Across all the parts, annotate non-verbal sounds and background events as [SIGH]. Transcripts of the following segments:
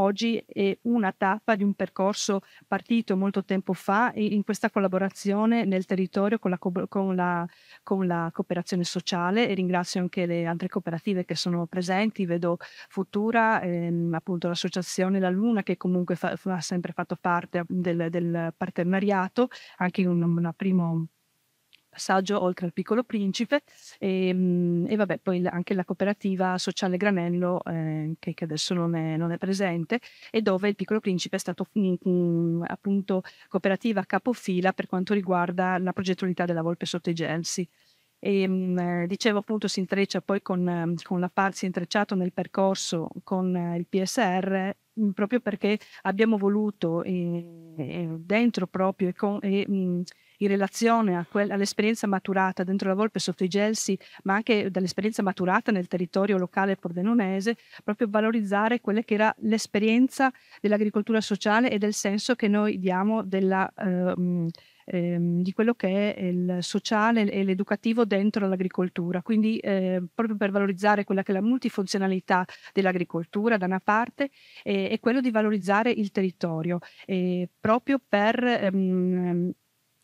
oggi è una tappa di un percorso partito molto tempo fa in questa collaborazione nel territorio con la, con la, con la cooperazione sociale e ringrazio anche le altre cooperative che sono presenti, vedo Futura, ehm, appunto l'associazione La Luna che comunque fa, ha sempre fatto parte del, del partenariato, anche in un, primo passaggio oltre al piccolo principe e, ehm, e vabbè poi anche la cooperativa sociale Granello eh, che, che, adesso non è, non è, presente e dove il piccolo principe è stato mh, appunto cooperativa capofila per quanto riguarda la progettualità della volpe sotto i gelsi e, ehm, eh, dicevo appunto si intreccia poi con, ehm, con la parte, si è intrecciato nel percorso con eh, il PSR mm, proprio perché abbiamo voluto e, eh, e dentro proprio e, con, e mm, in relazione quel, all'esperienza maturata dentro la Volpe sotto i gelsi, ma anche dall'esperienza maturata nel territorio locale pordenonese, proprio valorizzare quella che era l'esperienza dell'agricoltura sociale e del senso che noi diamo della, eh, mm, Ehm, di quello che è il sociale e l'educativo dentro l'agricoltura, quindi eh, proprio per valorizzare quella che è la multifunzionalità dell'agricoltura da una parte e, e quello di valorizzare il territorio, eh, proprio per... Ehm,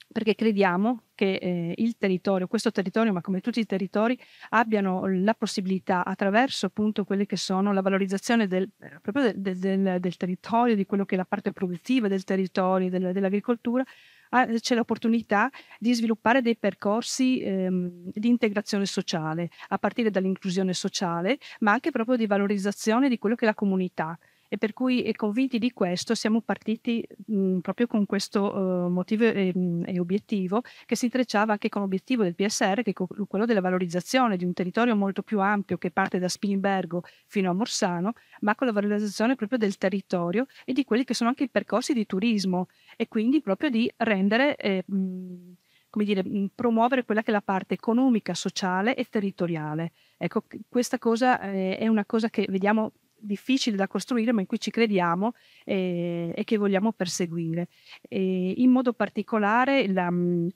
perché crediamo che eh, il territorio, questo territorio, ma come tutti i territori, abbiano la possibilità attraverso appunto quelle che sono la valorizzazione del, eh, proprio del, del, del territorio, di quello che è la parte produttiva del territorio, dell'agricoltura, Ah, eh, c'è l'opportunità di sviluppare dei percorsi ehm, di integrazione sociale, a partire dall'inclusione sociale, ma anche proprio di valorizzazione di quello che è la comunità e per cui e convinti di questo siamo partiti mh, mhmm, proprio con questo uh, motivo e, ehm, mh, e, obiettivo che si intrecciava anche con l'obiettivo del PSR che è quello della valorizzazione di un territorio molto più ampio che parte da Spinbergo fino a Morsano ma con la valorizzazione proprio del territorio e di quelli che sono anche i percorsi di turismo e quindi proprio di rendere eh, mh, mhmm, come dire, mhmm, promuovere quella che è la parte economica, sociale e territoriale. Ecco, questa cosa eh, è una cosa che vediamo difficili da costruire ma in cui ci crediamo eh, e che vogliamo perseguire. E in modo particolare la, mm,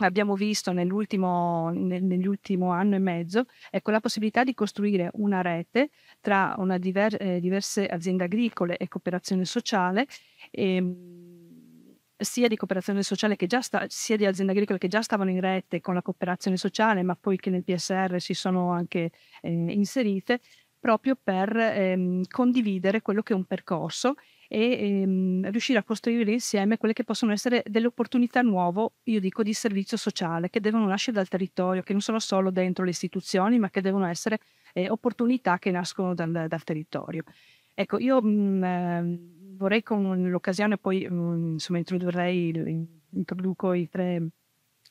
abbiamo visto nell'ultimo, nell'ultimo, anno e mezzo, ecco, la possibilità di costruire una rete tra una diver, eh, diverse aziende agricole e cooperazione sociale. Eh, sia di cooperazione sociale che già sta, sia di aziende agricole che già stavano in rete con la cooperazione sociale, ma poi che nel PSR si sono anche eh, inserite, proprio per ehm, condividere quello che è un percorso e ehm, riuscire a costruire insieme quelle che possono essere delle opportunità nuove, io dico, di servizio sociale, che devono nascere dal territorio, che non sono solo dentro le istituzioni, ma che devono essere eh, opportunità che nascono dal, dal territorio. Ecco, io mh, mm, ehm, vorrei con l'occasione poi, mh, mm, insomma, introdurrei, introduco i tre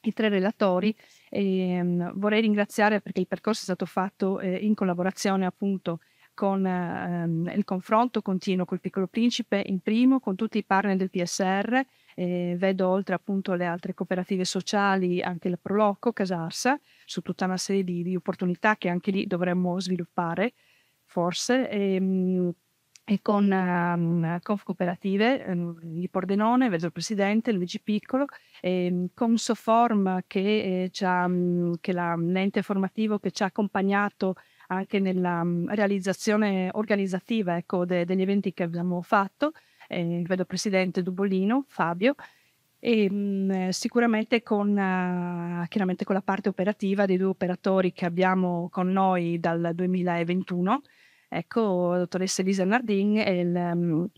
i tre relatori. E, ehm, vorrei ringraziare perché il percorso è stato fatto eh, in collaborazione appunto con ehm, il confronto continuo col Piccolo Principe in primo, con tutti i partner del PSR, eh, vedo oltre appunto le altre cooperative sociali anche la Proloco, Casarsa, su tutta una serie di, di opportunità che anche lì dovremmo sviluppare forse. E, ehm, e con um, Cooperative um, di Pordenone, Vedo il Presidente, Luigi Piccolo, e ehm, Soform che, eh, mm, che è l'ente formativo che ci ha accompagnato anche nella um, realizzazione organizzativa ecco, de, degli eventi che abbiamo fatto, eh, vedo il Presidente Dubolino, Fabio, e mh, sicuramente con, uh, chiaramente con la parte operativa dei due operatori che abbiamo con noi dal 2021 ecco, la dottoressa Elisa Nardin e il, um,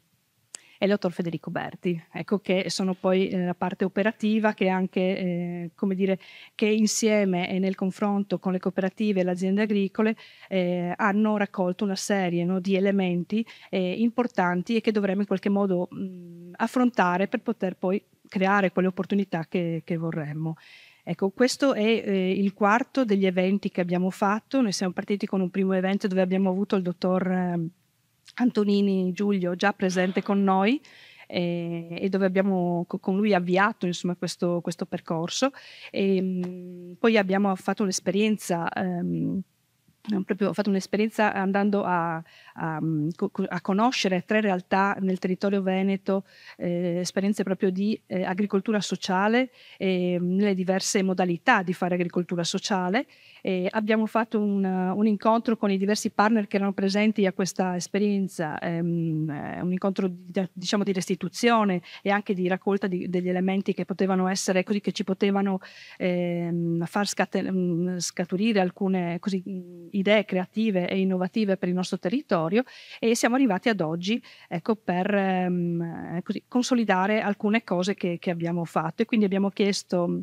e il dottor Federico Berti, ecco, che sono poi eh, la parte operativa che anche, eh, come dire, che insieme e nel confronto con le cooperative e le aziende agricole eh, hanno raccolto una serie no, di elementi eh, importanti e che dovremmo in qualche modo mh, mm, affrontare per poter poi creare quelle opportunità che, che vorremmo. Ecco, questo è eh, il quarto degli eventi che abbiamo fatto. Noi siamo partiti con un primo evento dove abbiamo avuto il dottor eh, Antonini Giulio già presente con noi eh, e dove abbiamo con lui avviato insomma, questo, questo, percorso. E, ehm, poi abbiamo fatto un'esperienza. Ehm, ho fatto un'esperienza andando a, a, ehm, a conoscere tre realtà nel territorio veneto, eh, esperienze proprio di eh, agricoltura sociale, e mm, nelle diverse modalità di fare agricoltura sociale. E abbiamo fatto un, un, incontro con i diversi partner che erano presenti a questa esperienza, ehm, eh, un incontro di, diciamo, di restituzione e anche di raccolta di, degli elementi che potevano essere così, che ci potevano ehm, far mm, scaturire alcune così, mm, idee creative e innovative per il nostro territorio territorio e siamo arrivati ad oggi ecco, per ehm, eh, così, consolidare alcune cose che, che abbiamo fatto e quindi abbiamo chiesto mm,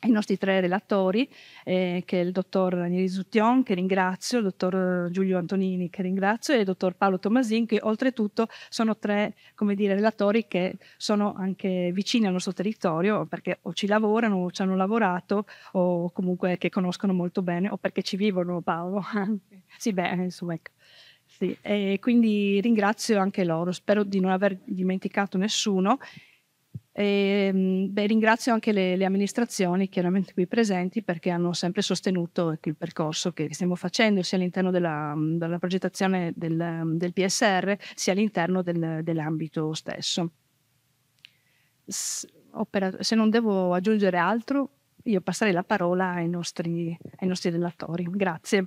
ai nostri tre relatori, eh, che è il dottor Ranieri Zuttion, che ringrazio, il dottor eh, Giulio Antonini, che ringrazio, e il dottor Paolo Tomasin, che oltretutto sono tre dire, relatori che sono anche vicini al nostro territorio, perché o ci lavorano, o ci hanno lavorato, o comunque che conoscono molto bene, o perché ci vivono, Paolo. [LAUGHS] sì, beh, insomma, ecco. Sì, e quindi ringrazio anche loro, spero di non aver dimenticato nessuno. E, ehm, beh, ringrazio anche le, le, amministrazioni chiaramente qui presenti perché hanno sempre sostenuto ecco, il percorso che stiamo facendo sia all'interno della, della progettazione del, del, PSR sia all'interno del, dell'ambito stesso. se non devo aggiungere altro, io passerei la parola ai nostri, ai nostri relatori. Grazie.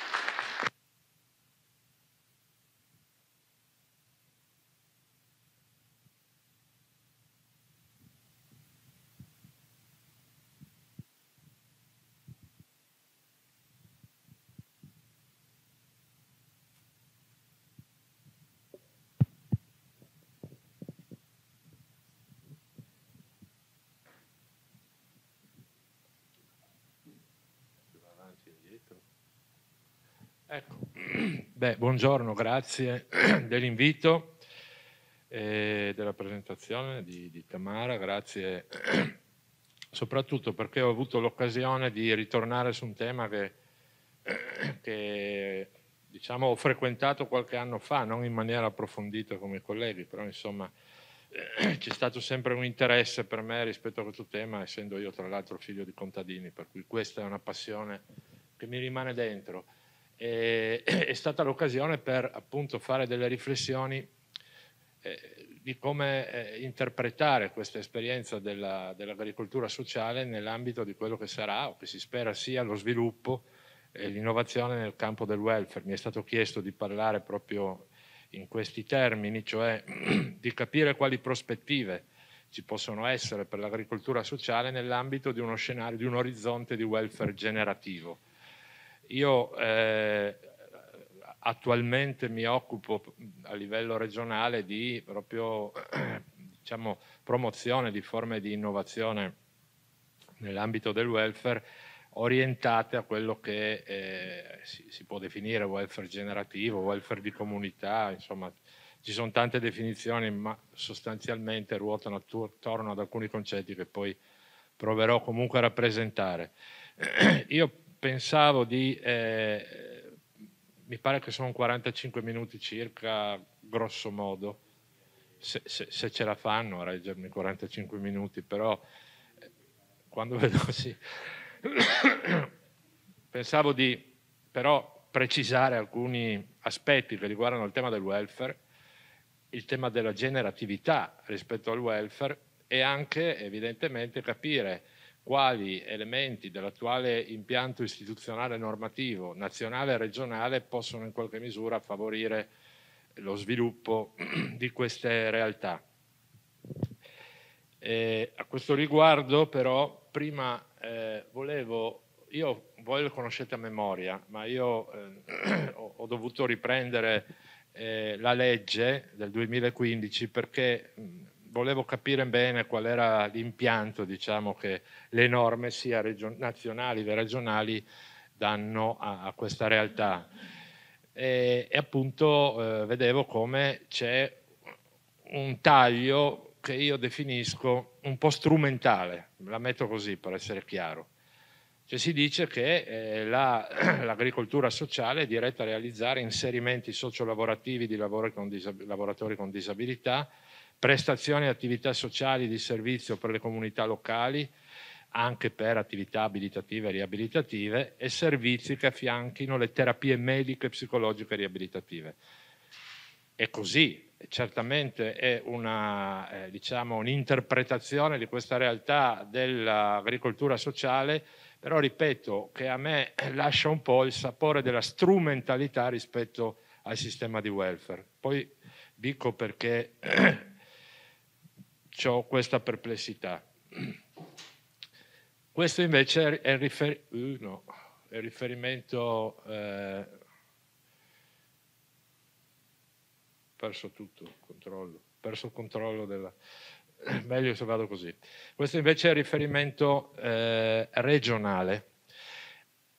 Ecco. Beh, buongiorno, grazie [CLEARS THROAT] dell'invito e eh, della presentazione di, di Tamara, grazie [CLEARS THROAT] soprattutto perché ho avuto l'occasione di ritornare su un tema che, [CLEARS THROAT] che diciamo, ho frequentato qualche anno fa, non in maniera approfondita come i colleghi, però insomma c'è stato sempre un interesse per me rispetto a questo tema, essendo io tra l'altro figlio di contadini, per cui questa è una passione che mi rimane dentro e, [CLEARS THROAT] è stata l'occasione per appunto fare delle riflessioni eh, di come eh, interpretare questa esperienza della, dell'agricoltura sociale nell'ambito di quello che sarà o che si spera sia lo sviluppo e l'innovazione nel campo del welfare. Mi è stato chiesto di parlare proprio in questi termini, cioè [CLEARS THROAT] di capire quali prospettive ci possono essere per l'agricoltura sociale nell'ambito di uno scenario, di un orizzonte di welfare generativo io eh, attualmente mi occupo a livello regionale di proprio, [CLEARS THROAT] diciamo, promozione di forme di innovazione nell'ambito del welfare orientate a quello che eh, si, si, può definire welfare generativo, welfare di comunità, insomma ci sono tante definizioni ma sostanzialmente ruotano attorno ad alcuni concetti che poi proverò comunque a rappresentare. [CLEARS THROAT] Io pensavo di, eh, mi pare che sono 45 minuti circa, grosso modo, se, se, se ce la fanno a reggermi 45 minuti, però eh, quando [LAUGHS] vedo sì, [COUGHS] pensavo di però precisare alcuni aspetti che riguardano il tema del welfare, il tema della generatività rispetto al welfare e anche evidentemente capire quali elementi dell'attuale impianto istituzionale normativo nazionale e regionale possono in qualche misura favorire lo sviluppo [CLEARS THROAT] di queste realtà. E a questo riguardo però prima eh, volevo, io, voi lo conoscete a memoria, ma io eh, [CLEARS THROAT] ho dovuto riprendere eh, la legge del 2015 perché mh, volevo capire bene qual era l'impianto diciamo, che le norme sia region- nazionali che regionali danno a, a questa realtà. E, e appunto eh, vedevo come c'è un taglio che io definisco un po' strumentale, la metto così per essere chiaro. Cioè si dice che eh, la, [CLEARS THROAT] l'agricoltura sociale è diretta a realizzare inserimenti sociolavorativi di con dis- lavoratori con disabilità, prestazioni e attività sociali di servizio per le comunità locali, anche per attività abilitative e riabilitative, e servizi che affianchino le terapie mediche, psicologiche e riabilitative. È così, certamente è una, eh, diciamo, un'interpretazione di questa realtà dell'agricoltura sociale, però ripeto che a me [CLEARS THROAT] lascia un po' il sapore della strumentalità rispetto al sistema di welfare. Poi dico perché [CLEARS THROAT] ho questa perplessità. Questo invece è, rifer- uh, no, è riferimento... Eh, perso tutto, controllo, perso il controllo della... [CLEARS THROAT] Meglio se vado così. Questo invece è riferimento eh, regionale.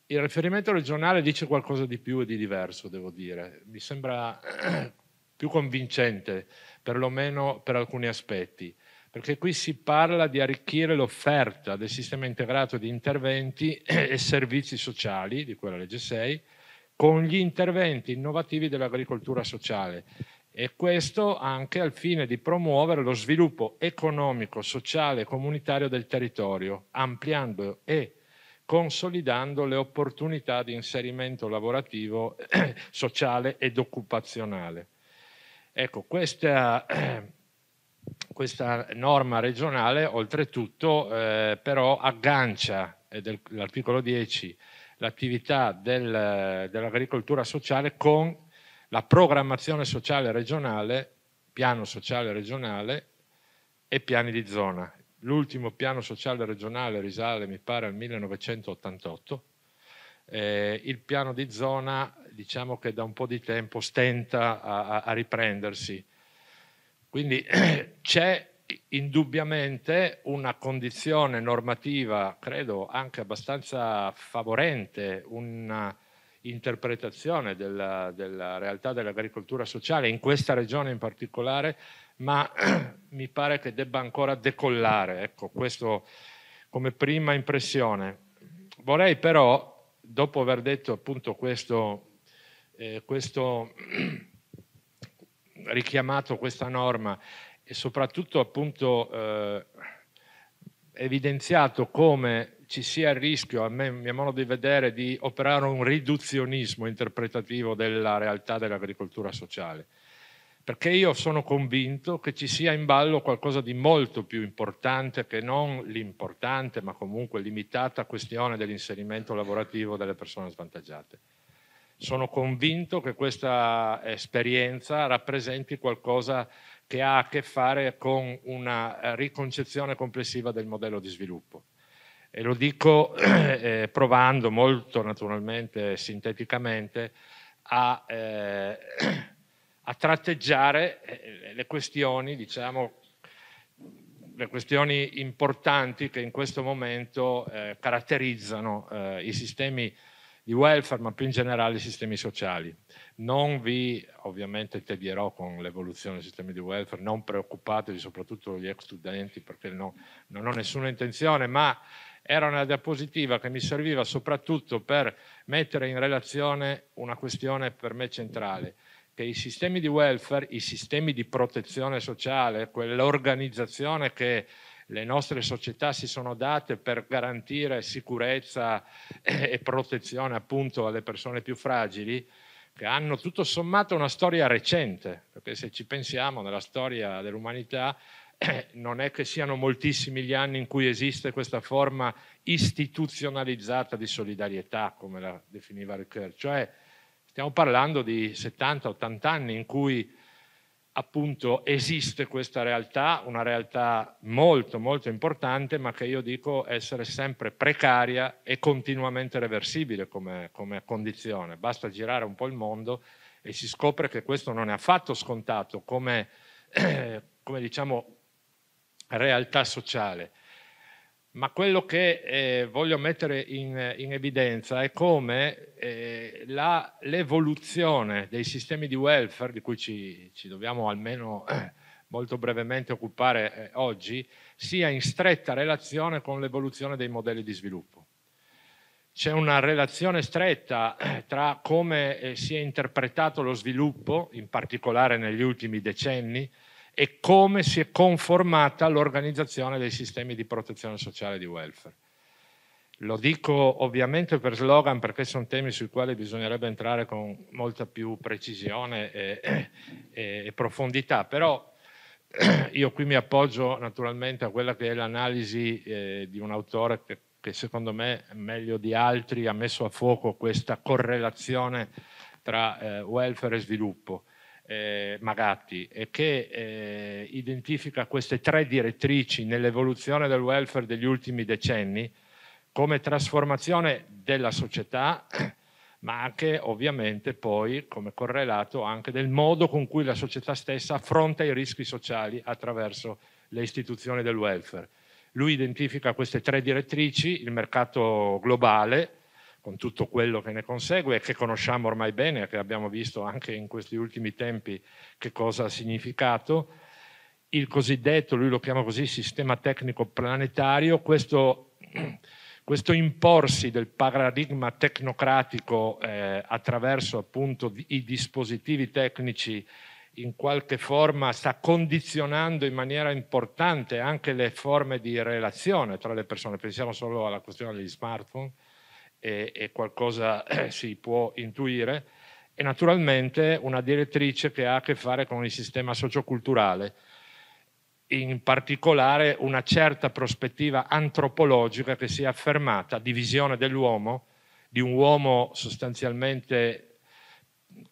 Il riferimento regionale dice qualcosa di più e di diverso, devo dire. Mi sembra [CLEARS THROAT] più convincente, perlomeno per alcuni aspetti perché qui si parla di arricchire l'offerta del sistema integrato di interventi [CLEARS THROAT] e servizi sociali, di quella legge 6, con gli interventi innovativi dell'agricoltura sociale e questo anche al fine di promuovere lo sviluppo economico, sociale e comunitario del territorio, ampliando e consolidando le opportunità di inserimento lavorativo, [CLEARS THROAT] sociale ed occupazionale. Ecco, questa [CLEARS THROAT] Questa norma regionale oltretutto eh, però aggancia eh, l'articolo 10 l'attività del, dell'agricoltura sociale con la programmazione sociale regionale, piano sociale regionale e piani di zona. L'ultimo piano sociale regionale risale, mi pare, al 1988. Eh, il piano di zona, diciamo che da un po' di tempo stenta a, a riprendersi quindi [CLEARS THROAT] c'è indubbiamente una condizione normativa, credo anche abbastanza favorente, un'interpretazione della, della realtà dell'agricoltura sociale in questa regione in particolare, ma [CLEARS THROAT] mi pare che debba ancora decollare, ecco, questo come prima impressione. Vorrei però, dopo aver detto appunto questo, eh, questo [CLEARS THROAT] richiamato questa norma e soprattutto appunto eh, evidenziato come ci sia il rischio, a me, mio modo di vedere, di operare un riduzionismo interpretativo della realtà dell'agricoltura sociale. Perché io sono convinto che ci sia in ballo qualcosa di molto più importante che non l'importante, ma comunque limitata questione dell'inserimento lavorativo delle persone svantaggiate. Sono convinto che questa esperienza rappresenti qualcosa che ha a che fare con una eh, riconcezione complessiva del modello di sviluppo. E lo dico [CLEARS THROAT] eh, provando molto naturalmente sinteticamente a, eh, [CLEARS THROAT] a tratteggiare eh, le questioni, diciamo, le questioni importanti che in questo momento eh, caratterizzano eh, i sistemi di welfare, ma più in generale i sistemi sociali. Non vi, ovviamente tedierò con l'evoluzione dei sistemi di welfare, non preoccupatevi soprattutto gli ex studenti perché no, non ho nessuna intenzione, ma era una diapositiva che mi serviva soprattutto per mettere in relazione una questione per me centrale, che i sistemi di welfare, i sistemi di protezione sociale, quell'organizzazione che le nostre società si sono date per garantire sicurezza eh, e protezione appunto alle persone più fragili, che hanno tutto sommato una storia recente, perché se ci pensiamo nella storia dell'umanità eh, non è che siano moltissimi gli anni in cui esiste questa forma istituzionalizzata di solidarietà, come la definiva Ricoeur, cioè stiamo parlando di 70-80 anni in cui appunto esiste questa realtà, una realtà molto molto importante, ma che io dico essere sempre precaria e continuamente reversibile come, come, condizione. Basta girare un po' il mondo e si scopre che questo non è affatto scontato come, eh, [CLEARS THROAT] come diciamo, realtà sociale ma quello che eh, voglio mettere in, in, evidenza è come eh, la, l'evoluzione dei sistemi di welfare, di cui ci, ci dobbiamo almeno eh, molto brevemente occupare eh, oggi, sia in stretta relazione con l'evoluzione dei modelli di sviluppo. C'è una relazione stretta eh, tra come eh, si è interpretato lo sviluppo, in particolare negli ultimi decenni, e come si è conformata l'organizzazione dei sistemi di protezione sociale di welfare. Lo dico ovviamente per slogan perché sono temi sui quali bisognerebbe entrare con molta più precisione e, [CLEARS THROAT] e, e profondità, però [CLEARS THROAT] io qui mi appoggio naturalmente a quella che è l'analisi eh, di un autore che, che, secondo me meglio di altri ha messo a fuoco questa correlazione tra eh, welfare e sviluppo eh, Magatti e che eh, identifica queste tre direttrici nell'evoluzione del welfare degli ultimi decenni come trasformazione della società, [CLEARS THROAT] ma anche ovviamente poi come correlato anche del modo con cui la società stessa affronta i rischi sociali attraverso le istituzioni del welfare. Lui identifica queste tre direttrici, il mercato globale, con tutto quello che ne consegue e che conosciamo ormai bene, che abbiamo visto anche in questi ultimi tempi che cosa ha significato, il cosiddetto, lui lo chiama così, sistema tecnico planetario, questo, [CLEARS THROAT] questo imporsi del paradigma tecnocratico eh, attraverso appunto i dispositivi tecnici in qualche forma sta condizionando in maniera importante anche le forme di relazione tra le persone, pensiamo solo alla questione degli smartphone, e, e qualcosa [CLEARS THROAT] si può intuire, e naturalmente una direttrice che ha a che fare con il sistema socioculturale, in particolare una certa prospettiva antropologica che si è affermata, divisione dell'uomo, di un uomo sostanzialmente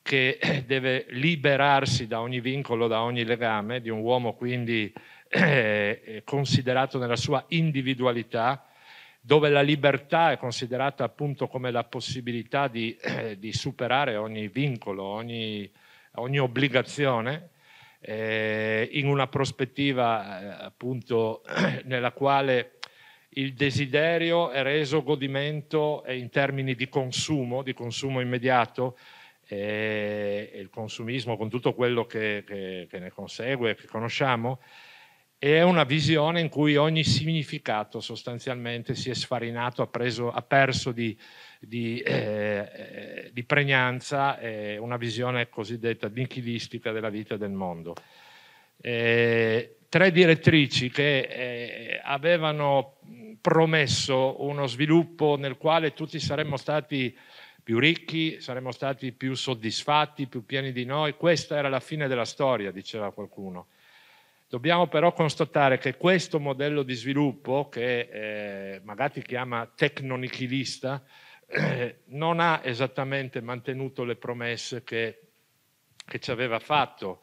che [CLEARS THROAT] deve liberarsi da ogni vincolo, da ogni legame, di un uomo quindi [CLEARS THROAT] eh, considerato nella sua individualità, dove la libertà è considerata appunto come la possibilità di, eh, di superare ogni vincolo, ogni, ogni obbligazione, eh, in una prospettiva eh, appunto [CLEARS THROAT] nella quale il desiderio è reso godimento eh, in termini di consumo, di consumo immediato, eh, e il consumismo con tutto quello che, che, che ne consegue, che conosciamo, e è una visione in cui ogni significato sostanzialmente si è sfarinato, ha, preso, ha perso di, di, eh, eh di pregnanza, eh, una visione cosiddetta nichilistica della vita e del mondo. Eh, tre direttrici che eh, avevano promesso uno sviluppo nel quale tutti saremmo stati più ricchi, saremmo stati più soddisfatti, più pieni di noi. Questa era la fine della storia, diceva qualcuno. Dobbiamo però constatare che questo modello di sviluppo, che eh, magari chiama tecnonichilista, eh, non ha esattamente mantenuto le promesse che, che ci aveva fatto.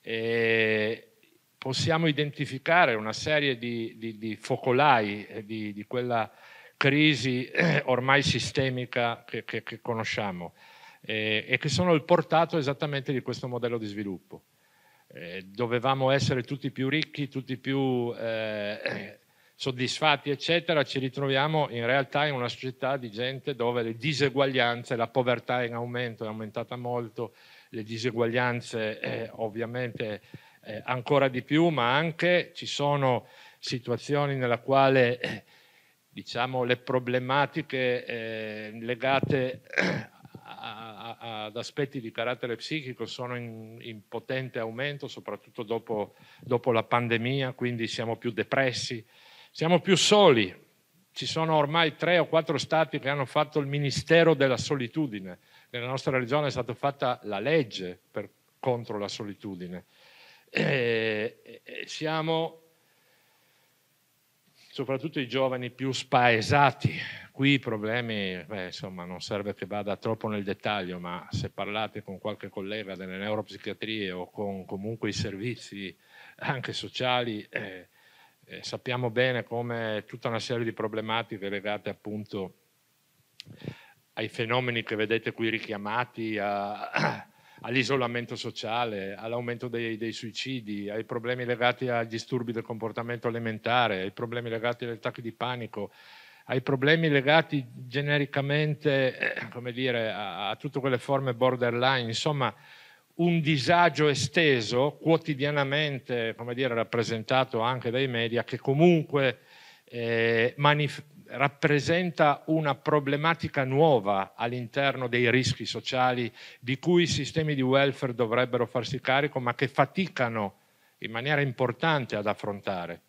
E possiamo identificare una serie di, di, di focolai eh, di, di, quella crisi eh, ormai sistemica che, che, che conosciamo eh, e che sono il portato esattamente di questo modello di sviluppo. Eh, dovevamo essere tutti più ricchi, tutti più eh, [CLEARS THROAT] soddisfatti, eccetera, ci ritroviamo in realtà in una società di gente dove le diseguaglianze, la povertà è in aumento, è aumentata molto, le diseguaglianze eh, ovviamente eh, ancora di più, ma anche ci sono situazioni nella quale eh, diciamo, le problematiche legate [CLEARS THROAT] a, a, ad aspetti di carattere psichico sono in, in potente aumento, soprattutto dopo, dopo, la pandemia, quindi siamo più depressi, siamo più soli. Ci sono ormai tre o quattro stati che hanno fatto il Ministero della Solitudine. Nella nostra regione è stata fatta la legge per, contro la solitudine. E, eh, e eh, siamo soprattutto i giovani più spaesati. Qui i problemi, beh, insomma, non serve che vada troppo nel dettaglio, ma se parlate con qualche collega delle neuropsichiatrie o con comunque i servizi anche sociali, eh, eh, sappiamo bene come tutta una serie di problematiche legate appunto ai fenomeni che vedete qui richiamati, a, [CLEARS THROAT] all'isolamento sociale, all'aumento dei, dei, suicidi, ai problemi legati ai disturbi del comportamento alimentare, ai problemi legati agli attacchi di panico, ai problemi legati genericamente eh, dire, a, a, tutte quelle forme borderline, insomma un disagio esteso quotidianamente dire, rappresentato anche dai media che comunque eh, manif- rappresenta una problematica nuova all'interno dei rischi sociali di cui i sistemi di welfare dovrebbero farsi carico, ma che faticano in maniera importante ad affrontare.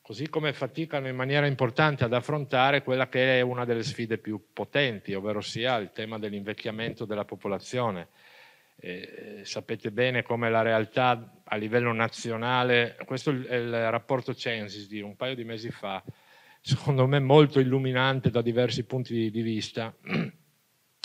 Così come faticano in maniera importante ad affrontare quella che è una delle sfide più potenti, ovvero sia il tema dell'invecchiamento della popolazione. Eh, sapete bene come la realtà a livello nazionale, questo è il rapporto Censis di un paio di mesi fa, secondo me molto illuminante da diversi punti di vista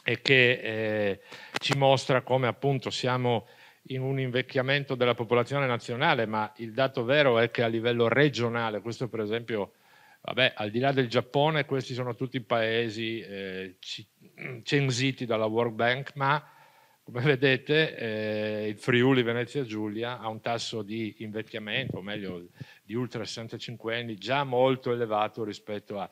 e che eh, ci mostra come appunto siamo in un invecchiamento della popolazione nazionale, ma il dato vero è che a livello regionale, questo per esempio, vabbè, al di là del Giappone, questi sono tutti paesi eh, censiti dalla World Bank, ma come vedete eh, il Friuli Venezia Giulia ha un tasso di invecchiamento, o meglio di ultra 65 anni già molto elevato rispetto a...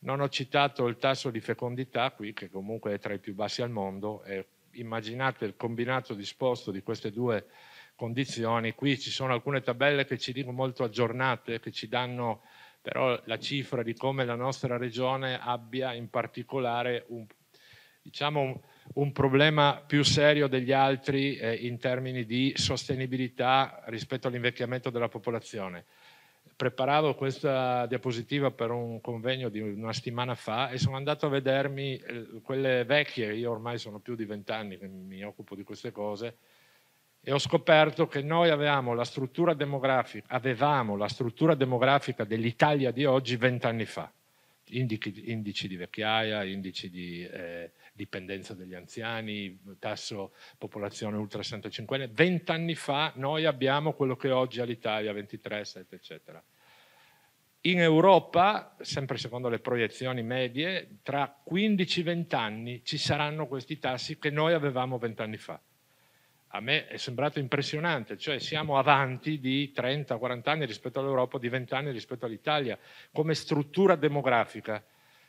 Non ho citato il tasso di fecondità qui, che comunque è tra i più bassi al mondo, e immaginate il combinato disposto di queste due condizioni. Qui ci sono alcune tabelle che ci dicono molto aggiornate, che ci danno però la cifra di come la nostra regione abbia in particolare un, diciamo un, un problema più serio degli altri eh, in termini di sostenibilità rispetto all'invecchiamento della popolazione preparavo questa diapositiva per un convegno di una settimana fa e sono andato a vedermi eh, quelle vecchie, io ormai sono più di vent'anni che mi occupo di queste cose, e ho scoperto che noi avevamo la struttura demografica, avevamo la struttura demografica dell'Italia di oggi vent'anni fa, indici, indici, di vecchiaia, indici di... Eh, dipendenza degli anziani, tasso popolazione ultra 65 Vent'anni fa noi abbiamo quello che oggi ha l'Italia, 23, 7, eccetera. In Europa, sempre secondo le proiezioni medie, tra 15-20 anni ci saranno questi tassi che noi avevamo 20 anni fa. A me è sembrato impressionante, cioè siamo avanti di 30-40 anni rispetto all'Europa, di 20 anni rispetto all'Italia, come struttura demografica.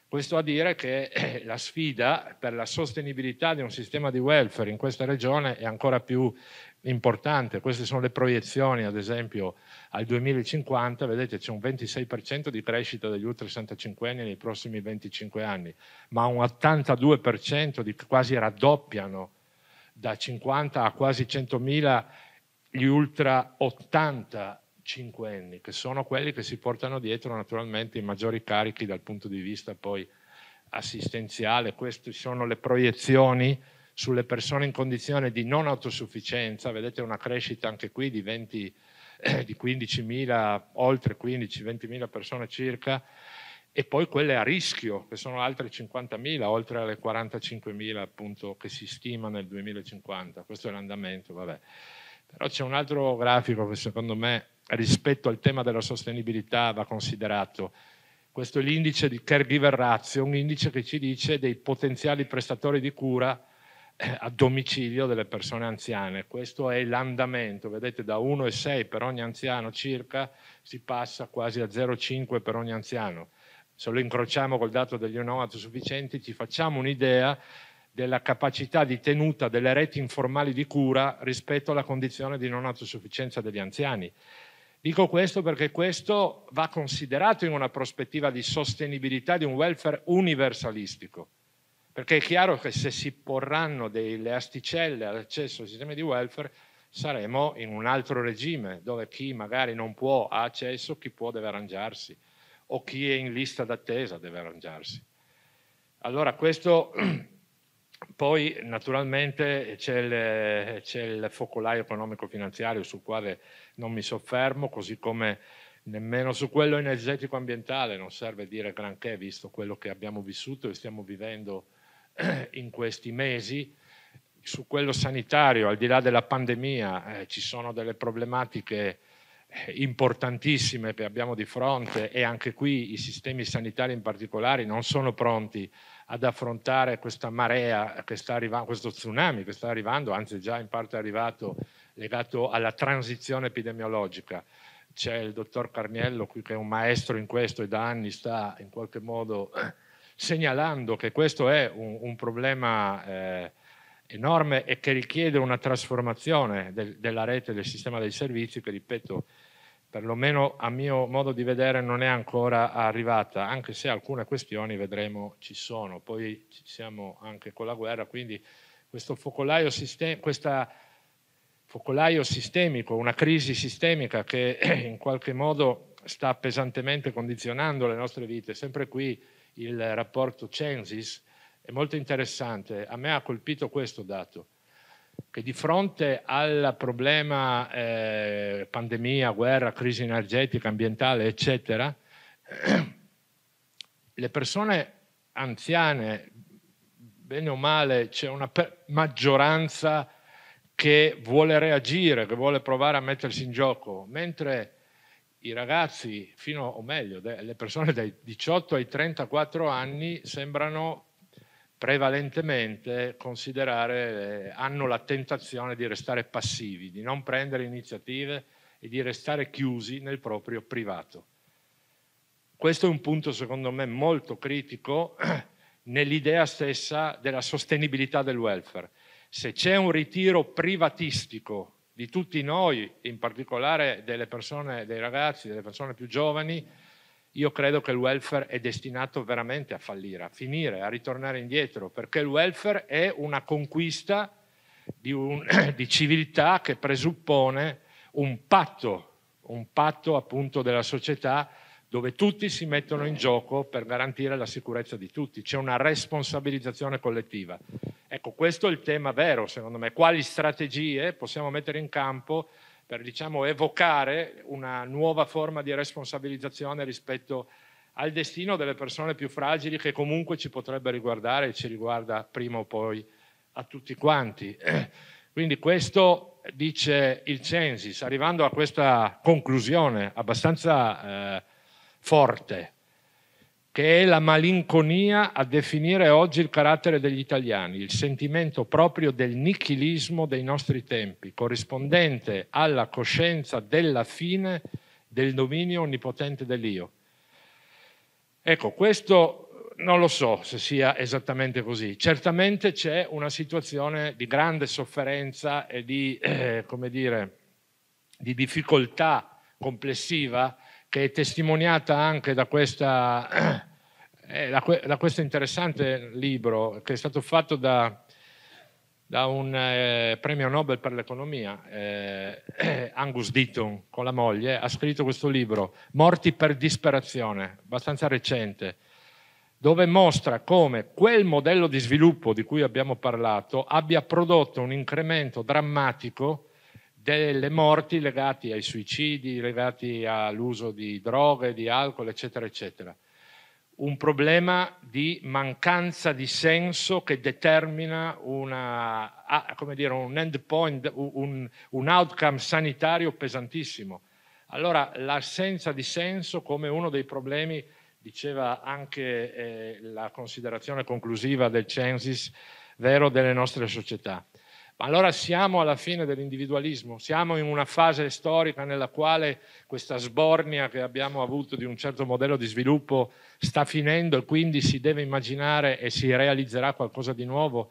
Questo a dire che eh, la sfida per la sostenibilità di un sistema di welfare in questa regione è ancora più importante. Queste sono le proiezioni, ad esempio, al 2050, vedete c'è un 26% di crescita degli ultra 65 anni nei prossimi 25 anni, ma un 82% di quasi raddoppiano da 50 a quasi 100.000 gli ultra 80 cinquenni, che sono quelli che si portano dietro naturalmente i maggiori carichi dal punto di vista poi assistenziale, queste sono le proiezioni sulle persone in condizione di non autosufficienza, vedete una crescita anche qui di 20 eh, di 15.000, oltre 15-20.000 persone circa, e poi quelle a rischio, che sono altre 50.000, oltre alle 45.000 appunto che si stima nel 2050. Questo è l'andamento, vabbè. Però c'è un altro grafico che secondo me rispetto al tema della sostenibilità va considerato. Questo è l'indice di caregiver ratio, un indice che ci dice dei potenziali prestatori di cura eh, a domicilio delle persone anziane. Questo è l'andamento, vedete da 1,6 per ogni anziano circa si passa quasi a 0,5 per ogni anziano. Se lo incrociamo col dato degli non autosufficienti ci facciamo un'idea della capacità di tenuta delle reti informali di cura rispetto alla condizione di non autosufficienza degli anziani. Dico questo perché questo va considerato in una prospettiva di sostenibilità di un welfare universalistico, perché è chiaro che se si porranno delle asticelle all'accesso ai sistemi di welfare saremo in un altro regime dove chi magari non può ha accesso, chi può deve arrangiarsi o chi è in lista d'attesa deve arrangiarsi. Allora questo [CLEARS THROAT] Poi naturalmente c'è il, c'è il focolaio economico-finanziario sul quale non mi soffermo, così come nemmeno su quello energetico-ambientale, non serve dire granché visto quello che abbiamo vissuto e stiamo vivendo eh, in questi mesi. Su quello sanitario, al di là della pandemia, eh, ci sono delle problematiche eh, importantissime che abbiamo di fronte e anche qui i sistemi sanitari in particolare non sono pronti ad affrontare questa marea che sta arrivando, questo tsunami che sta arrivando, anzi già in parte è arrivato legato alla transizione epidemiologica. C'è il dottor Carmiello qui che è un maestro in questo e da anni sta in qualche modo [CLEARS THROAT] segnalando che questo è un, un problema eh, enorme e che richiede una trasformazione del, della rete, del sistema dei servizi che, ripeto, perlomeno a mio modo di vedere non è ancora arrivata, anche se alcune questioni vedremo ci sono, poi ci siamo anche con la guerra, quindi questo focolaio, sistem- focolaio sistemico, una crisi sistemica che [CLEARS THROAT] in qualche modo sta pesantemente condizionando le nostre vite, sempre qui il rapporto Censis è molto interessante, a me ha colpito questo dato, che di fronte al problema eh, pandemia, guerra, crisi energetica, ambientale, eccetera, [CLEARS THROAT] le persone anziane, bene o male, c'è una maggioranza che vuole reagire, che vuole provare a mettersi in gioco, mentre i ragazzi, fino, o meglio, le persone dai 18 ai 34 anni sembrano prevalentemente considerare, eh, hanno la tentazione di restare passivi, di non prendere iniziative e di restare chiusi nel proprio privato. Questo è un punto secondo me molto critico [CLEARS THROAT] nell'idea stessa della sostenibilità del welfare. Se c'è un ritiro privatistico di tutti noi, in particolare delle persone, dei ragazzi, delle persone più giovani, io credo che il welfare è destinato veramente a fallire, a finire, a ritornare indietro, perché il welfare è una conquista di, un, [CLEARS THROAT] di civiltà che presuppone un patto, un patto appunto della società dove tutti si mettono in gioco per garantire la sicurezza di tutti, c'è una responsabilizzazione collettiva. Ecco, questo è il tema vero, secondo me, quali strategie possiamo mettere in campo per diciamo, evocare una nuova forma di responsabilizzazione rispetto al destino delle persone più fragili che comunque ci potrebbe riguardare e ci riguarda prima o poi a tutti quanti. [CLEARS THROAT] Quindi questo dice il Censis, arrivando a questa conclusione abbastanza eh, forte, che è la malinconia a definire oggi il carattere degli italiani, il sentimento proprio del nichilismo dei nostri tempi, corrispondente alla coscienza della fine del dominio onnipotente dell'io. Ecco, questo non lo so se sia esattamente così. Certamente c'è una situazione di grande sofferenza e di, eh, come dire, di difficoltà complessiva che è testimoniata anche da, questa, [CLEARS THROAT] eh, da, da questo interessante libro che è stato fatto da, da un eh, premio Nobel per l'economia, eh, [CLEARS THROAT] Angus Deaton, con la moglie, ha scritto questo libro, Morti per disperazione, abbastanza recente, dove mostra come quel modello di sviluppo di cui abbiamo parlato abbia prodotto un incremento drammatico delle morti legate ai suicidi, legate all'uso di droghe, di alcol, eccetera, eccetera. Un problema di mancanza di senso che determina una, ah, dire, un end point, un, un outcome sanitario pesantissimo. Allora l'assenza di senso come uno dei problemi, diceva anche eh, la considerazione conclusiva del Censis, vero delle nostre società. Ma allora siamo alla fine dell'individualismo, siamo in una fase storica nella quale questa sbornia che abbiamo avuto di un certo modello di sviluppo sta finendo e quindi si deve immaginare e si realizzerà qualcosa di nuovo.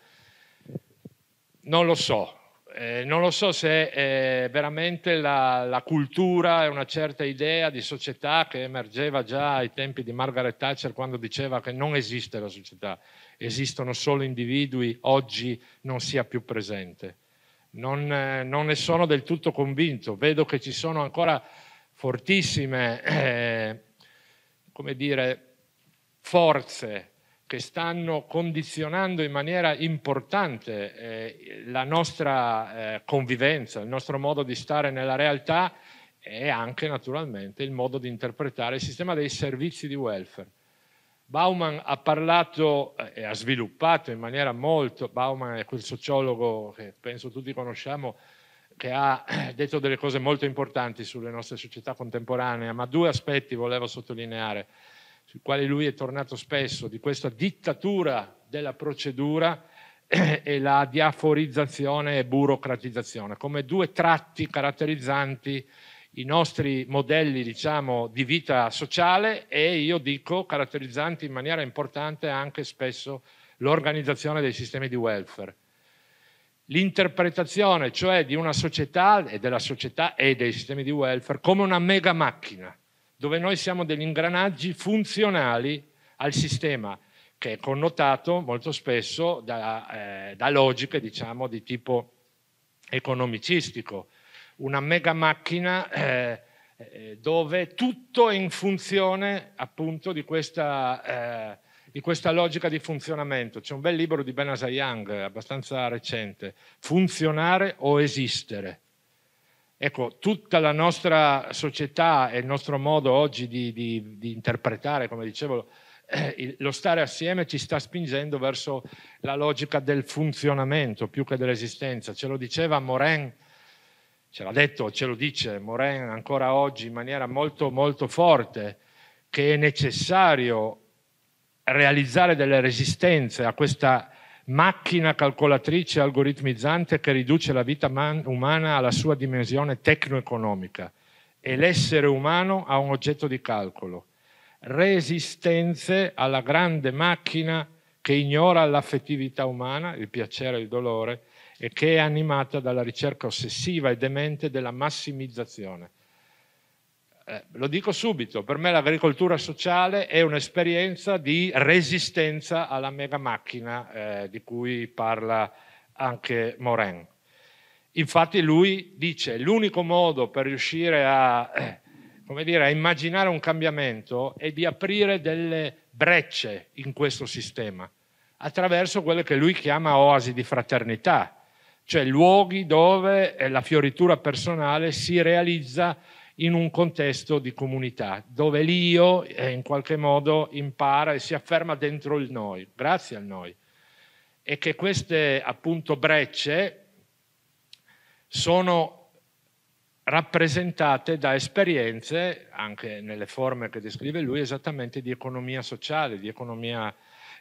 Non lo so, eh, non lo so se eh, veramente la, la, cultura è una certa idea di società che emergeva già ai tempi di Margaret Thatcher quando diceva che non esiste la società, esistono solo individui, oggi non sia più presente. Non, eh, non ne sono del tutto convinto, vedo che ci sono ancora fortissime, eh, come dire, forze che stanno condizionando in maniera importante eh, la nostra eh, convivenza, il nostro modo di stare nella realtà e anche naturalmente il modo di interpretare il sistema dei servizi di welfare. Bauman ha parlato eh, e ha sviluppato in maniera molto, Bauman è quel sociologo che penso tutti conosciamo, che ha eh, detto delle cose molto importanti sulle nostre società contemporanee, ma due aspetti volevo sottolineare, sui quali lui è tornato spesso, di questa dittatura della procedura eh, e la diaforizzazione e burocratizzazione, come due tratti caratterizzanti i nostri modelli diciamo, di vita sociale e io dico caratterizzanti in maniera importante anche spesso l'organizzazione dei sistemi di welfare. L'interpretazione cioè di una società e della società e dei sistemi di welfare come una mega macchina dove noi siamo degli ingranaggi funzionali al sistema che è connotato molto spesso da, eh, da logiche diciamo, di tipo economicistico una mega macchina eh, eh, dove tutto è in funzione appunto di questa, eh, di questa logica di funzionamento. C'è un bel libro di Benazir Young, abbastanza recente, Funzionare o esistere. Ecco, tutta la nostra società e il nostro modo oggi di, di, di interpretare, come dicevo, eh, lo stare assieme ci sta spingendo verso la logica del funzionamento più che dell'esistenza. Ce lo diceva Morin ce l'ha detto, ce lo dice Moren ancora oggi in maniera molto molto forte, che è necessario realizzare delle resistenze a questa macchina calcolatrice algoritmizzante che riduce la vita man- umana alla sua dimensione tecno-economica e l'essere umano a un oggetto di calcolo. Resistenze alla grande macchina che ignora l'affettività umana, il piacere e il dolore, e che è animata dalla ricerca ossessiva e demente della massimizzazione. Eh, lo dico subito, per me l'agricoltura sociale è un'esperienza di resistenza alla mega macchina eh, di cui parla anche Morin. Infatti lui dice che l'unico modo per riuscire a, eh, dire, a immaginare un cambiamento è di aprire delle brecce in questo sistema attraverso quelle che lui chiama oasi di fraternità, cioè luoghi dove eh, la fioritura personale si realizza in un contesto di comunità, dove l'io eh, in qualche modo impara e si afferma dentro il noi, grazie al noi. E che queste appunto brecce sono rappresentate da esperienze, anche nelle forme che descrive lui, esattamente di economia sociale, di economia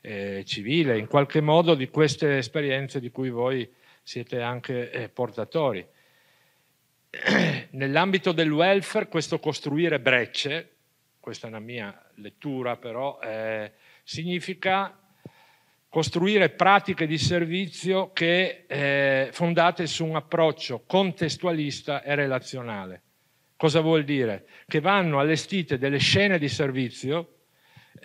eh, civile, in qualche modo di queste esperienze di cui voi siete anche eh, portatori. [CLEARS THROAT] Nell'ambito del welfare questo costruire brecce, questa è una mia lettura però, eh, significa costruire pratiche di servizio che, eh, fondate su un approccio contestualista e relazionale. Cosa vuol dire? Che vanno allestite delle scene di servizio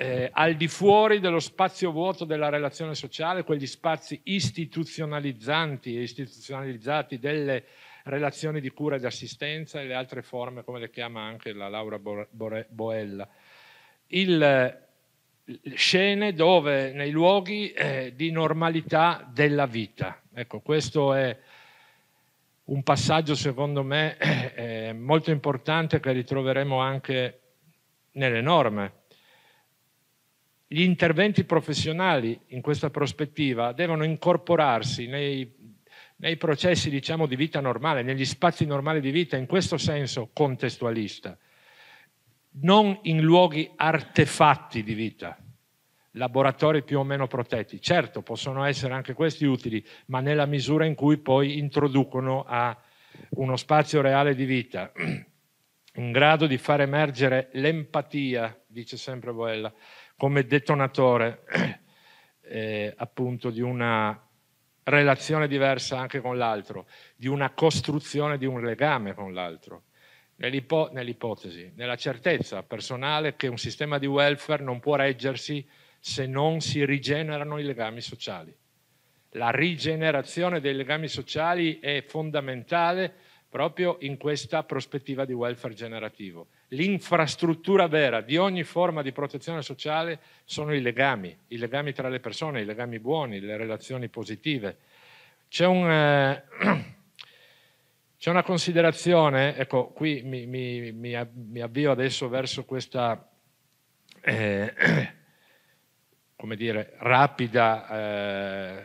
eh, al di fuori dello spazio vuoto della relazione sociale, quegli spazi istituzionalizzanti e istituzionalizzati delle relazioni di cura e di assistenza e le altre forme, come le chiama anche la Laura Boella. Il, scene dove, nei luoghi eh, di normalità della vita. Ecco, questo è un passaggio secondo me eh, eh molto importante che ritroveremo anche nelle norme gli interventi professionali in questa prospettiva devono incorporarsi nei, nei processi diciamo, di vita normale, negli spazi normali di vita, in questo senso contestualista, non in luoghi artefatti di vita laboratori più o meno protetti. Certo, possono essere anche questi utili, ma nella misura in cui poi introducono a uno spazio reale di vita, in grado di far emergere l'empatia, dice sempre Boella, come detonatore [CLEARS THROAT] eh, appunto di una relazione diversa anche con l'altro, di una costruzione di un legame con l'altro, nell'ipo- nell'ipotesi, nella certezza personale che un sistema di welfare non può reggersi se non si rigenerano i legami sociali. La rigenerazione dei legami sociali è fondamentale proprio in questa prospettiva di welfare generativo l'infrastruttura vera di ogni forma di protezione sociale sono i legami, i legami tra le persone, i legami buoni, le relazioni positive. C'è, un, eh, [CLEARS THROAT] c'è una considerazione, ecco qui mi, mi, mi avvio adesso verso questa, eh, [CLEARS THROAT] come dire, rapida eh,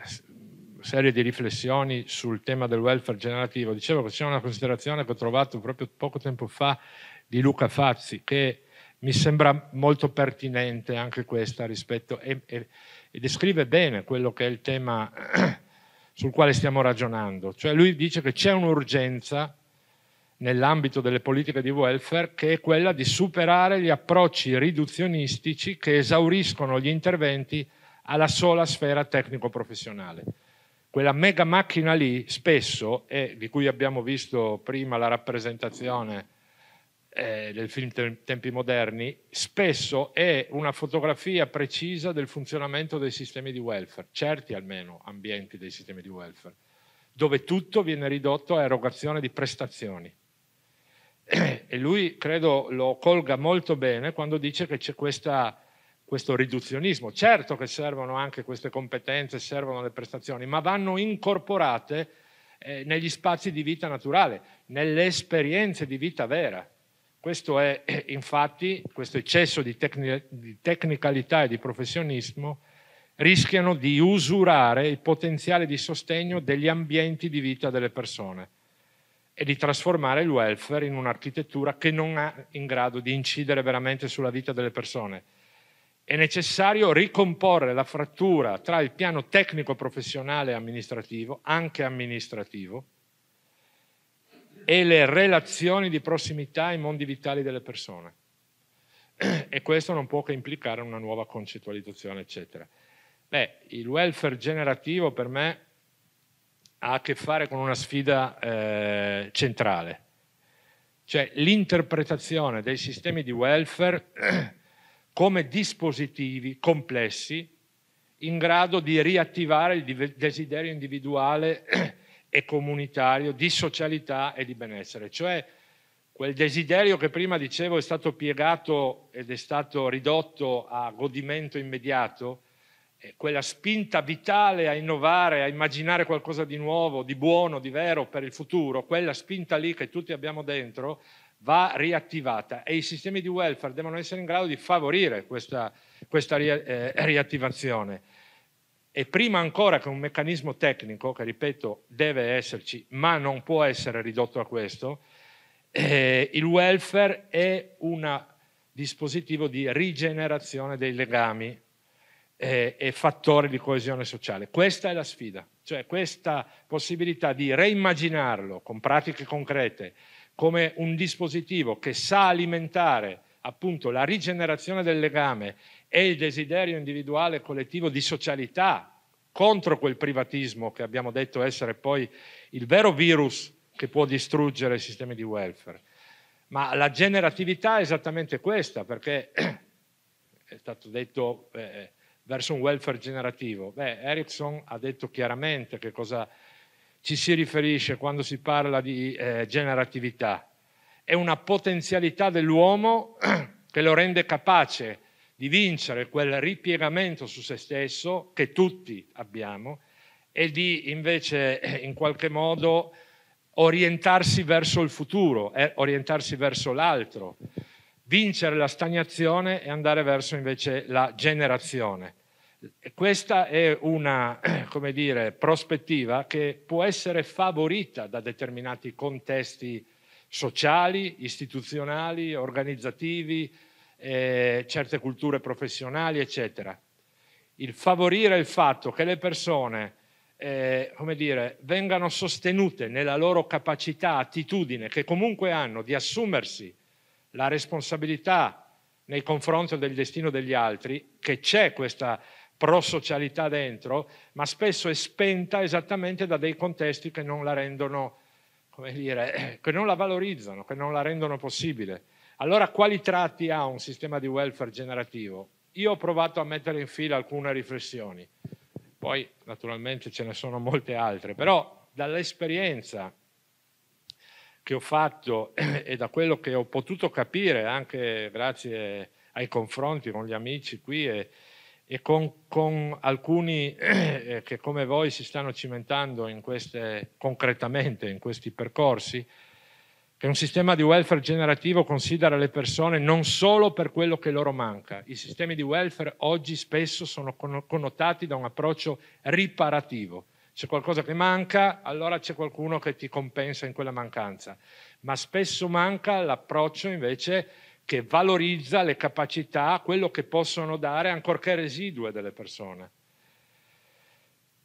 serie di riflessioni sul tema del welfare generativo. Dicevo che c'è una considerazione che ho trovato proprio poco tempo fa di Luca Fazzi, che mi sembra molto pertinente anche questa rispetto e, e, e descrive bene quello che è il tema [CLEARS THROAT] sul quale stiamo ragionando. Cioè lui dice che c'è un'urgenza nell'ambito delle politiche di welfare che è quella di superare gli approcci riduzionistici che esauriscono gli interventi alla sola sfera tecnico-professionale. Quella mega macchina lì spesso, è, di cui abbiamo visto prima la rappresentazione eh, del film Tempi Moderni, spesso è una fotografia precisa del funzionamento dei sistemi di welfare, certi almeno ambienti dei sistemi di welfare, dove tutto viene ridotto a erogazione di prestazioni. [CLEARS THROAT] E lui credo lo colga molto bene quando dice che c'è questa, questo riduzionismo. Certo che servono anche queste competenze, servono le prestazioni, ma vanno incorporate eh, negli spazi di vita naturale, nelle esperienze di vita vera questo è eh, infatti, questo eccesso di, tecnic- di tecnicalità e di professionismo rischiano di usurare il potenziale di sostegno degli ambienti di vita delle persone e di trasformare il welfare in un'architettura che non è in grado di incidere veramente sulla vita delle persone. È necessario ricomporre la frattura tra il piano tecnico professionale e amministrativo, anche amministrativo, e le relazioni di prossimità ai mondi vitali delle persone. [CLEARS THROAT] E questo non può che implicare una nuova concettualizzazione, eccetera. Beh, il welfare generativo per me ha a che fare con una sfida eh, centrale, cioè l'interpretazione dei sistemi di welfare [CLEARS THROAT] come dispositivi complessi in grado di riattivare il desiderio individuale [CLEARS THROAT] e comunitario, di socialità e di benessere, cioè quel desiderio che prima dicevo è stato piegato ed è stato ridotto a godimento immediato, eh, quella spinta vitale a innovare, a immaginare qualcosa di nuovo, di buono, di vero per il futuro, quella spinta lì che tutti abbiamo dentro va riattivata e i sistemi di welfare devono essere in grado di favorire questa, questa eh, riattivazione e prima ancora che un meccanismo tecnico, che ripeto deve esserci, ma non può essere ridotto a questo, eh, il welfare è un dispositivo di rigenerazione dei legami eh, e fattore di coesione sociale. Questa è la sfida, cioè questa possibilità di reimmaginarlo con pratiche concrete come un dispositivo che sa alimentare appunto la rigenerazione del legame è il desiderio individuale e collettivo di socialità contro quel privatismo che abbiamo detto essere poi il vero virus che può distruggere i sistemi di welfare. Ma la generatività è esattamente questa, perché [CLEARS THROAT] è stato detto eh, verso un welfare generativo. Beh, Erickson ha detto chiaramente che cosa ci si riferisce quando si parla di eh, generatività. È una potenzialità dell'uomo [CLEARS THROAT] che lo rende capace di vincere quel ripiegamento su se stesso che tutti abbiamo e di invece eh, in qualche modo orientarsi verso il futuro, eh, orientarsi verso l'altro, vincere la stagnazione e andare verso invece la generazione. Questa è una [CLEARS THROAT] dire, prospettiva che può essere favorita da determinati contesti sociali, istituzionali, organizzativi, eh, certe culture professionali, eccetera. Il favorire il fatto che le persone eh, come dire, vengano sostenute nella loro capacità, attitudine che comunque hanno di assumersi la responsabilità nei confronti del destino degli altri, che c'è questa prosocialità dentro, ma spesso è spenta esattamente da dei contesti che non la rendono, come dire, [CLEARS THROAT] che non la valorizzano, che non la rendono possibile. Allora, quali tratti ha un sistema di welfare generativo? Io ho provato a mettere in fila alcune riflessioni, poi naturalmente ce ne sono molte altre, però dall'esperienza che ho fatto [CLEARS THROAT] e da quello che ho potuto capire anche grazie ai confronti con gli amici qui e, e con, con, alcuni [CLEARS THROAT] eh, che come voi si stanno cimentando in queste, concretamente in questi percorsi, che un sistema di welfare generativo considera le persone non solo per quello che loro manca. I sistemi di welfare oggi spesso sono connotati da un approccio riparativo. C'è qualcosa che manca, allora c'è qualcuno che ti compensa in quella mancanza. Ma spesso manca l'approccio invece che valorizza le capacità, quello che possono dare, ancorché residue delle persone.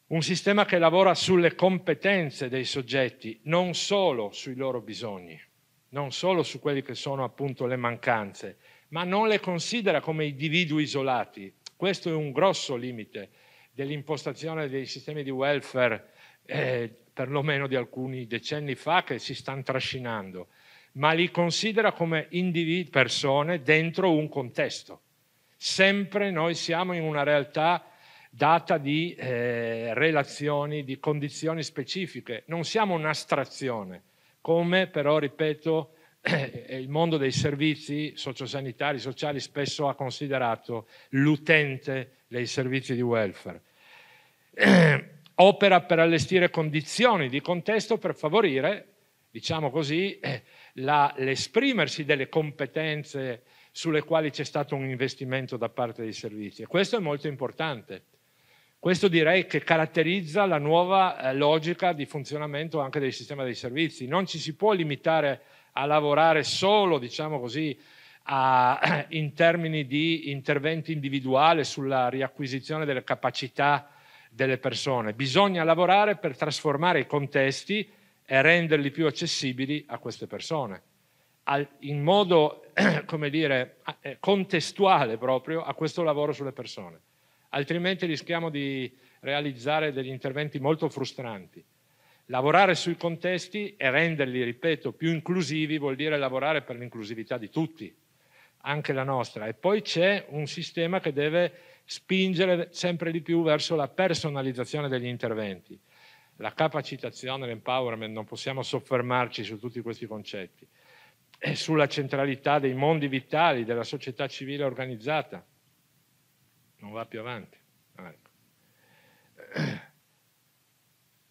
Un sistema che lavora sulle competenze dei soggetti, non solo sui loro bisogni non solo su quelle che sono appunto le mancanze, ma non le considera come individui isolati. Questo è un grosso limite dell'impostazione dei sistemi di welfare, eh, perlomeno di alcuni decenni fa, che si stanno trascinando, ma li considera come individui, persone dentro un contesto. Sempre noi siamo in una realtà data di eh, relazioni, di condizioni specifiche, non siamo un'astrazione come però, ripeto, [CLEARS THROAT] il mondo dei servizi sociosanitari, sociali spesso ha considerato l'utente dei servizi di welfare. [CLEARS THROAT] Opera per allestire condizioni di contesto per favorire, diciamo così, [CLEARS THROAT] la, l'esprimersi delle competenze sulle quali c'è stato un investimento da parte dei servizi. E questo è molto importante questo direi che caratterizza la nuova eh, logica di funzionamento anche del sistema dei servizi. Non ci si può limitare a lavorare solo, diciamo così, a, [CLEARS THROAT] in termini di interventi individuali sulla riacquisizione delle capacità delle persone. Bisogna lavorare per trasformare i contesti e renderli più accessibili a queste persone, al, in modo, [CLEARS THROAT] come dire, eh, contestuale proprio a questo lavoro sulle persone altrimenti rischiamo di realizzare degli interventi molto frustranti. Lavorare sui contesti e renderli, ripeto, più inclusivi vuol dire lavorare per l'inclusività di tutti, anche la nostra. E poi c'è un sistema che deve spingere sempre di più verso la personalizzazione degli interventi. La capacitazione, l'empowerment, non possiamo soffermarci su tutti questi concetti. E sulla centralità dei mondi vitali, della società civile organizzata, non va più avanti. Ah, ecco.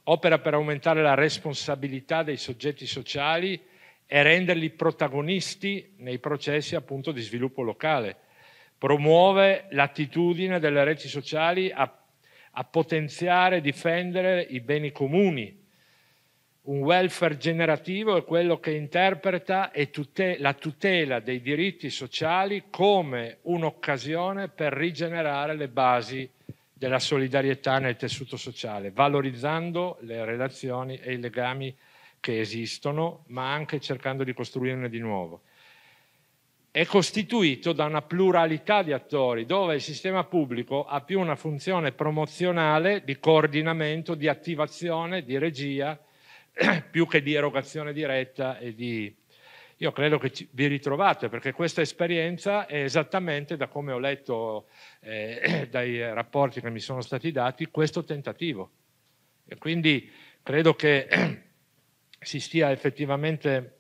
[CLEARS THROAT] Opera per aumentare la responsabilità dei soggetti sociali e renderli protagonisti nei processi appunto di sviluppo locale. Promuove l'attitudine delle reti sociali a, a potenziare e difendere i beni comuni, un welfare generativo è quello che interpreta la tutela dei diritti sociali come un'occasione per rigenerare le basi della solidarietà nel tessuto sociale, valorizzando le relazioni e i legami che esistono, ma anche cercando di costruirne di nuovo. È costituito da una pluralità di attori, dove il sistema pubblico ha più una funzione promozionale, di coordinamento, di attivazione, di regia, [CLEARS THROAT] più che di erogazione diretta e di... Io credo che vi ritrovate perché questa esperienza è esattamente, da come ho letto eh, [CLEARS THROAT] dai rapporti che mi sono stati dati, questo tentativo. E quindi credo che [CLEARS THROAT] si stia effettivamente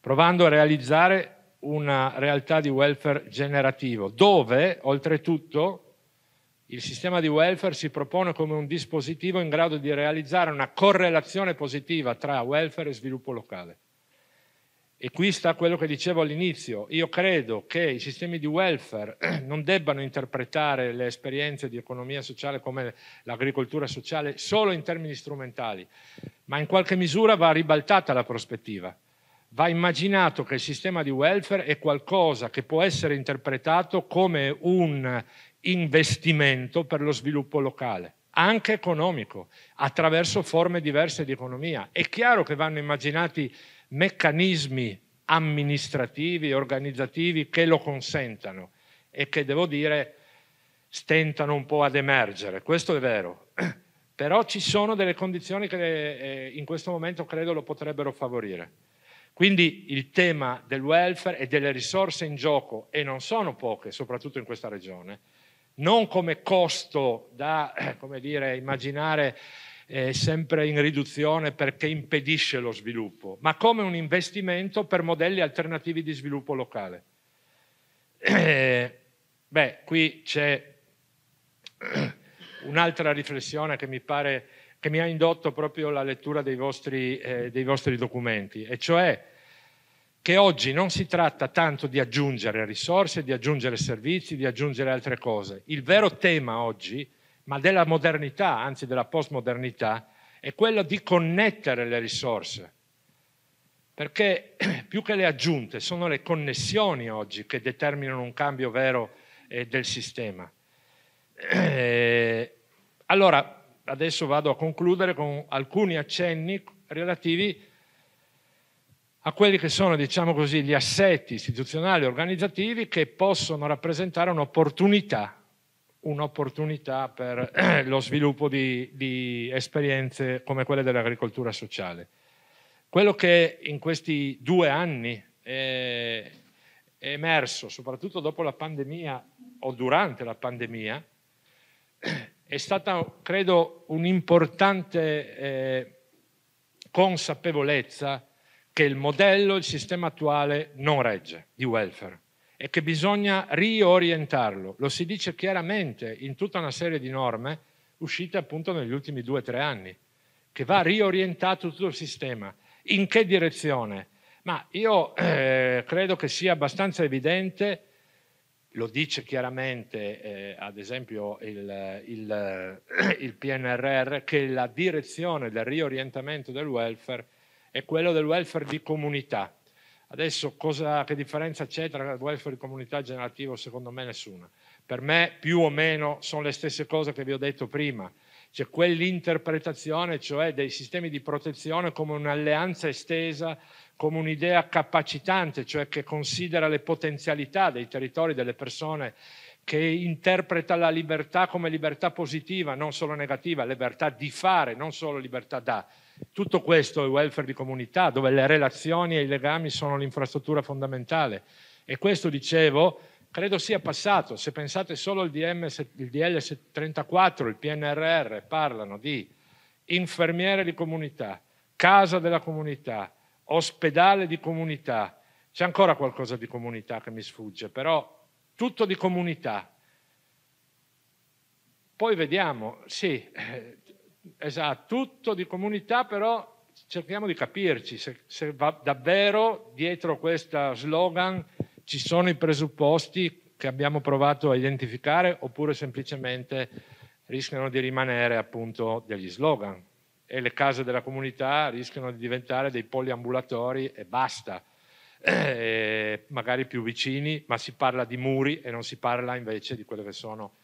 provando a realizzare una realtà di welfare generativo, dove oltretutto il sistema di welfare si propone come un dispositivo in grado di realizzare una correlazione positiva tra welfare e sviluppo locale. E qui sta quello che dicevo all'inizio. Io credo che i sistemi di welfare [CLEARS THROAT] non debbano interpretare le esperienze di economia sociale come l'agricoltura sociale solo in termini strumentali, ma in qualche misura va ribaltata la prospettiva. Va immaginato che il sistema di welfare è qualcosa che può essere interpretato come un investimento per lo sviluppo locale, anche economico, attraverso forme diverse di economia. È chiaro che vanno immaginati meccanismi amministrativi, organizzativi che lo consentano e che devo dire stentano un po' ad emergere, questo è vero, [CLEARS THROAT] però ci sono delle condizioni che eh, in questo momento credo lo potrebbero favorire. Quindi il tema del welfare e delle risorse in gioco, e non sono poche, soprattutto in questa regione, non come costo da eh, come dire, immaginare eh, sempre in riduzione perché impedisce lo sviluppo, ma come un investimento per modelli alternativi di sviluppo locale. Eh, beh, qui c'è [CLEARS THROAT] un'altra riflessione che mi pare che mi ha indotto proprio la lettura dei vostri, eh, dei vostri documenti, e cioè che oggi non si tratta tanto di aggiungere risorse, di aggiungere servizi, di aggiungere altre cose. Il vero tema oggi, ma della modernità, anzi della postmodernità, è quello di connettere le risorse. Perché [CLEARS THROAT] più che le aggiunte sono le connessioni oggi che determinano un cambio vero eh, del sistema. Eh, allora, adesso vado a concludere con alcuni accenni relativi a a quelli che sono, diciamo così, gli assetti istituzionali e organizzativi che possono rappresentare un'opportunità, un'opportunità per [CLEARS THROAT] lo sviluppo di, di esperienze come quelle dell'agricoltura sociale. Quello che in questi due anni è, è emerso, soprattutto dopo la pandemia o durante la pandemia, [CLEARS THROAT] è stata, credo, un'importante eh, consapevolezza che il modello, il sistema attuale non regge di welfare e che bisogna riorientarlo. Lo si dice chiaramente in tutta una serie di norme uscite appunto negli ultimi due o tre anni, che va riorientato tutto il sistema. In che direzione? Ma io eh, credo che sia abbastanza evidente, lo dice chiaramente eh, ad esempio il, il, [CLEARS THROAT] il PNRR, che la direzione del riorientamento del welfare è quello del welfare di comunità. Adesso cosa, che differenza c'è tra il welfare di comunità e generativo? Secondo me nessuna. Per me più o meno sono le stesse cose che vi ho detto prima. C'è quell'interpretazione, cioè dei sistemi di protezione come un'alleanza estesa, come un'idea capacitante, cioè che considera le potenzialità dei territori, delle persone che interpreta la libertà come libertà positiva, non solo negativa, libertà di fare, non solo libertà da. Tutto questo è welfare di comunità, dove le relazioni e i legami sono l'infrastruttura fondamentale. E questo, dicevo, credo sia passato. Se pensate solo al DM, il DL 34, il PNRR, parlano di infermiere di comunità, casa della comunità, ospedale di comunità. C'è ancora qualcosa di comunità che mi sfugge, però tutto di comunità. Poi vediamo, sì, eh, Esatto, tutto di comunità, però cerchiamo di capirci se, se va, davvero dietro questo slogan ci sono i presupposti che abbiamo provato a identificare oppure semplicemente rischiano di rimanere appunto degli slogan e le case della comunità rischiano di diventare dei poliambulatori e basta, [CLEARS THROAT] e magari più vicini, ma si parla di muri e non si parla invece di quelle che sono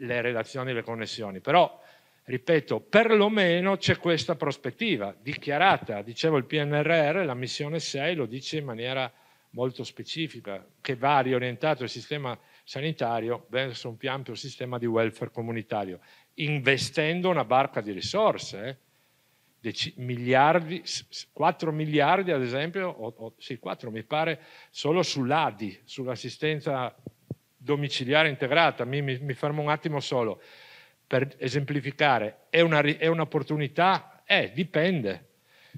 le relazioni, le connessioni. Però ripeto, perlomeno c'è questa prospettiva dichiarata, dicevo il PNRR, la missione 6 lo dice in maniera molto specifica, che va riorientato il sistema sanitario verso un più ampio sistema di welfare comunitario, investendo una barca di risorse, eh? miliardi, 4 miliardi ad esempio, o, o, sì 4 mi pare, solo sull'ADI, sull'assistenza domiciliare integrata, mi, mi, mi fermo un attimo solo, per esemplificare, è, una, è un'opportunità? Eh, dipende.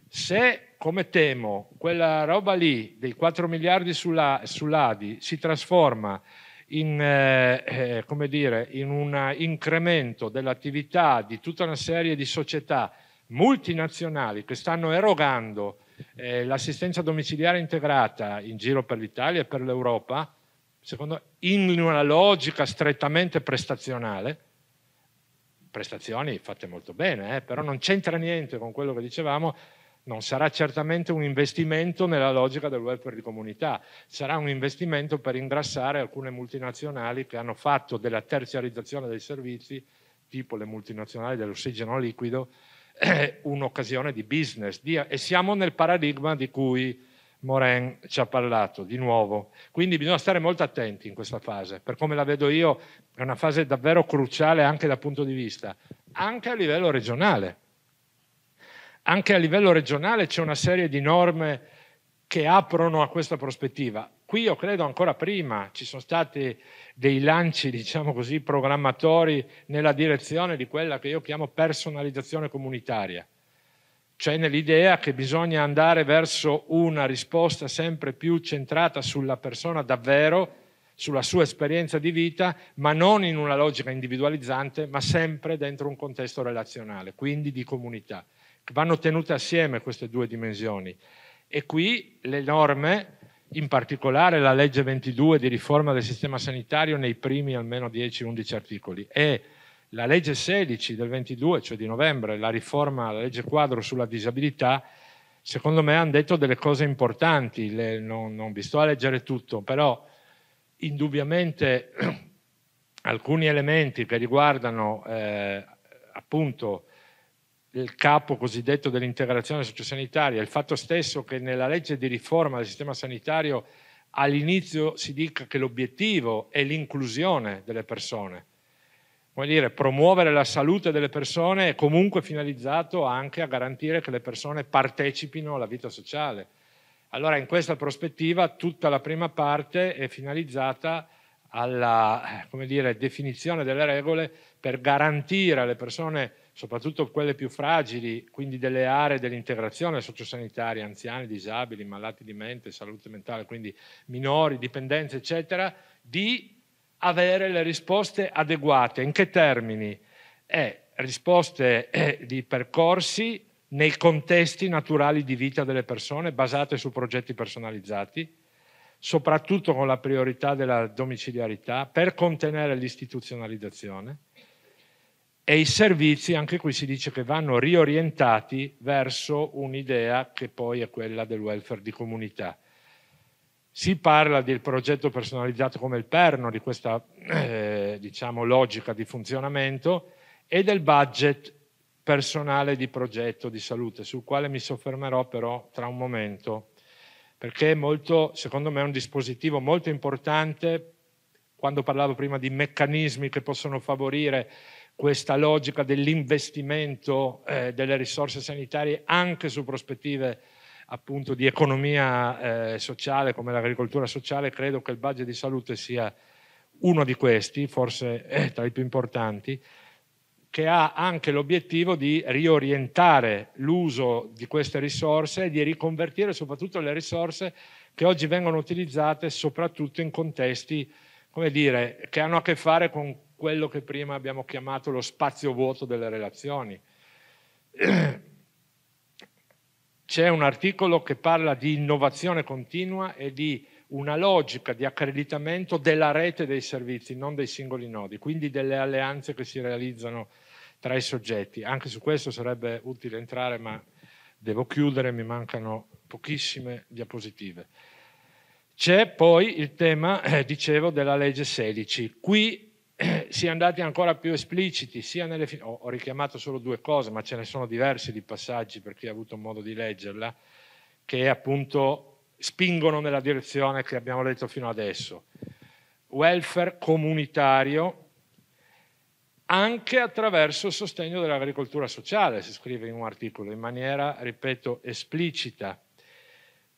Se, come temo, quella roba lì dei 4 miliardi sulla, sull'ADI si trasforma in, eh, eh, dire, in un incremento dell'attività di tutta una serie di società multinazionali che stanno erogando eh, l'assistenza domiciliare integrata in giro per l'Italia e per l'Europa, secondo, in una logica strettamente prestazionale, prestazioni fatte molto bene, eh, però non c'entra niente con quello che dicevamo, non sarà certamente un investimento nella logica del welfare di comunità, sarà un investimento per ingrassare alcune multinazionali che hanno fatto della terziarizzazione dei servizi, tipo le multinazionali dell'ossigeno liquido, eh, [CLEARS THROAT] un'occasione di business. Di, e siamo nel paradigma di cui Moren ci ha parlato di nuovo. Quindi bisogna stare molto attenti in questa fase, per come la vedo io è una fase davvero cruciale anche dal punto di vista, anche a livello regionale. Anche a livello regionale c'è una serie di norme che aprono a questa prospettiva. Qui io credo ancora prima ci sono stati dei lanci, diciamo così, programmatori nella direzione di quella che io chiamo personalizzazione comunitaria cioè nell'idea che bisogna andare verso una risposta sempre più centrata sulla persona davvero, sulla sua esperienza di vita, ma non in una logica individualizzante, ma sempre dentro un contesto relazionale, quindi di comunità. Vanno tenute assieme queste due dimensioni. E qui le norme, in particolare la legge 22 di riforma del sistema sanitario nei primi almeno 10-11 articoli, e la legge 16 del 22, cioè di novembre, la riforma, la legge quadro sulla disabilità, secondo me hanno detto delle cose importanti, Le, non, non, vi sto a leggere tutto, però indubbiamente [CLEARS THROAT] alcuni elementi che riguardano eh, appunto il capo cosiddetto dell'integrazione sociosanitaria, il fatto stesso che nella legge di riforma del sistema sanitario all'inizio si dica che l'obiettivo è l'inclusione delle persone, come dire, promuovere la salute delle persone è comunque finalizzato anche a garantire che le persone partecipino alla vita sociale. Allora in questa prospettiva tutta la prima parte è finalizzata alla dire, definizione delle regole per garantire alle persone, soprattutto quelle più fragili, quindi delle aree dell'integrazione sociosanitaria, anziani, disabili, malati di mente, salute mentale, quindi minori, dipendenze, eccetera, di avere le risposte adeguate. In che termini? Eh, risposte eh, di percorsi nei contesti naturali di vita delle persone basate su progetti personalizzati, soprattutto con la priorità della domiciliarità per contenere l'istituzionalizzazione e i servizi, anche qui si dice che vanno riorientati verso un'idea che poi è quella del welfare di comunità si parla del progetto personalizzato come il perno, di questa eh, diciamo, logica di funzionamento e del budget personale di progetto di salute, sul quale mi soffermerò però tra un momento, perché è molto, secondo me è un dispositivo molto importante, quando parlavo prima di meccanismi che possono favorire questa logica dell'investimento eh, delle risorse sanitarie anche su prospettive appunto di economia eh, sociale come l'agricoltura sociale, credo che il budget di salute sia uno di questi, forse eh, tra i più importanti, che ha anche l'obiettivo di riorientare l'uso di queste risorse e di riconvertire soprattutto le risorse che oggi vengono utilizzate soprattutto in contesti, come dire, che hanno a che fare con quello che prima abbiamo chiamato lo spazio vuoto delle relazioni. [CLEARS THROAT] c'è un articolo che parla di innovazione continua e di una logica di accreditamento della rete dei servizi, non dei singoli nodi, quindi delle alleanze che si realizzano tra i soggetti. Anche su questo sarebbe utile entrare, ma devo chiudere, mi mancano pochissime diapositive. C'è poi il tema, eh, dicevo, della legge 16. Qui [CLEARS THROAT] si è andati ancora più espliciti, sia nelle, ho, ho richiamato solo due cose, ma ce ne sono diversi di passaggi per chi ha avuto modo di leggerla, che appunto spingono nella direzione che abbiamo letto fino adesso. Welfare comunitario anche attraverso il sostegno dell'agricoltura sociale, si scrive in un articolo, in maniera, ripeto, esplicita.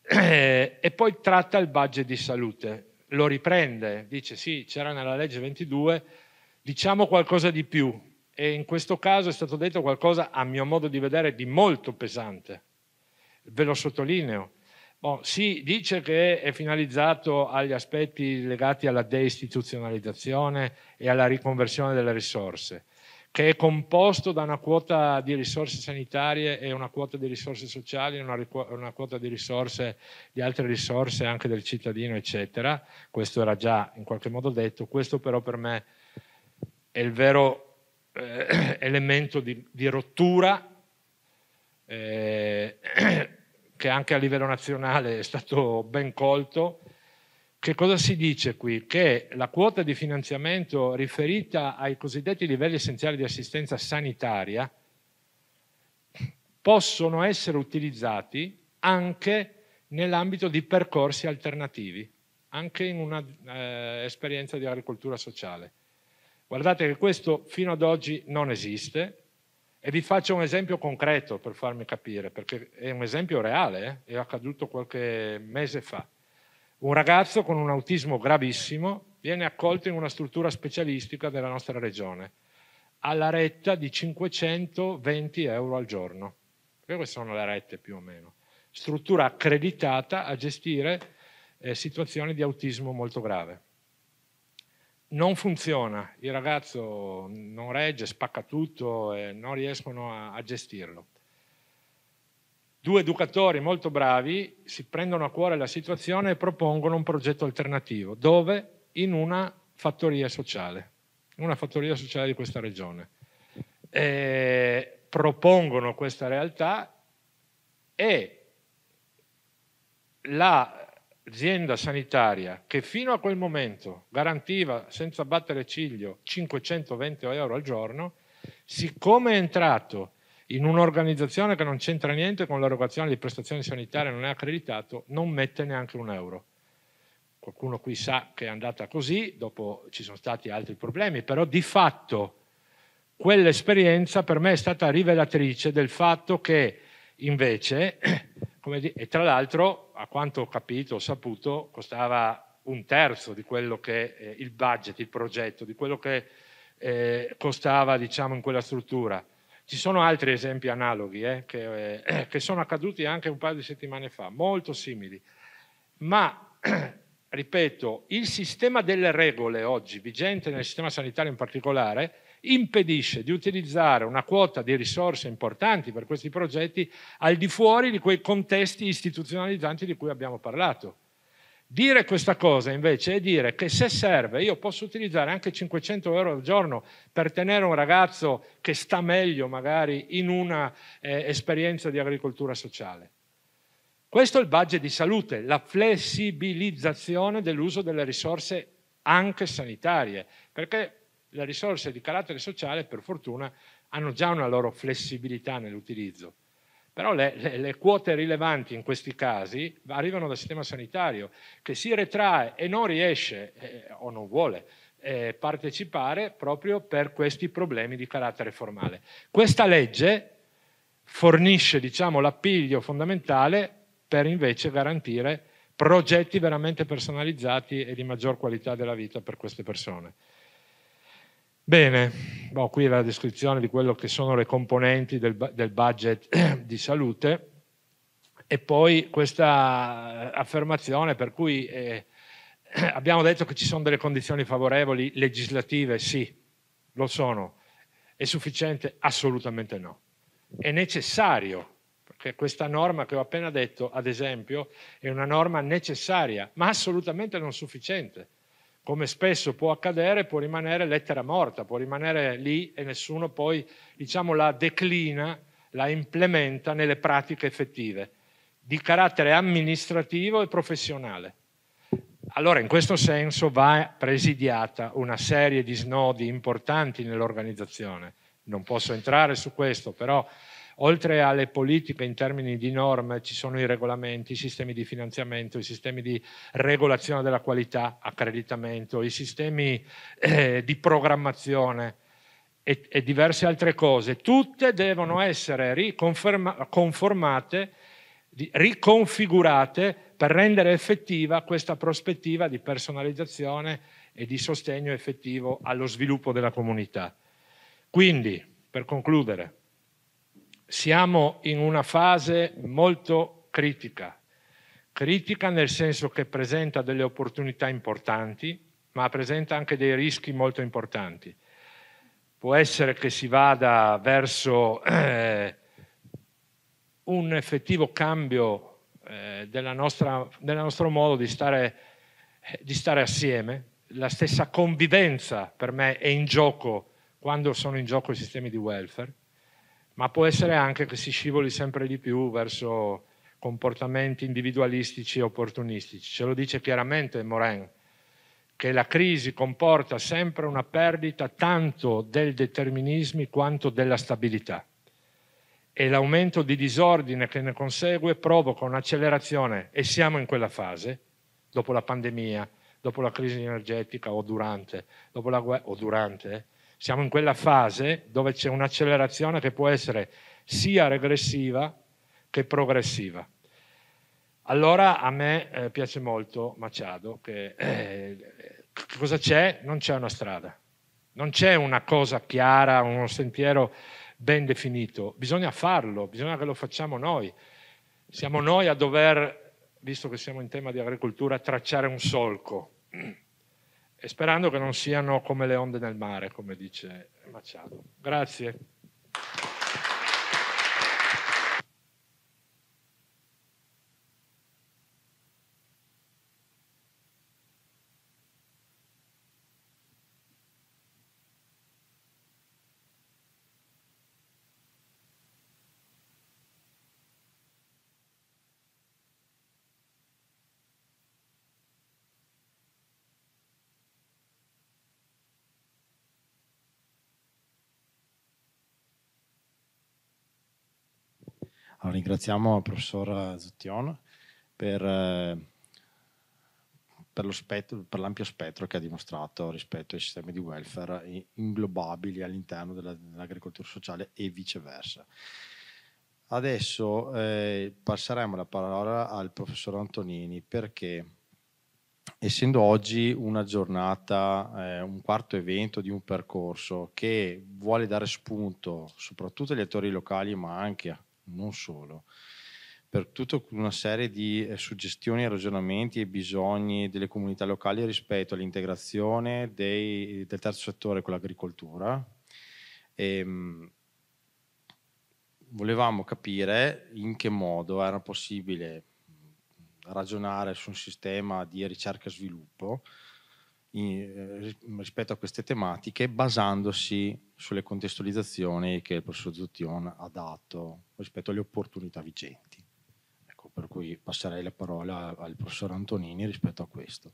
[CLEARS THROAT] E poi tratta il budget di salute lo riprende, dice sì, c'era nella legge 22, diciamo qualcosa di più. E in questo caso è stato detto qualcosa, a mio modo di vedere, di molto pesante. Ve lo sottolineo. Bon, si dice che è finalizzato agli aspetti legati alla deistituzionalizzazione e alla riconversione delle risorse che è composto da una quota di risorse sanitarie e una quota di risorse sociali, una, una quota di risorse, di altre risorse anche del cittadino, eccetera. Questo era già in qualche modo detto, questo però per me è il vero eh, [CLEARS THROAT] elemento di, di rottura eh, [CLEARS THROAT] che anche a livello nazionale è stato ben colto che cosa si dice qui? Che la quota di finanziamento riferita ai cosiddetti livelli essenziali di assistenza sanitaria possono essere utilizzati anche nell'ambito di percorsi alternativi, anche in un'esperienza eh, di agricoltura sociale. Guardate che questo fino ad oggi non esiste e vi faccio un esempio concreto per farmi capire, perché è un esempio reale, eh? è accaduto qualche mese fa. Un ragazzo con un autismo gravissimo viene accolto in una struttura specialistica della nostra regione, alla retta di 520 euro al giorno. Queste sono le rette più o meno. Struttura accreditata a gestire eh, situazioni di autismo molto grave. Non funziona, il ragazzo non regge, spacca tutto, e non riescono a, a gestirlo. Due educatori molto bravi si prendono a cuore la situazione e propongono un progetto alternativo, dove? In una fattoria sociale, una fattoria sociale di questa regione. E propongono questa realtà e l'azienda sanitaria che fino a quel momento garantiva senza battere ciglio 520 euro al giorno, siccome è entrato in un'organizzazione che non c'entra niente con l'erogazione di prestazioni sanitarie, non è accreditato, non mette neanche un euro. Qualcuno qui sa che è andata così, dopo ci sono stati altri problemi, però di fatto quell'esperienza per me è stata rivelatrice del fatto che invece, [CLEARS THROAT] di, e tra l'altro a quanto ho capito, ho saputo, costava un terzo di quello che eh, il budget, il progetto, di quello che eh, costava diciamo, in quella struttura ci sono altri esempi analoghi eh, che, eh, [CLEARS THROAT] che sono accaduti anche un paio di settimane fa, molto simili. Ma, [CLEARS THROAT] ripeto, il sistema delle regole oggi, vigente nel sistema sanitario in particolare, impedisce di utilizzare una quota di risorse importanti per questi progetti al di fuori di quei contesti istituzionalizzanti di cui abbiamo parlato. Dire questa cosa invece è dire che se serve io posso utilizzare anche 500 euro al giorno per tenere un ragazzo che sta meglio magari in una eh, esperienza di agricoltura sociale. Questo è il budget di salute, la flessibilizzazione dell'uso delle risorse anche sanitarie, perché le risorse di carattere sociale per fortuna hanno già una loro flessibilità nell'utilizzo. Però le, le, le, quote rilevanti in questi casi arrivano dal sistema sanitario che si retrae e non riesce eh, o non vuole eh, partecipare proprio per questi problemi di carattere formale. Questa legge fornisce diciamo, l'appiglio fondamentale per invece garantire progetti veramente personalizzati e di maggior qualità della vita per queste persone. Bene, boh, qui è la descrizione di quello che sono le componenti del, del budget [CLEARS THROAT] di salute e poi questa eh, affermazione per cui eh, [CLEARS THROAT] abbiamo detto che ci sono delle condizioni favorevoli legislative, sì, lo sono. È sufficiente? Assolutamente no. È necessario, perché questa norma che ho appena detto, ad esempio, è una norma necessaria, ma assolutamente non sufficiente come spesso può accadere, può rimanere lettera morta, può rimanere lì e nessuno poi diciamo, la declina, la implementa nelle pratiche effettive di carattere amministrativo e professionale. Allora in questo senso va presidiata una serie di snodi importanti nell'organizzazione. Non posso entrare su questo, però Oltre alle politiche in termini di norme ci sono i regolamenti, i sistemi di finanziamento, i sistemi di regolazione della qualità, accreditamento, i sistemi eh, di programmazione e, e, diverse altre cose. Tutte devono essere riconformate, riconfigurate per rendere effettiva questa prospettiva di personalizzazione e di sostegno effettivo allo sviluppo della comunità. Quindi, per concludere, siamo in una fase molto critica, critica nel senso che presenta delle opportunità importanti, ma presenta anche dei rischi molto importanti. Può essere che si vada verso eh, un effettivo cambio eh, della nostra, del nostro modo di stare, eh, di stare assieme. La stessa convivenza per me è in gioco quando sono in gioco i sistemi di welfare ma può essere anche che si scivoli sempre di più verso comportamenti individualistici e opportunistici. Ce lo dice chiaramente Morin, che la crisi comporta sempre una perdita tanto del determinismo quanto della stabilità e l'aumento di disordine che ne consegue provoca un'accelerazione e siamo in quella fase, dopo la pandemia, dopo la crisi energetica o durante, la, guerra, o durante eh, siamo in quella fase dove c'è un'accelerazione che può essere sia regressiva che progressiva. Allora a me eh, piace molto Machado, che eh, cosa c'è? Non c'è una strada, non c'è una cosa chiara, un sentiero ben definito, bisogna farlo, bisogna che lo facciamo noi. Siamo noi a dover, visto che siamo in tema di agricoltura, tracciare un solco e sperando che non siano come le onde nel mare, come dice Machado. Grazie. No, ringraziamo il professor Zottion per, eh, per, spettro, per, l'ampio spettro che ha dimostrato rispetto ai sistemi di welfare inglobabili all'interno della, dell'agricoltura sociale e viceversa. Adesso eh, passeremo la parola al professor Antonini perché essendo oggi una giornata, eh, un quarto evento di un percorso che vuole dare spunto soprattutto agli attori locali ma anche non solo, per tutta una serie di eh, suggestioni, ragionamenti e bisogni delle comunità locali rispetto all'integrazione dei, del terzo settore con l'agricoltura. E, ehm, volevamo capire in che modo era possibile ragionare su un sistema di ricerca e sviluppo in, eh, rispetto a queste tematiche basandosi sulle contestualizzazioni che il professor Zuttion ha dato rispetto alle opportunità vigenti. Ecco, per cui passerei la parola al professor Antonini rispetto a questo.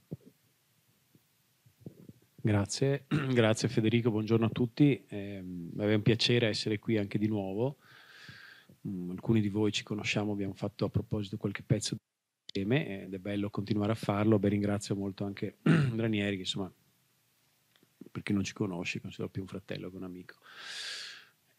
Grazie, [CLEARS THROAT] grazie Federico, buongiorno a tutti. Eh, è un piacere essere qui anche di nuovo. Mm, alcuni di voi ci conosciamo, abbiamo fatto a proposito qualche pezzo di insieme ed è bello continuare a farlo. Beh, ringrazio molto anche [CLEARS THROAT] Ranieri, che insomma, per chi non ci conosce, considero più un fratello che un amico.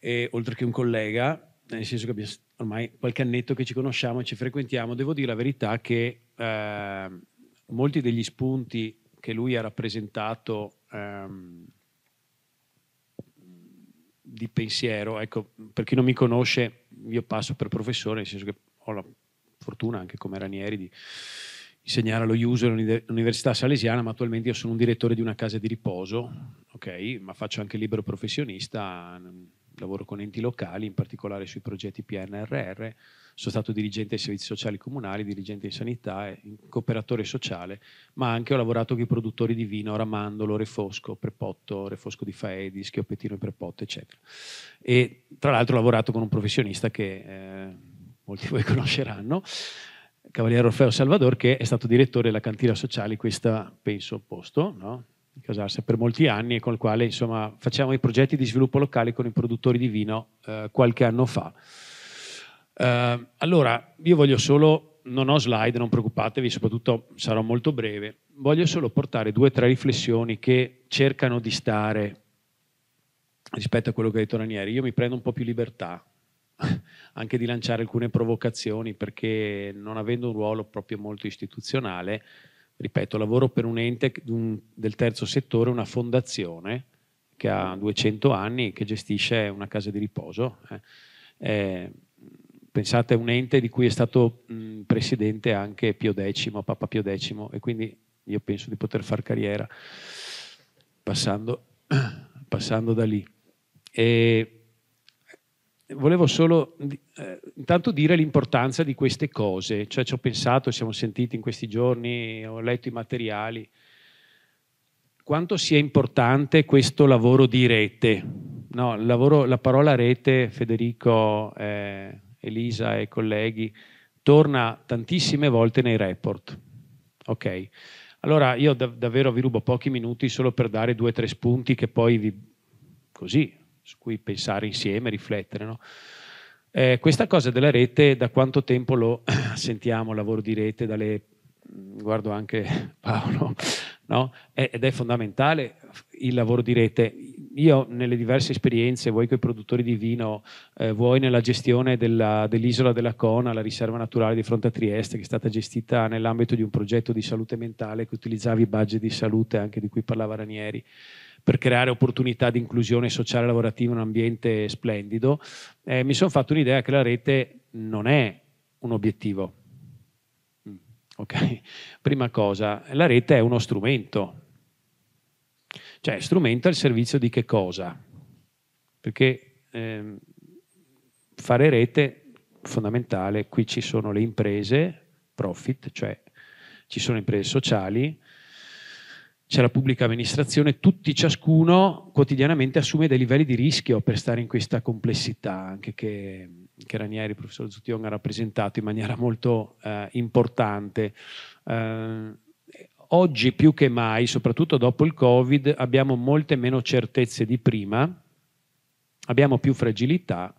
E, oltre che un collega, nel senso che abbiamo ormai qualche annetto che ci conosciamo e ci frequentiamo, devo dire la verità che eh, molti degli spunti che lui ha rappresentato ehm, di pensiero, ecco, per chi non mi conosce, io passo per professore, nel senso che ho la fortuna anche come Ranieri di insegnare allo user all'Università Salesiana, ma attualmente io sono un direttore di una casa di riposo, ok, ma faccio anche libero professionista, lavoro con enti locali, in particolare sui progetti PNRR, sono stato dirigente dei servizi sociali comunali, dirigente di sanità, cooperatore sociale, ma anche ho lavorato con i produttori di vino, Ramandolo, Refosco, Prepotto, Refosco di Faedi, Schioppettino e Prepotto, eccetera. E tra l'altro ho lavorato con un professionista che... Eh, molti di voi [LAUGHS] conosceranno, Cavaliere Orfeo Salvador, che è stato direttore della cantina sociale, questa penso posto, no? in Casarsa, per molti anni e con il quale insomma, facciamo i progetti di sviluppo locale con i produttori di vino eh, qualche anno fa. Eh, allora, io voglio solo, non ho slide, non preoccupatevi, soprattutto sarò molto breve, voglio solo portare due o tre riflessioni che cercano di stare rispetto a quello che ha detto Ranieri. Io mi prendo un po' più libertà [LAUGHS] anche di lanciare alcune provocazioni perché non avendo un ruolo proprio molto istituzionale, ripeto, lavoro per un ente del terzo settore, una fondazione che ha 200 anni, e che gestisce una casa di riposo. Eh. eh, pensate a un ente di cui è stato mh, presidente anche Pio X, Papa Pio X, e quindi io penso di poter fare carriera passando, [CLEARS THROAT] passando da lì. E volevo solo eh, intanto dire l'importanza di queste cose, cioè ci ho pensato, siamo sentiti in questi giorni, ho letto i materiali, quanto sia importante questo lavoro di rete. No, lavoro, la parola rete, Federico, eh, Elisa e colleghi, torna tantissime volte nei report. Ok, allora io dav- davvero vi rubo pochi minuti solo per dare due o tre spunti che poi vi, così, su cui pensare insieme, riflettere. No? Eh, questa cosa della rete, da quanto tempo lo [CLEARS THROAT] sentiamo, lavoro di rete, dalle, guardo anche [LAUGHS] Paolo, no? ed è fondamentale il lavoro di rete. Io nelle diverse esperienze, voi i produttori di vino, eh, voi nella gestione della, dell'isola della Cona, la riserva naturale di fronte a Trieste, che è stata gestita nell'ambito di un progetto di salute mentale che utilizzava i budget di salute, anche di cui parlava Ranieri per creare opportunità di inclusione sociale e lavorativa in un ambiente splendido, eh, mi sono fatto un'idea che la rete non è un obiettivo. Mm, ok, [LAUGHS] Prima cosa, la rete è uno strumento. Cioè, strumento al servizio di che cosa? Perché eh, fare rete fondamentale, qui ci sono le imprese, profit, cioè ci sono imprese sociali, c'è la pubblica amministrazione, tutti ciascuno quotidianamente assume dei livelli di rischio per stare in questa complessità, anche che, che Ranieri, il professor Zuttion, ha rappresentato in maniera molto eh, importante. Eh, oggi più che mai, soprattutto dopo il Covid, abbiamo molte meno certezze di prima, abbiamo più fragilità.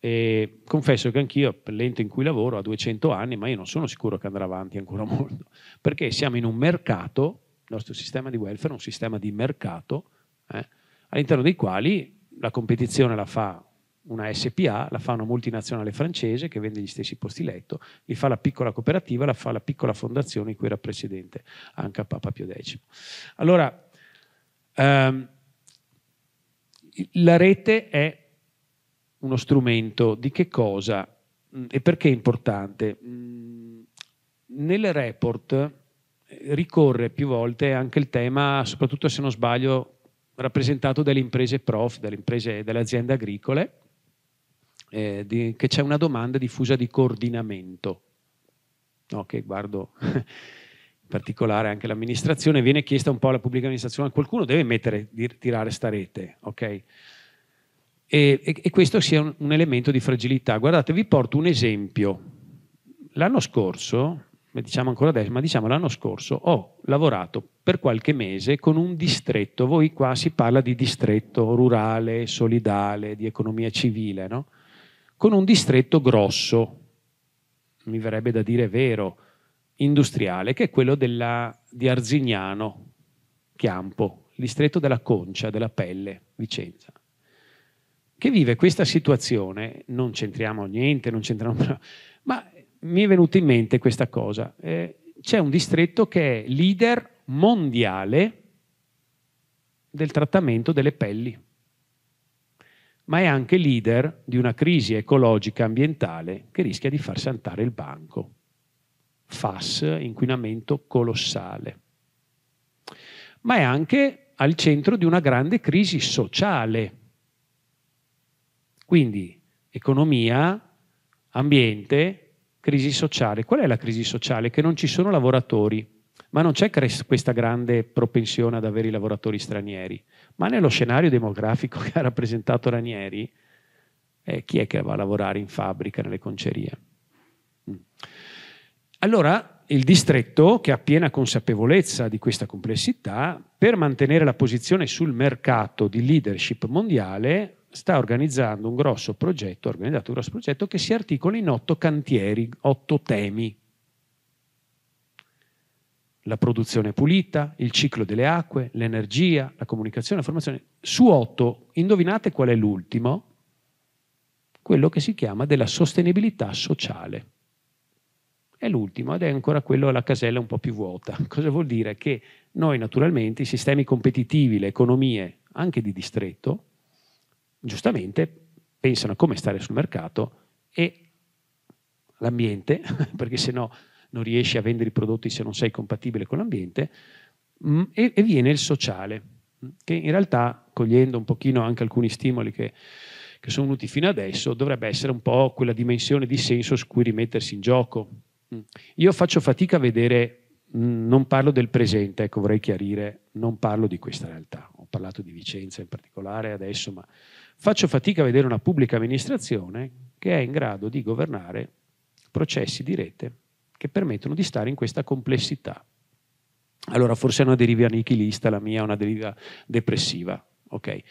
E confesso che anch'io, per l'ente in cui lavoro, a 200 anni, ma io non sono sicuro che andrà avanti ancora molto, perché siamo in un mercato il nostro sistema di welfare è un sistema di mercato eh, all'interno dei quali la competizione la fa una SPA, la fa una multinazionale francese che vende gli stessi posti letto, li fa la piccola cooperativa, la fa la piccola fondazione in cui era presidente anche a Papa Pio X. Allora, ehm, la rete è uno strumento di che cosa mm, e perché è importante? Mm, nel report ricorre più volte anche il tema, soprattutto se non sbaglio, rappresentato dalle imprese prof, dalle, imprese, dalle aziende agricole, eh, di, che c'è una domanda diffusa di coordinamento, Ok, guardo in particolare anche l'amministrazione, viene chiesta un po' alla pubblica amministrazione, qualcuno deve mettere, dir, tirare sta rete, ok? E, e, e questo sia un, un elemento di fragilità. Guardate, vi porto un esempio. L'anno scorso, diciamo ancora adesso, ma diciamo l'anno scorso ho lavorato per qualche mese con un distretto, voi qua si parla di distretto rurale, solidale, di economia civile, no? con un distretto grosso, mi verrebbe da dire vero, industriale, che è quello della, di Arzignano, Chiampo, distretto della concia, della pelle, Vicenza, che vive questa situazione, non c'entriamo niente, non c'entriamo, [LAUGHS] ma mi è venuta in mente questa cosa. Eh, c'è un distretto che è leader mondiale del trattamento delle pelli, ma è anche leader di una crisi ecologica ambientale che rischia di far saltare il banco. FAS, inquinamento colossale. Ma è anche al centro di una grande crisi sociale. Quindi economia, ambiente, crisi sociale. Qual è la crisi sociale? Che non ci sono lavoratori, ma non c'è questa grande propensione ad avere i lavoratori stranieri. Ma nello scenario demografico [LAUGHS] che ha rappresentato Ranieri, eh, chi è che va a lavorare in fabbrica, nelle concerie? Mm. Allora il distretto, che ha piena consapevolezza di questa complessità, per mantenere la posizione sul mercato di leadership mondiale, sta organizzando un grosso progetto, ha organizzato un grosso progetto che si articola in otto cantieri, otto temi. La produzione pulita, il ciclo delle acque, l'energia, la comunicazione, la formazione. Su otto, indovinate qual è l'ultimo? Quello che si chiama della sostenibilità sociale. È l'ultimo ed è ancora quello alla casella un po' più vuota. [LAUGHS] Cosa vuol dire? Che noi naturalmente i sistemi competitivi, le economie anche di distretto, giustamente pensano a come stare sul mercato e l'ambiente, [LAUGHS] perché se no non riesci a vendere i prodotti se non sei compatibile con l'ambiente, mm, e, viene il sociale, mm, che in realtà, cogliendo un pochino anche alcuni stimoli che, che sono venuti fino adesso, dovrebbe essere un po' quella dimensione di senso su cui rimettersi in gioco. Mm. Io faccio fatica a vedere non parlo del presente, ecco vorrei chiarire, non parlo di questa realtà, ho parlato di Vicenza in particolare adesso, ma faccio fatica a vedere una pubblica amministrazione che è in grado di governare processi di rete che permettono di stare in questa complessità. Allora, forse è una deriva nichilista, la mia è una deriva depressiva. Okay.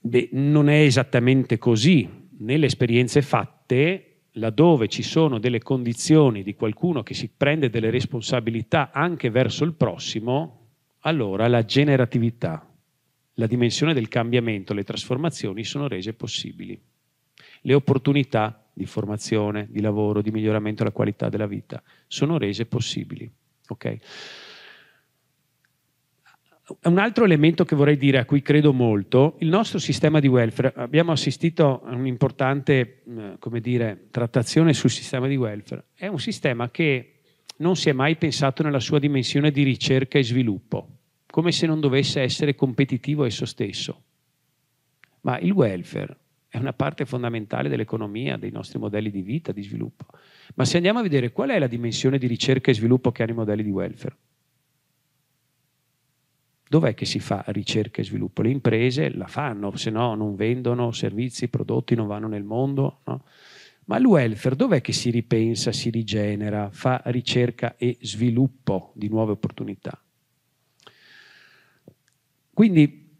Beh, non è esattamente così. Nelle esperienze fatte, laddove ci sono delle condizioni di qualcuno che si prende delle responsabilità anche verso il prossimo, allora la generatività, la dimensione del cambiamento, le trasformazioni sono rese possibili. Le opportunità di formazione, di lavoro, di miglioramento della qualità della vita sono rese possibili. Okay? Un altro elemento che vorrei dire, a cui credo molto, il nostro sistema di welfare, abbiamo assistito a un'importante eh, dire, trattazione sul sistema di welfare, è un sistema che non si è mai pensato nella sua dimensione di ricerca e sviluppo come se non dovesse essere competitivo esso stesso. Ma il welfare è una parte fondamentale dell'economia, dei nostri modelli di vita, di sviluppo. Ma se andiamo a vedere qual è la dimensione di ricerca e sviluppo che hanno i modelli di welfare, dov'è che si fa ricerca e sviluppo? Le imprese la fanno, se no non vendono servizi, prodotti, non vanno nel mondo. No? Ma il welfare dov'è che si ripensa, si rigenera, fa ricerca e sviluppo di nuove opportunità? Quindi,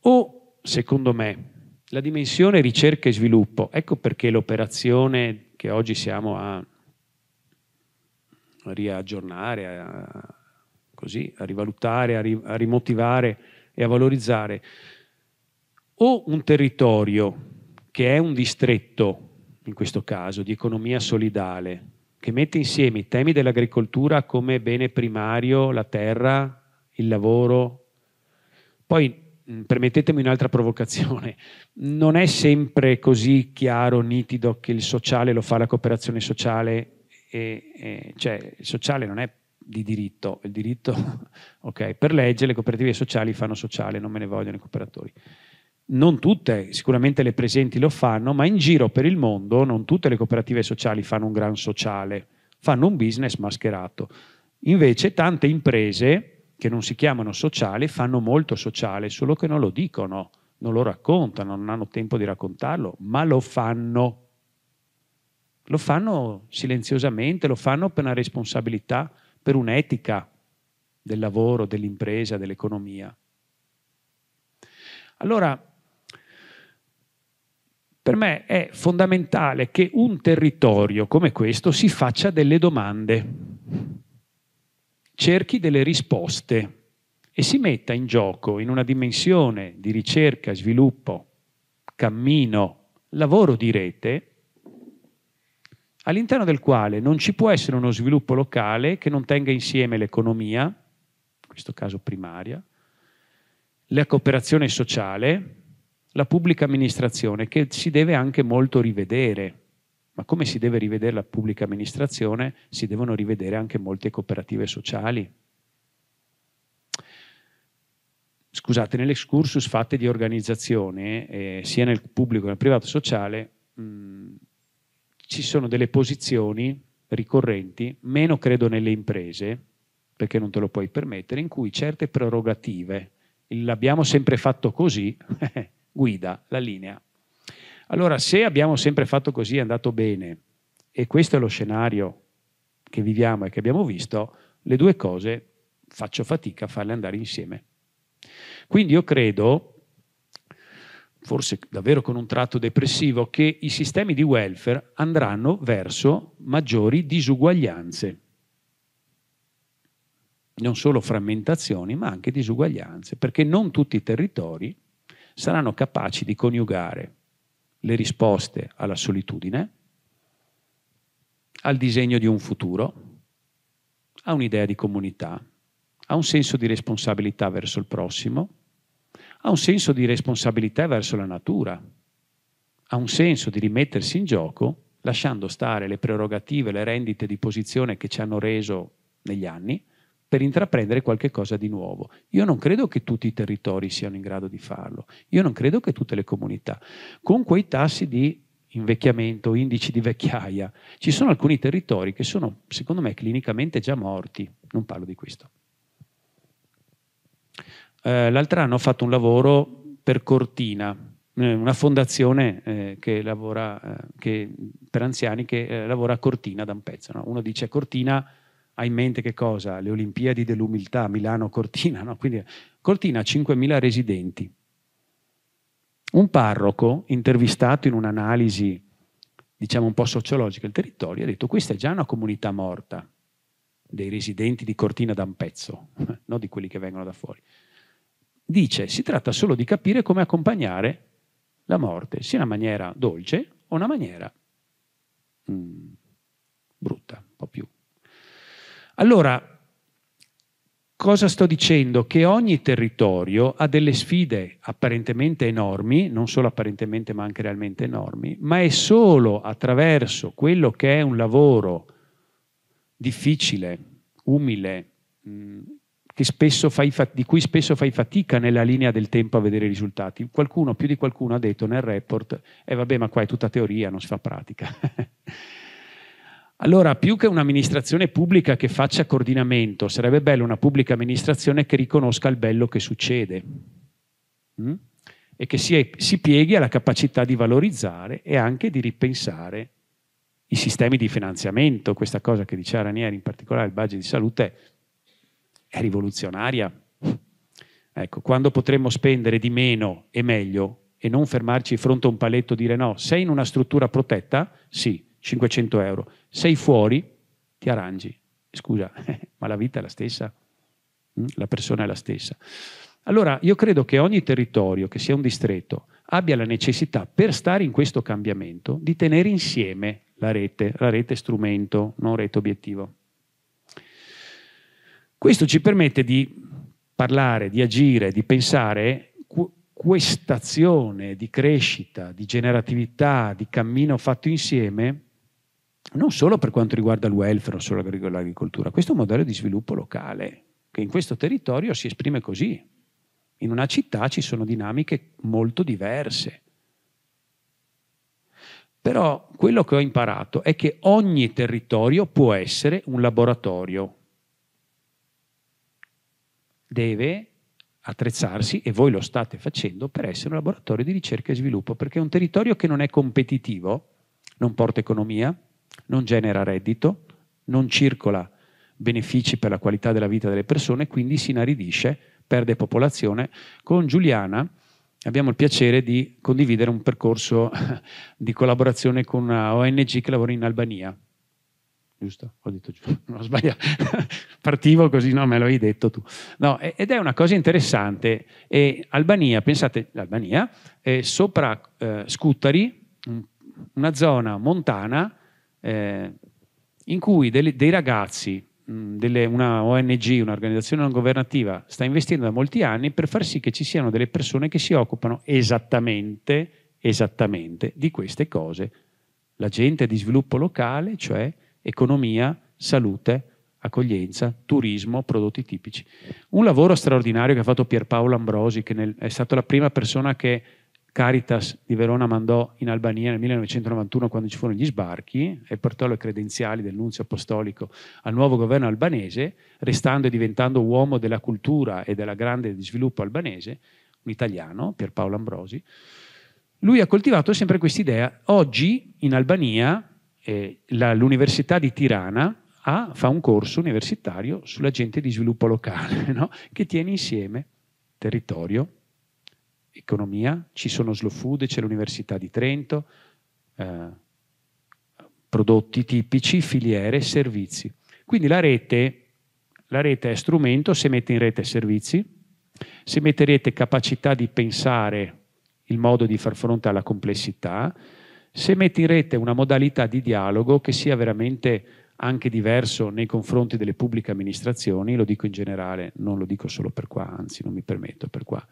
o secondo me, la dimensione ricerca e sviluppo, ecco perché l'operazione che oggi siamo a riaggiornare, a, così, a rivalutare, a, ri, a rimotivare e a valorizzare, o un territorio che è un distretto, in questo caso, di economia solidale, che mette insieme i temi dell'agricoltura come bene primario, la terra, il lavoro, poi mm, permettetemi un'altra provocazione, non è sempre così chiaro, nitido che il sociale lo fa la cooperazione sociale, e, e, cioè il sociale non è di diritto, il diritto, [LAUGHS] ok, per legge le cooperative sociali fanno sociale, non me ne vogliono i cooperatori. Non tutte, sicuramente le presenti lo fanno, ma in giro per il mondo non tutte le cooperative sociali fanno un gran sociale, fanno un business mascherato. Invece tante imprese, che non si chiamano sociali fanno molto sociale, solo che non lo dicono, non lo raccontano, non hanno tempo di raccontarlo, ma lo fanno. Lo fanno silenziosamente, lo fanno per una responsabilità, per un'etica del lavoro, dell'impresa, dell'economia. Allora, per me è fondamentale che un territorio come questo si faccia delle domande cerchi delle risposte e si metta in gioco in una dimensione di ricerca, sviluppo, cammino, lavoro di rete, all'interno del quale non ci può essere uno sviluppo locale che non tenga insieme l'economia, in questo caso primaria, la cooperazione sociale, la pubblica amministrazione, che si deve anche molto rivedere ma come si deve rivedere la pubblica amministrazione, si devono rivedere anche molte cooperative sociali. Scusate, nell'excursus fatte di organizzazione, eh, sia nel pubblico che nel privato sociale, mh, mm, ci sono delle posizioni ricorrenti, meno credo nelle imprese, perché non te lo puoi permettere, in cui certe prerogative, l'abbiamo sempre fatto così, [LAUGHS] guida la linea allora, se abbiamo sempre fatto così è andato bene, e questo è lo scenario che viviamo e che abbiamo visto, le due cose faccio fatica a farle andare insieme. Quindi io credo, forse davvero con un tratto depressivo, che i sistemi di welfare andranno verso maggiori disuguaglianze. Non solo frammentazioni, ma anche disuguaglianze, perché non tutti i territori saranno capaci di coniugare le risposte alla solitudine, al disegno di un futuro, a un'idea di comunità, a un senso di responsabilità verso il prossimo, a un senso di responsabilità verso la natura, a un senso di rimettersi in gioco lasciando stare le prerogative, le rendite di posizione che ci hanno reso negli anni per intraprendere qualche cosa di nuovo. Io non credo che tutti i territori siano in grado di farlo, io non credo che tutte le comunità, con quei tassi di invecchiamento, indici di vecchiaia, ci sono alcuni territori che sono, secondo me, clinicamente già morti, non parlo di questo. Eh, l'altro anno ho fatto un lavoro per Cortina, eh, una fondazione eh, che lavora, eh, che, per anziani che eh, lavora a Cortina da un pezzo. No? Uno dice Cortina ha in mente che cosa? Le Olimpiadi dell'umiltà, Milano-Cortina, no? Quindi Cortina ha 5.000 residenti. Un parroco, intervistato in un'analisi, diciamo un po' sociologica del territorio, ha detto questa è già una comunità morta dei residenti di Cortina da un pezzo, [LAUGHS] non di quelli che vengono da fuori. Dice, si tratta solo di capire come accompagnare la morte, sia in una maniera dolce o in una maniera mh, mm, brutta, un po' più allora, Cosa sto dicendo? Che ogni territorio ha delle sfide apparentemente enormi, non solo apparentemente ma anche realmente enormi, ma è solo attraverso quello che è un lavoro difficile, umile, mh, di cui spesso fai fatica nella linea del tempo a vedere i risultati. Qualcuno, più di qualcuno, ha detto nel report, eh vabbè ma qua è tutta teoria, non si fa pratica. [LAUGHS] Allora, più che un'amministrazione pubblica che faccia coordinamento, sarebbe bello una pubblica amministrazione che riconosca il bello che succede mh? Mm? e che si, si pieghi alla capacità di valorizzare e anche di ripensare i sistemi di finanziamento. Questa cosa che diceva Ranieri, in particolare il budget di salute, è rivoluzionaria. Ecco, quando potremmo spendere di meno e meglio e non fermarci di fronte a un paletto e dire no, sei in una struttura protetta? Sì, 500 euro sei fuori, ti arrangi. Scusa, [LAUGHS] ma la vita è la stessa, mm, la persona è la stessa. Allora io credo che ogni territorio, che sia un distretto, abbia la necessità, per stare in questo cambiamento, di tenere insieme la rete, la rete strumento, non rete obiettivo. Questo ci permette di parlare, di agire, di pensare questa azione di crescita, di generatività, di cammino fatto insieme non solo per quanto riguarda il welfare non solo l'agricoltura, questo è un modello di sviluppo locale che in questo territorio si esprime così. In una città ci sono dinamiche molto diverse. Però quello che ho imparato è che ogni territorio può essere un laboratorio. Deve attrezzarsi, e voi lo state facendo, per essere un laboratorio di ricerca e sviluppo, perché un territorio che non è competitivo non porta economia, non genera reddito, non circola benefici per la qualità della vita delle persone, quindi si inaridisce, perde popolazione. Con Giuliana abbiamo il piacere di condividere un percorso [LAUGHS] di collaborazione con una ONG che lavora in Albania. Giusto? Ho detto giusto, non [LAUGHS] ho sbagliato. [LAUGHS] Partivo così, no, me l'hai detto tu. No, ed è una cosa interessante. E Albania, pensate, l'Albania è eh, sopra eh, Scutari, una zona montana eh, in cui dei, dei ragazzi, mh, delle, una ONG, un'organizzazione non governativa, sta investendo da molti anni per far sì che ci siano delle persone che si occupano esattamente, esattamente di queste cose. La gente di sviluppo locale, cioè economia, salute, accoglienza, turismo, prodotti tipici. Un lavoro straordinario che ha fatto Pierpaolo Ambrosi, che nel, è stata la prima persona che Caritas di Verona mandò in Albania nel 1991 quando ci furono gli sbarchi e portò le credenziali del nunzio apostolico al nuovo governo albanese, restando e diventando uomo della cultura e della grande sviluppo albanese, un italiano, Pierpaolo Ambrosi. Lui ha coltivato sempre questa idea. Oggi in Albania eh, la, l'Università di Tirana ha, fa un corso universitario sulla gente di sviluppo locale, [LAUGHS] no? che tiene insieme territorio, economia, ci sono slow food, c'è l'Università di Trento, eh, prodotti tipici, filiere, servizi. Quindi la rete, la rete è strumento, se mette in rete servizi, se mette in rete capacità di pensare il modo di far fronte alla complessità, se mette in rete una modalità di dialogo che sia veramente anche diverso nei confronti delle pubbliche amministrazioni, lo dico in generale, non lo dico solo per qua, anzi non mi permetto per qua,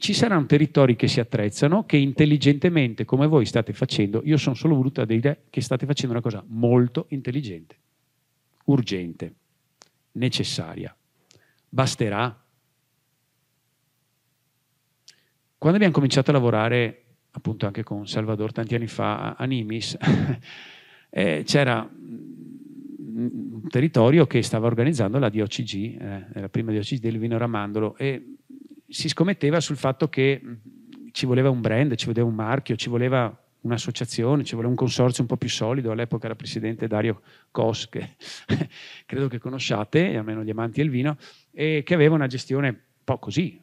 ci saranno territori che si attrezzano, che intelligentemente, come voi state facendo, io sono solo voluto dire che state facendo una cosa molto intelligente, urgente, necessaria. Basterà? Quando abbiamo cominciato a lavorare, appunto anche con Salvador tanti anni fa, a Nimis, [LAUGHS] eh, c'era mm, un territorio che stava organizzando la DOCG, eh, la prima DOCG del Vino Ramandolo, e si scommetteva sul fatto che ci voleva un brand, ci voleva un marchio, ci voleva un'associazione, ci voleva un consorzio un po' più solido, all'epoca era presidente Dario Cos, che [LAUGHS] credo che conosciate, almeno gli amanti del vino, e che aveva una gestione un po' così,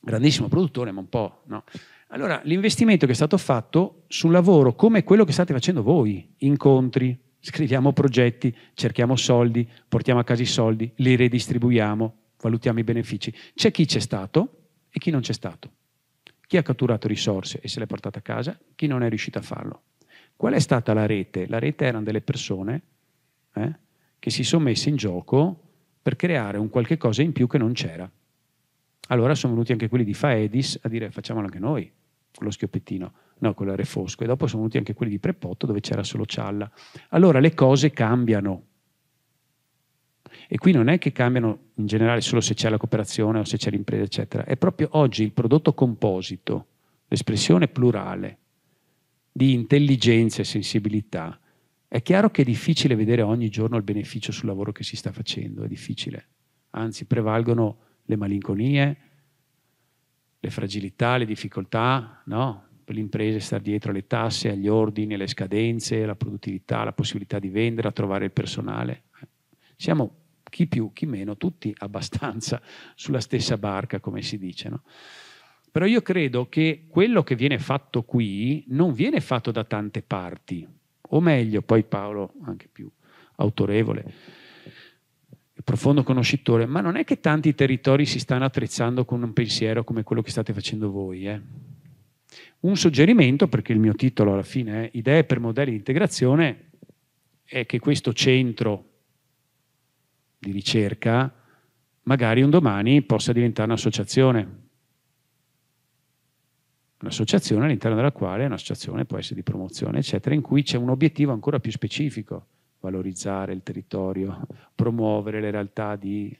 grandissimo produttore, ma un po' no. Allora, l'investimento che è stato fatto sul lavoro come quello che state facendo voi, incontri, scriviamo progetti, cerchiamo soldi, portiamo a casa i soldi, li redistribuiamo, valutiamo i benefici. C'è chi c'è stato e chi non c'è stato. Chi ha catturato risorse e se le ha portate a casa, chi non è riuscito a farlo. Qual è stata la rete? La rete erano delle persone eh, che si sono messe in gioco per creare un qualche cosa in più che non c'era. Allora sono venuti anche quelli di Faedis a dire facciamolo anche noi, con lo schioppettino, no, con l'area Fosco, e dopo sono venuti anche quelli di Prepotto dove c'era solo Cialla. Allora le cose cambiano. E qui non è che cambiano in generale solo se c'è la cooperazione o se c'è l'impresa, eccetera. È proprio oggi il prodotto composito, l'espressione plurale di intelligenza e sensibilità. È chiaro che è difficile vedere ogni giorno il beneficio sul lavoro che si sta facendo, è difficile. Anzi, prevalgono le malinconie, le fragilità, le difficoltà, no? Per l'impresa stare dietro alle tasse, agli ordini, alle scadenze, alla produttività, alla possibilità di vendere, a trovare il personale. Siamo chi più, chi meno, tutti [LAUGHS] abbastanza sulla stessa barca, come si dice. No? Però io credo che quello che viene fatto qui non viene fatto da tante parti, o meglio, poi Paolo, anche più autorevole, profondo conoscitore, ma non è che tanti territori si stanno attrezzando con un pensiero come quello che state facendo voi. Eh? Un suggerimento, perché il mio titolo alla fine è Idee per modelli di integrazione, è che questo centro di ricerca, magari un domani possa diventare un'associazione. Un'associazione all'interno della quale un'associazione può essere di promozione, eccetera, in cui c'è un obiettivo ancora più specifico, valorizzare il territorio, promuovere le realtà di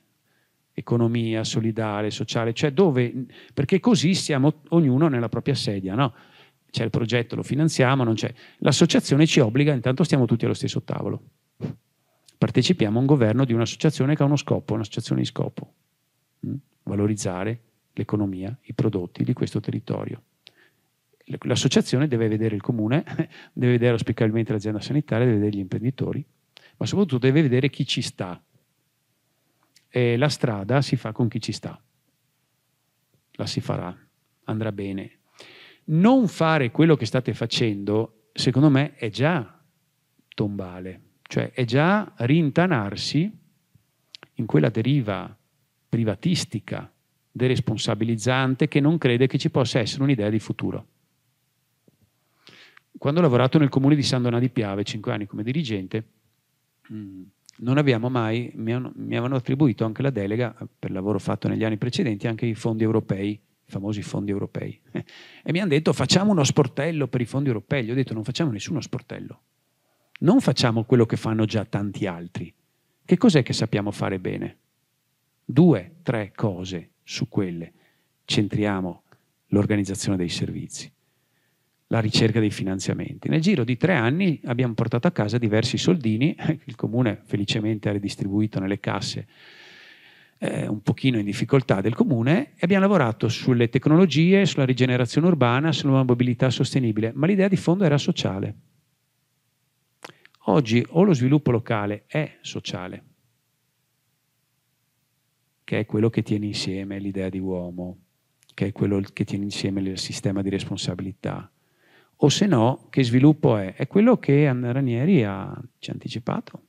economia solidale, sociale, cioè dove, perché così siamo ognuno nella propria sedia, no? C'è il progetto, lo finanziamo, non c'è. L'associazione ci obbliga, intanto stiamo tutti allo stesso tavolo partecipiamo a un governo di un'associazione che ha uno scopo, un'associazione di scopo, mm? valorizzare l'economia, i prodotti di questo territorio. L'associazione deve vedere il comune, [LAUGHS] deve vedere auspicabilmente l'azienda sanitaria, deve vedere gli imprenditori, ma soprattutto deve vedere chi ci sta. E la strada si fa con chi ci sta. La si farà, andrà bene. Non fare quello che state facendo, secondo me, è già tombale cioè è già rintanarsi in quella deriva privatistica, deresponsabilizzante, che non crede che ci possa essere un'idea di futuro. Quando ho lavorato nel comune di San Donà di Piave, cinque anni come dirigente, mm, non abbiamo mai, mi avevano attribuito anche la delega, per lavoro fatto negli anni precedenti, anche i fondi europei i famosi fondi europei. [LAUGHS] E mi hanno detto facciamo uno sportello per i fondi europei. Gli ho detto non facciamo nessuno sportello. Non facciamo quello che fanno già tanti altri. Che cos'è che sappiamo fare bene? Due, tre cose su quelle centriamo l'organizzazione dei servizi, la ricerca dei finanziamenti. Nel giro di tre anni abbiamo portato a casa diversi soldini, [LAUGHS] il comune felicemente ha ridistribuito nelle casse eh, un pochino in difficoltà del comune e abbiamo lavorato sulle tecnologie, sulla rigenerazione urbana, sulla mobilità sostenibile, ma l'idea di fondo era sociale. Oggi o lo sviluppo locale è sociale, che è quello che tiene insieme l'idea di uomo, che è quello che tiene insieme il sistema di responsabilità, o se no, che sviluppo è? È quello che Anna Ranieri ha, ci ha anticipato.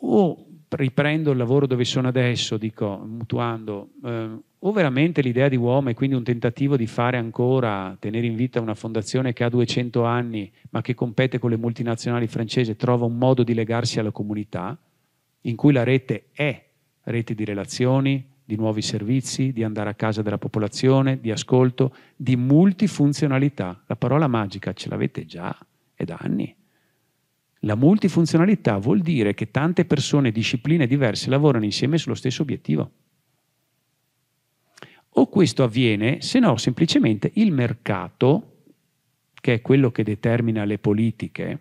O riprendo il lavoro dove sono adesso, dico, mutuando, eh, o veramente l'idea di uomo è quindi un tentativo di fare ancora, tenere in vita una fondazione che ha 200 anni ma che compete con le multinazionali francesi, trova un modo di legarsi alla comunità, in cui la rete è rete di relazioni, di nuovi servizi, di andare a casa della popolazione, di ascolto, di multifunzionalità. La parola magica ce l'avete già, è da anni. La multifunzionalità vuol dire che tante persone, discipline diverse lavorano insieme sullo stesso obiettivo. O questo avviene, se no semplicemente il mercato, che è quello che determina le politiche,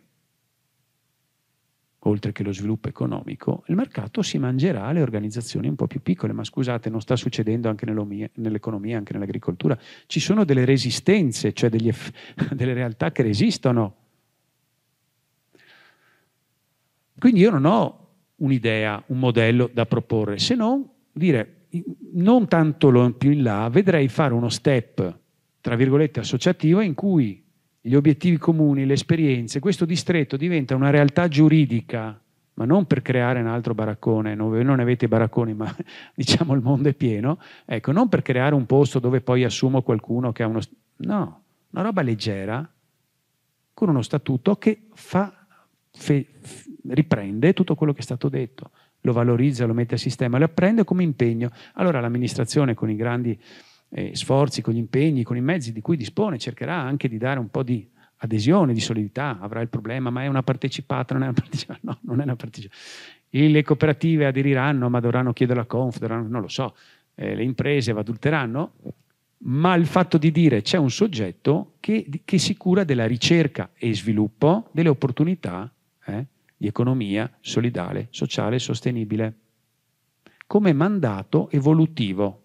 oltre che lo sviluppo economico, il mercato si mangerà le organizzazioni un po' più piccole, ma scusate, non sta succedendo anche nell'economia, anche nell'agricoltura, ci sono delle resistenze, cioè eff- [LAUGHS] delle realtà che resistono. Quindi io non ho un'idea, un modello da proporre, se non dire non tanto più in là, vedrei fare uno step, tra virgolette, associativo in cui gli obiettivi comuni, le esperienze, questo distretto diventa una realtà giuridica, ma non per creare un altro baraccone, non, non avete baracconi, ma [LAUGHS] diciamo il mondo è pieno, ecco, non per creare un posto dove poi assumo qualcuno che ha uno... No, una roba leggera, con uno statuto che fa, fe, riprende tutto quello che è stato detto lo valorizza, lo mette a sistema, lo apprende come impegno. Allora l'amministrazione con i grandi eh, sforzi, con gli impegni, con i mezzi di cui dispone, cercherà anche di dare un po' di adesione, di solidità, avrà il problema, ma è una partecipata, non è una partecipata, [LAUGHS] no, non è una partecipata. Le cooperative aderiranno, ma dovranno chiedere la Conf, dovranno, non lo so, eh, le imprese vadulteranno, ma il fatto di dire c'è un soggetto che, che si cura della ricerca e sviluppo delle opportunità eh, di economia solidale, sociale e sostenibile, come mandato evolutivo.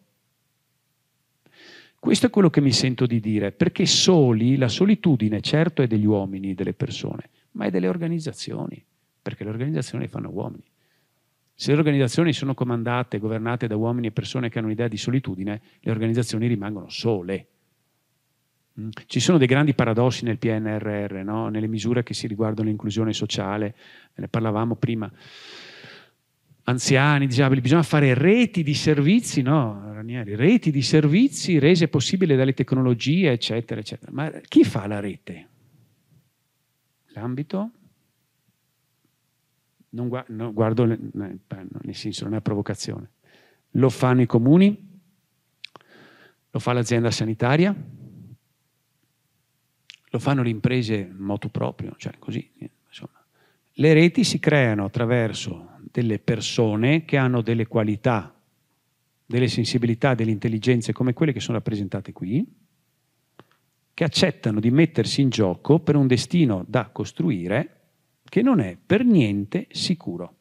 Questo è quello che mi sento di dire, perché soli la solitudine certo è degli uomini, e delle persone, ma è delle organizzazioni, perché le organizzazioni le fanno uomini. Se le organizzazioni sono comandate, governate da uomini e persone che hanno un'idea di solitudine, le organizzazioni rimangono sole. Mm. Ci sono dei grandi paradossi nel PNRR, no? nelle misure che si riguardano l'inclusione sociale, ne parlavamo prima. Anziani, disabili, bisogna fare reti di servizi, no, Ranieri, reti di servizi rese possibili dalle tecnologie, eccetera, eccetera. Ma chi fa la rete? L'ambito? Non guardo, no, guardo nel senso, non è una provocazione. Lo fanno i comuni? Lo fa l'azienda sanitaria? lo fanno le imprese in motu proprio, cioè così. Insomma. Le reti si creano attraverso delle persone che hanno delle qualità, delle sensibilità, delle intelligenze come quelle che sono rappresentate qui, che accettano di mettersi in gioco per un destino da costruire che non è per niente sicuro.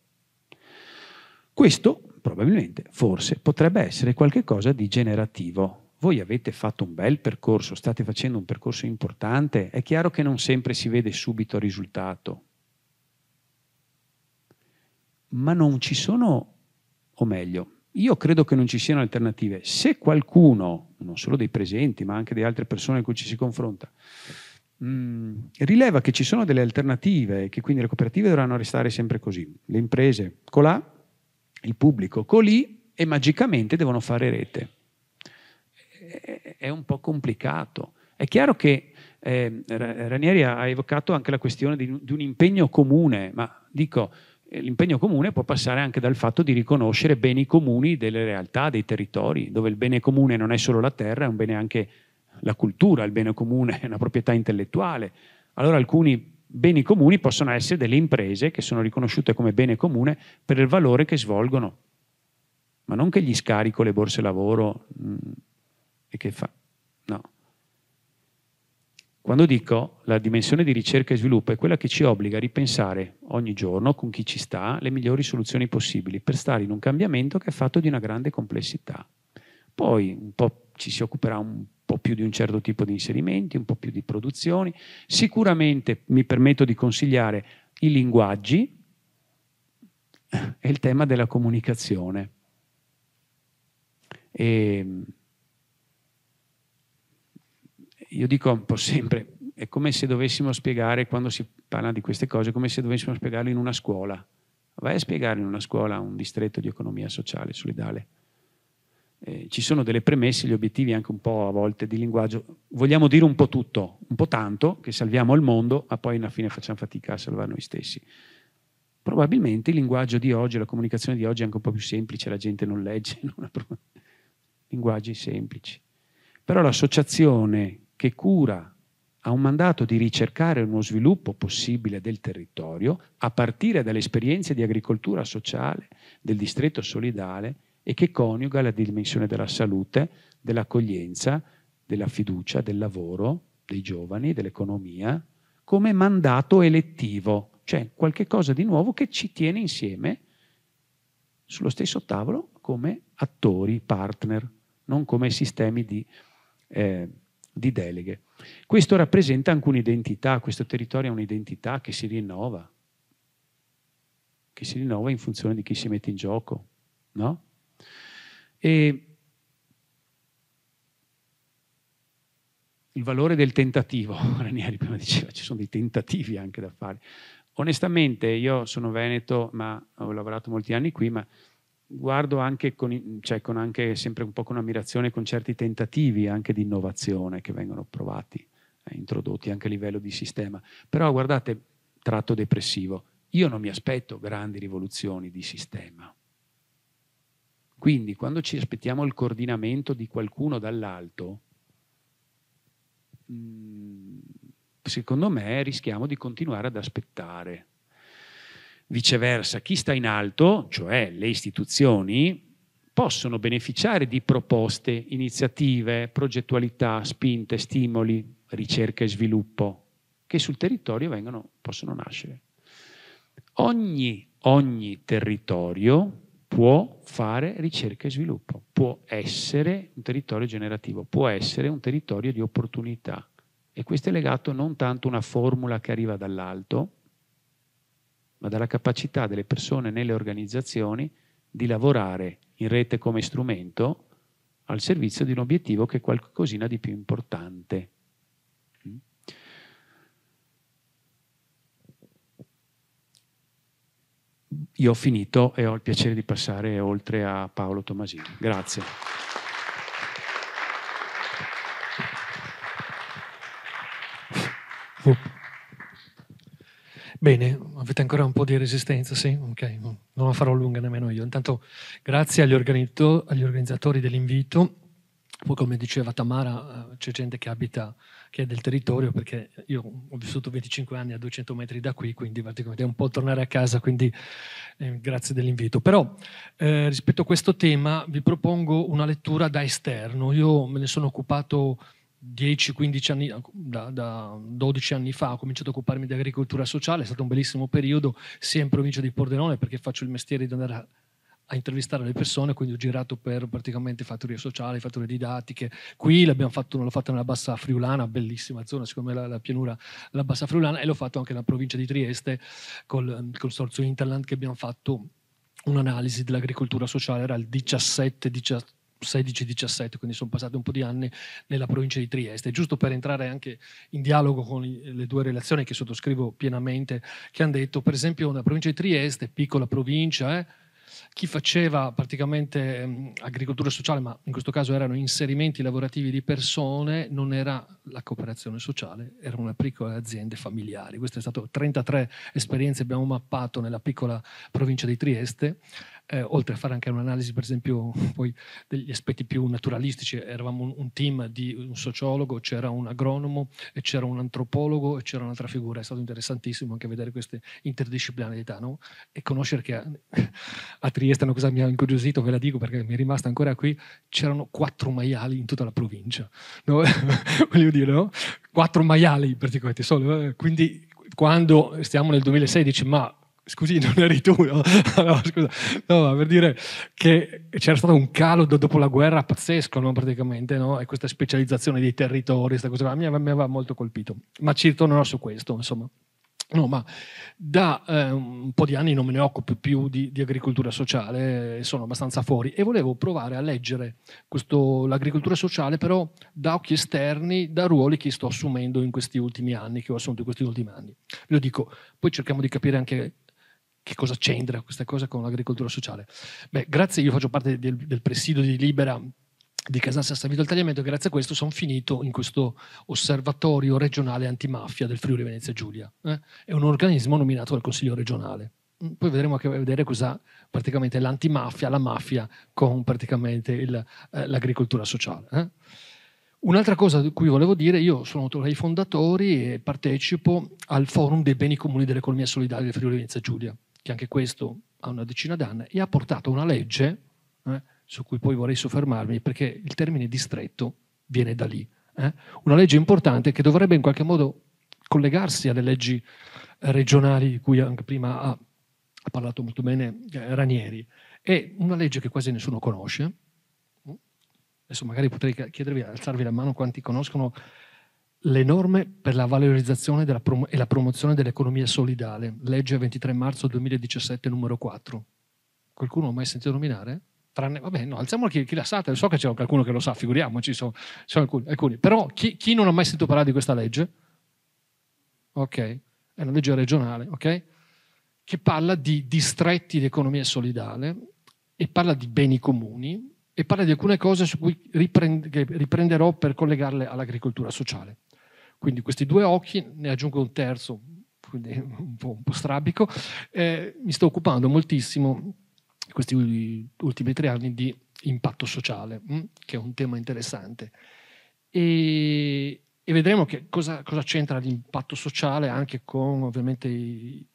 Questo probabilmente, forse, potrebbe essere qualcosa di generativo voi avete fatto un bel percorso, state facendo un percorso importante, è chiaro che non sempre si vede subito il risultato, ma non ci sono, o meglio, io credo che non ci siano alternative. Se qualcuno, non solo dei presenti, ma anche di altre persone con cui ci si confronta, mm, rileva che ci sono delle alternative, che quindi le cooperative dovranno restare sempre così, le imprese colà, il pubblico colì e magicamente devono fare rete è un po' complicato. È chiaro che eh, Ranieri ha evocato anche la questione di, di un impegno comune, ma dico, eh, l'impegno comune può passare anche dal fatto di riconoscere beni comuni delle realtà, dei territori, dove il bene comune non è solo la terra, è un bene anche la cultura, il bene comune è una proprietà intellettuale. Allora alcuni beni comuni possono essere delle imprese che sono riconosciute come bene comune per il valore che svolgono, ma non che gli scarico le borse lavoro. Mh, e che fa? No. Quando dico la dimensione di ricerca e sviluppo è quella che ci obbliga a ripensare ogni giorno con chi ci sta le migliori soluzioni possibili per stare in un cambiamento che è fatto di una grande complessità. Poi un po' ci si occuperà un po' più di un certo tipo di inserimenti, un po' più di produzioni. Sicuramente mi permetto di consigliare i linguaggi e il tema della comunicazione. E, ehm, io dico un po' sempre, è come se dovessimo spiegare, quando si parla di queste cose, come se dovessimo spiegarlo in una scuola. Vai a spiegare in una scuola un distretto di economia sociale, solidale. Eh, ci sono delle premesse, gli obiettivi anche un po' a volte di linguaggio. Vogliamo dire un po' tutto, un po' tanto, che salviamo il mondo, ma poi alla fine facciamo fatica a salvare noi stessi. Probabilmente il linguaggio di oggi, la comunicazione di oggi è anche un po' più semplice, la gente non legge, [LAUGHS] non ha... linguaggi semplici. Però l'associazione che cura ha un mandato di ricercare uno sviluppo possibile del territorio a partire dalle esperienze di agricoltura sociale del distretto solidale e che coniuga la dimensione della salute, dell'accoglienza, della fiducia, del lavoro, dei giovani, dell'economia, come mandato elettivo, cioè qualche cosa di nuovo che ci tiene insieme sullo stesso tavolo come attori, partner, non come sistemi di... Eh, di deleghe. Questo rappresenta anche un'identità, questo territorio ha un'identità che si rinnova, che si rinnova in funzione di chi si mette in gioco, no? E il valore del tentativo, [LAUGHS] Ranieri prima diceva, ci sono dei tentativi anche da fare. Onestamente, io sono veneto, ma ho lavorato molti anni qui, ma guardo anche, con, cioè con anche sempre un po' con ammirazione con certi tentativi anche di innovazione che vengono provati, eh, introdotti anche a livello di sistema. Però guardate, tratto depressivo, io non mi aspetto grandi rivoluzioni di sistema. Quindi quando ci aspettiamo il coordinamento di qualcuno dall'alto, mm, secondo me rischiamo di continuare ad aspettare Viceversa, chi sta in alto, cioè le istituzioni, possono beneficiare di proposte, iniziative, progettualità, spinte, stimoli, ricerca e sviluppo che sul territorio vengono, possono nascere. Ogni, ogni territorio può fare ricerca e sviluppo, può essere un territorio generativo, può essere un territorio di opportunità. E questo è legato non tanto a una formula che arriva dall'alto, ma dalla capacità delle persone nelle organizzazioni di lavorare in rete come strumento al servizio di un obiettivo che è qualcosina di più importante. Mm? Io ho finito e ho il piacere di passare oltre a Paolo Tomasini. Grazie. Uh. Bene, avete ancora un po' di resistenza, sì? Ok, non la farò lunga nemmeno io. Intanto grazie agli, agli organizzatori dell'invito. Poi come diceva Tamara, eh, c'è gente che abita, che è del territorio, perché io ho vissuto 25 anni a 200 metri da qui, quindi praticamente è un po' tornare a casa, quindi eh, grazie dell'invito. Però eh, rispetto a questo tema vi propongo una lettura da esterno. Io me ne sono occupato 10-15 anni, da, da, 12 anni fa ho cominciato a occuparmi di agricoltura sociale, è stato un bellissimo periodo sia in provincia di Pordenone perché faccio il mestiere di andare a, a intervistare le persone, quindi ho girato per praticamente fattorie sociali, fattorie didattiche, qui l'abbiamo fatto, l'ho fatta nella Bassa Friulana, bellissima zona, secondo me la, la, pianura, la Bassa Friulana e l'ho fatto anche nella provincia di Trieste col consorzio Interland che abbiamo fatto un'analisi dell'agricoltura sociale, era il 17-18 16-17, quindi sono passati un po' di anni nella provincia di Trieste, giusto per entrare anche in dialogo con le due relazioni che sottoscrivo pienamente, che hanno detto, per esempio, nella provincia di Trieste, piccola provincia, eh, chi faceva praticamente mh, ehm, agricoltura sociale, ma in questo caso erano inserimenti lavorativi di persone, non era la cooperazione sociale, erano le piccole aziende familiari. Queste sono state 33 esperienze che abbiamo mappato nella piccola provincia di Trieste eh, oltre a fare anche un'analisi, per esempio, poi degli aspetti più naturalistici, eravamo un, un team di un sociologo, c'era un agronomo, e c'era un antropologo e c'era un'altra figura. È stato interessantissimo anche vedere queste interdisciplinarità no? e conoscere che a, a, Trieste, una cosa mi ha incuriosito, ve la dico perché mi è rimasta ancora qui, c'erano quattro maiali in tutta la provincia. No? [LAUGHS] Voglio dire, no? quattro maiali praticamente solo. Eh? Quindi quando stiamo nel 2016, ma scusi, non eri tu, no? [LAUGHS] no scusa, no, per dire che c'era stato un calo dopo la guerra pazzesco, no? praticamente, no? e questa specializzazione dei territori, questa cosa mi aveva, mi aveva molto colpito. Ma ci ritornerò su questo, insomma. No, ma da eh, un po' di anni non me ne occupo più di, di, agricoltura sociale, eh, sono abbastanza fuori e volevo provare a leggere questo, l'agricoltura sociale però da occhi esterni, da ruoli che sto assumendo in questi ultimi anni, che ho assunto in questi ultimi anni. Ve lo dico, poi cerchiamo di capire anche che cosa c'entra questa cosa con l'agricoltura sociale? Beh, grazie, io faccio parte del, del presidio di Libera di Casassa San Vito al Tagliamento e grazie a questo sono finito in questo osservatorio regionale antimafia del Friuli Venezia Giulia. Eh? È un organismo nominato dal Consiglio regionale. Mm, poi vedremo anche a vedere cosa praticamente l'antimafia, la mafia con praticamente il, eh, l'agricoltura sociale. Eh? Un'altra cosa di cui volevo dire, io sono tra i fondatori e partecipo al forum dei beni comuni dell'economia solidale del Friuli Venezia Giulia che anche questo ha una decina d'anni, e ha portato una legge, eh, su cui poi vorrei soffermarmi, perché il termine distretto viene da lì, eh, una legge importante che dovrebbe in qualche modo collegarsi alle leggi regionali di cui anche prima ha, ha parlato molto bene eh, Ranieri. È una legge che quasi nessuno conosce. Adesso magari potrei chiedervi, alzarvi la mano quanti conoscono le norme per la valorizzazione prom- e la promozione dell'economia solidale, legge 23 marzo 2017 numero 4. Qualcuno ha mai sentito nominare? Tranne, vabbè, no, alziamo chi, chi la sa, so che c'è qualcuno che lo sa, figuriamoci, sono, sono alcuni, alcuni, Però chi, chi, non ha mai sentito parlare di questa legge? Ok, è una legge regionale, ok? Che parla di distretti di economia solidale e parla di beni comuni e parla di alcune cose su cui riprende, che riprenderò per collegarle all'agricoltura sociale. Quindi questi due occhi, ne aggiungo un terzo, quindi [LAUGHS] un po', un po strabico, eh, mi sto occupando moltissimo in questi ultimi tre anni di impatto sociale, mh? Mm, che è un tema interessante. E, e vedremo cosa, cosa, c'entra l'impatto sociale anche con ovviamente i,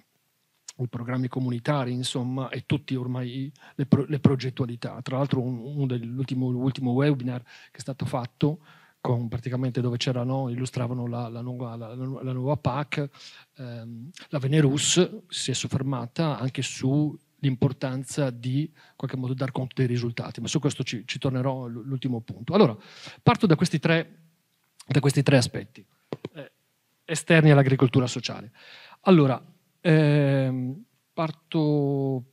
i programmi comunitari, insomma, e tutte ormai le, pro, le, progettualità. Tra l'altro un, un dell'ultimo webinar che è stato fatto con praticamente dove c'erano, illustravano la, la, nuova, la, la nuova, PAC, ehm, la Venerus si è soffermata anche sull'importanza di in qualche modo dar conto dei risultati, ma su questo ci, ci tornerò l'ultimo punto. Allora, parto da questi tre, da questi tre aspetti eh, esterni all'agricoltura sociale. Allora, ehm, parto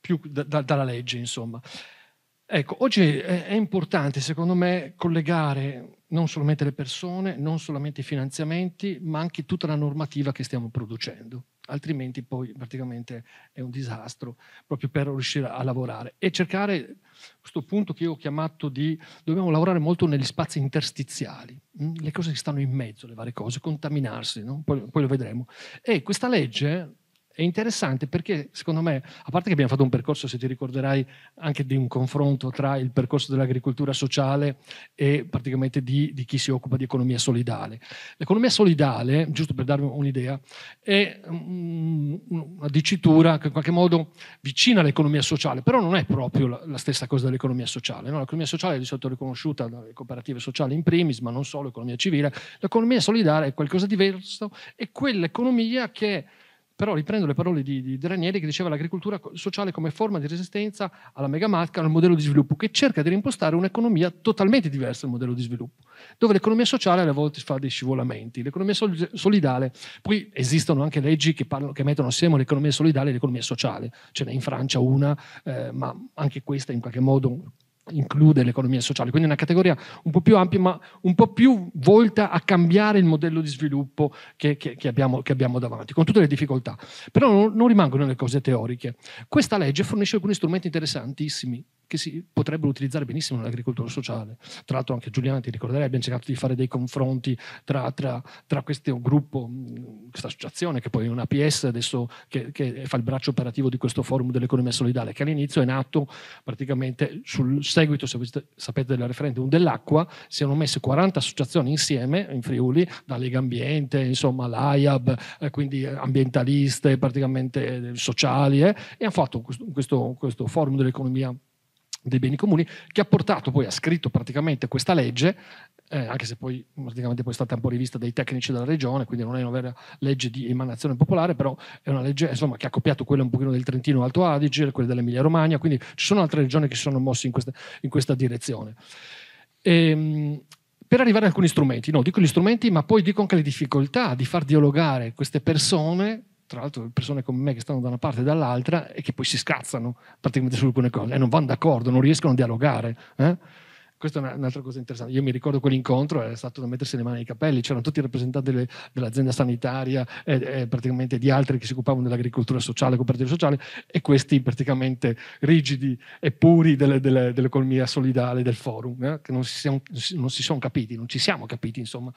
più da, da, dalla legge, insomma. Ecco, oggi è, importante, secondo me, collegare non solamente le persone, non solamente i finanziamenti, ma anche tutta la normativa che stiamo producendo, altrimenti poi praticamente è un disastro proprio per riuscire a lavorare e cercare questo punto che io ho chiamato di dobbiamo lavorare molto negli spazi interstiziali, mm? le cose che stanno in mezzo, le varie cose, contaminarsi, no? poi, poi lo vedremo. E questa legge è interessante perché, secondo me, a parte che abbiamo fatto un percorso, se ti ricorderai, anche di un confronto tra il percorso dell'agricoltura sociale e praticamente di, di chi si occupa di economia solidale. L'economia solidale, giusto per darvi un'idea, è una dicitura che in qualche modo vicina all'economia sociale, però non è proprio la, la stessa cosa dell'economia sociale. No? L'economia sociale è di solito riconosciuta dalle cooperative sociali in primis, ma non solo, l'economia civile. L'economia solidale è qualcosa di diverso, è quell'economia che però riprendo le parole di, di, Ranieri che diceva l'agricoltura sociale come forma di resistenza alla megamarca, al modello di sviluppo, che cerca di rimpostare un'economia totalmente diversa dal modello di sviluppo, dove l'economia sociale alle volte fa dei scivolamenti, l'economia sol- solidale, poi esistono anche leggi che, parlano, che, mettono assieme l'economia solidale e l'economia sociale, ce n'è in Francia una, eh, ma anche questa in qualche modo include l'economia sociale, quindi una categoria un po' più ampia ma un po' più volta a cambiare il modello di sviluppo che, che, che, abbiamo, che abbiamo, davanti, con tutte le difficoltà. Però non, non rimangono le cose teoriche. Questa legge fornisce alcuni strumenti interessantissimi che si potrebbero utilizzare benissimo nell'agricoltura sociale. Tra l'altro anche Giuliana, ti ricorderai, abbiamo cercato di fare dei confronti tra, tra, tra questo gruppo, questa associazione che poi è una PS adesso che, che, fa il braccio operativo di questo forum dell'economia solidale, che all'inizio è nato praticamente sul seguito, se sapete, del referendum dell'acqua, si sono messe 40 associazioni insieme in Friuli, da Lega Ambiente, insomma l'AIAB, eh, quindi ambientaliste, praticamente eh, sociali, eh, e hanno fatto questo, questo, questo forum dell'economia solidale dei beni comuni, che ha portato poi, ha scritto praticamente questa legge, eh, anche se poi praticamente poi è stata un po' rivista dai tecnici della regione, quindi non è una vera legge di emanazione popolare, però è una legge insomma, che ha copiato quella un pochino del Trentino Alto Adige, quella dell'Emilia Romagna, quindi ci sono altre regioni che si sono mosse in questa, in questa direzione. E, ehm, per arrivare ad alcuni strumenti, no, dico gli strumenti, ma poi dico anche le difficoltà di far dialogare queste persone tra l'altro persone come me che stanno da una parte e dall'altra e che poi si scazzano praticamente su alcune cose e non vanno d'accordo, non riescono a dialogare. Eh? Questa è un'altra cosa interessante. Io mi ricordo quell'incontro, è stato da mettersi le mani nei capelli, c'erano tutti i rappresentanti delle, dell'azienda sanitaria e, e, praticamente di altri che si occupavano dell'agricoltura sociale, cooperativa sociale, e questi praticamente rigidi e puri delle, delle, dell'economia solidale del forum, eh? che non si, siamo, non si sono capiti, non ci siamo capiti, insomma,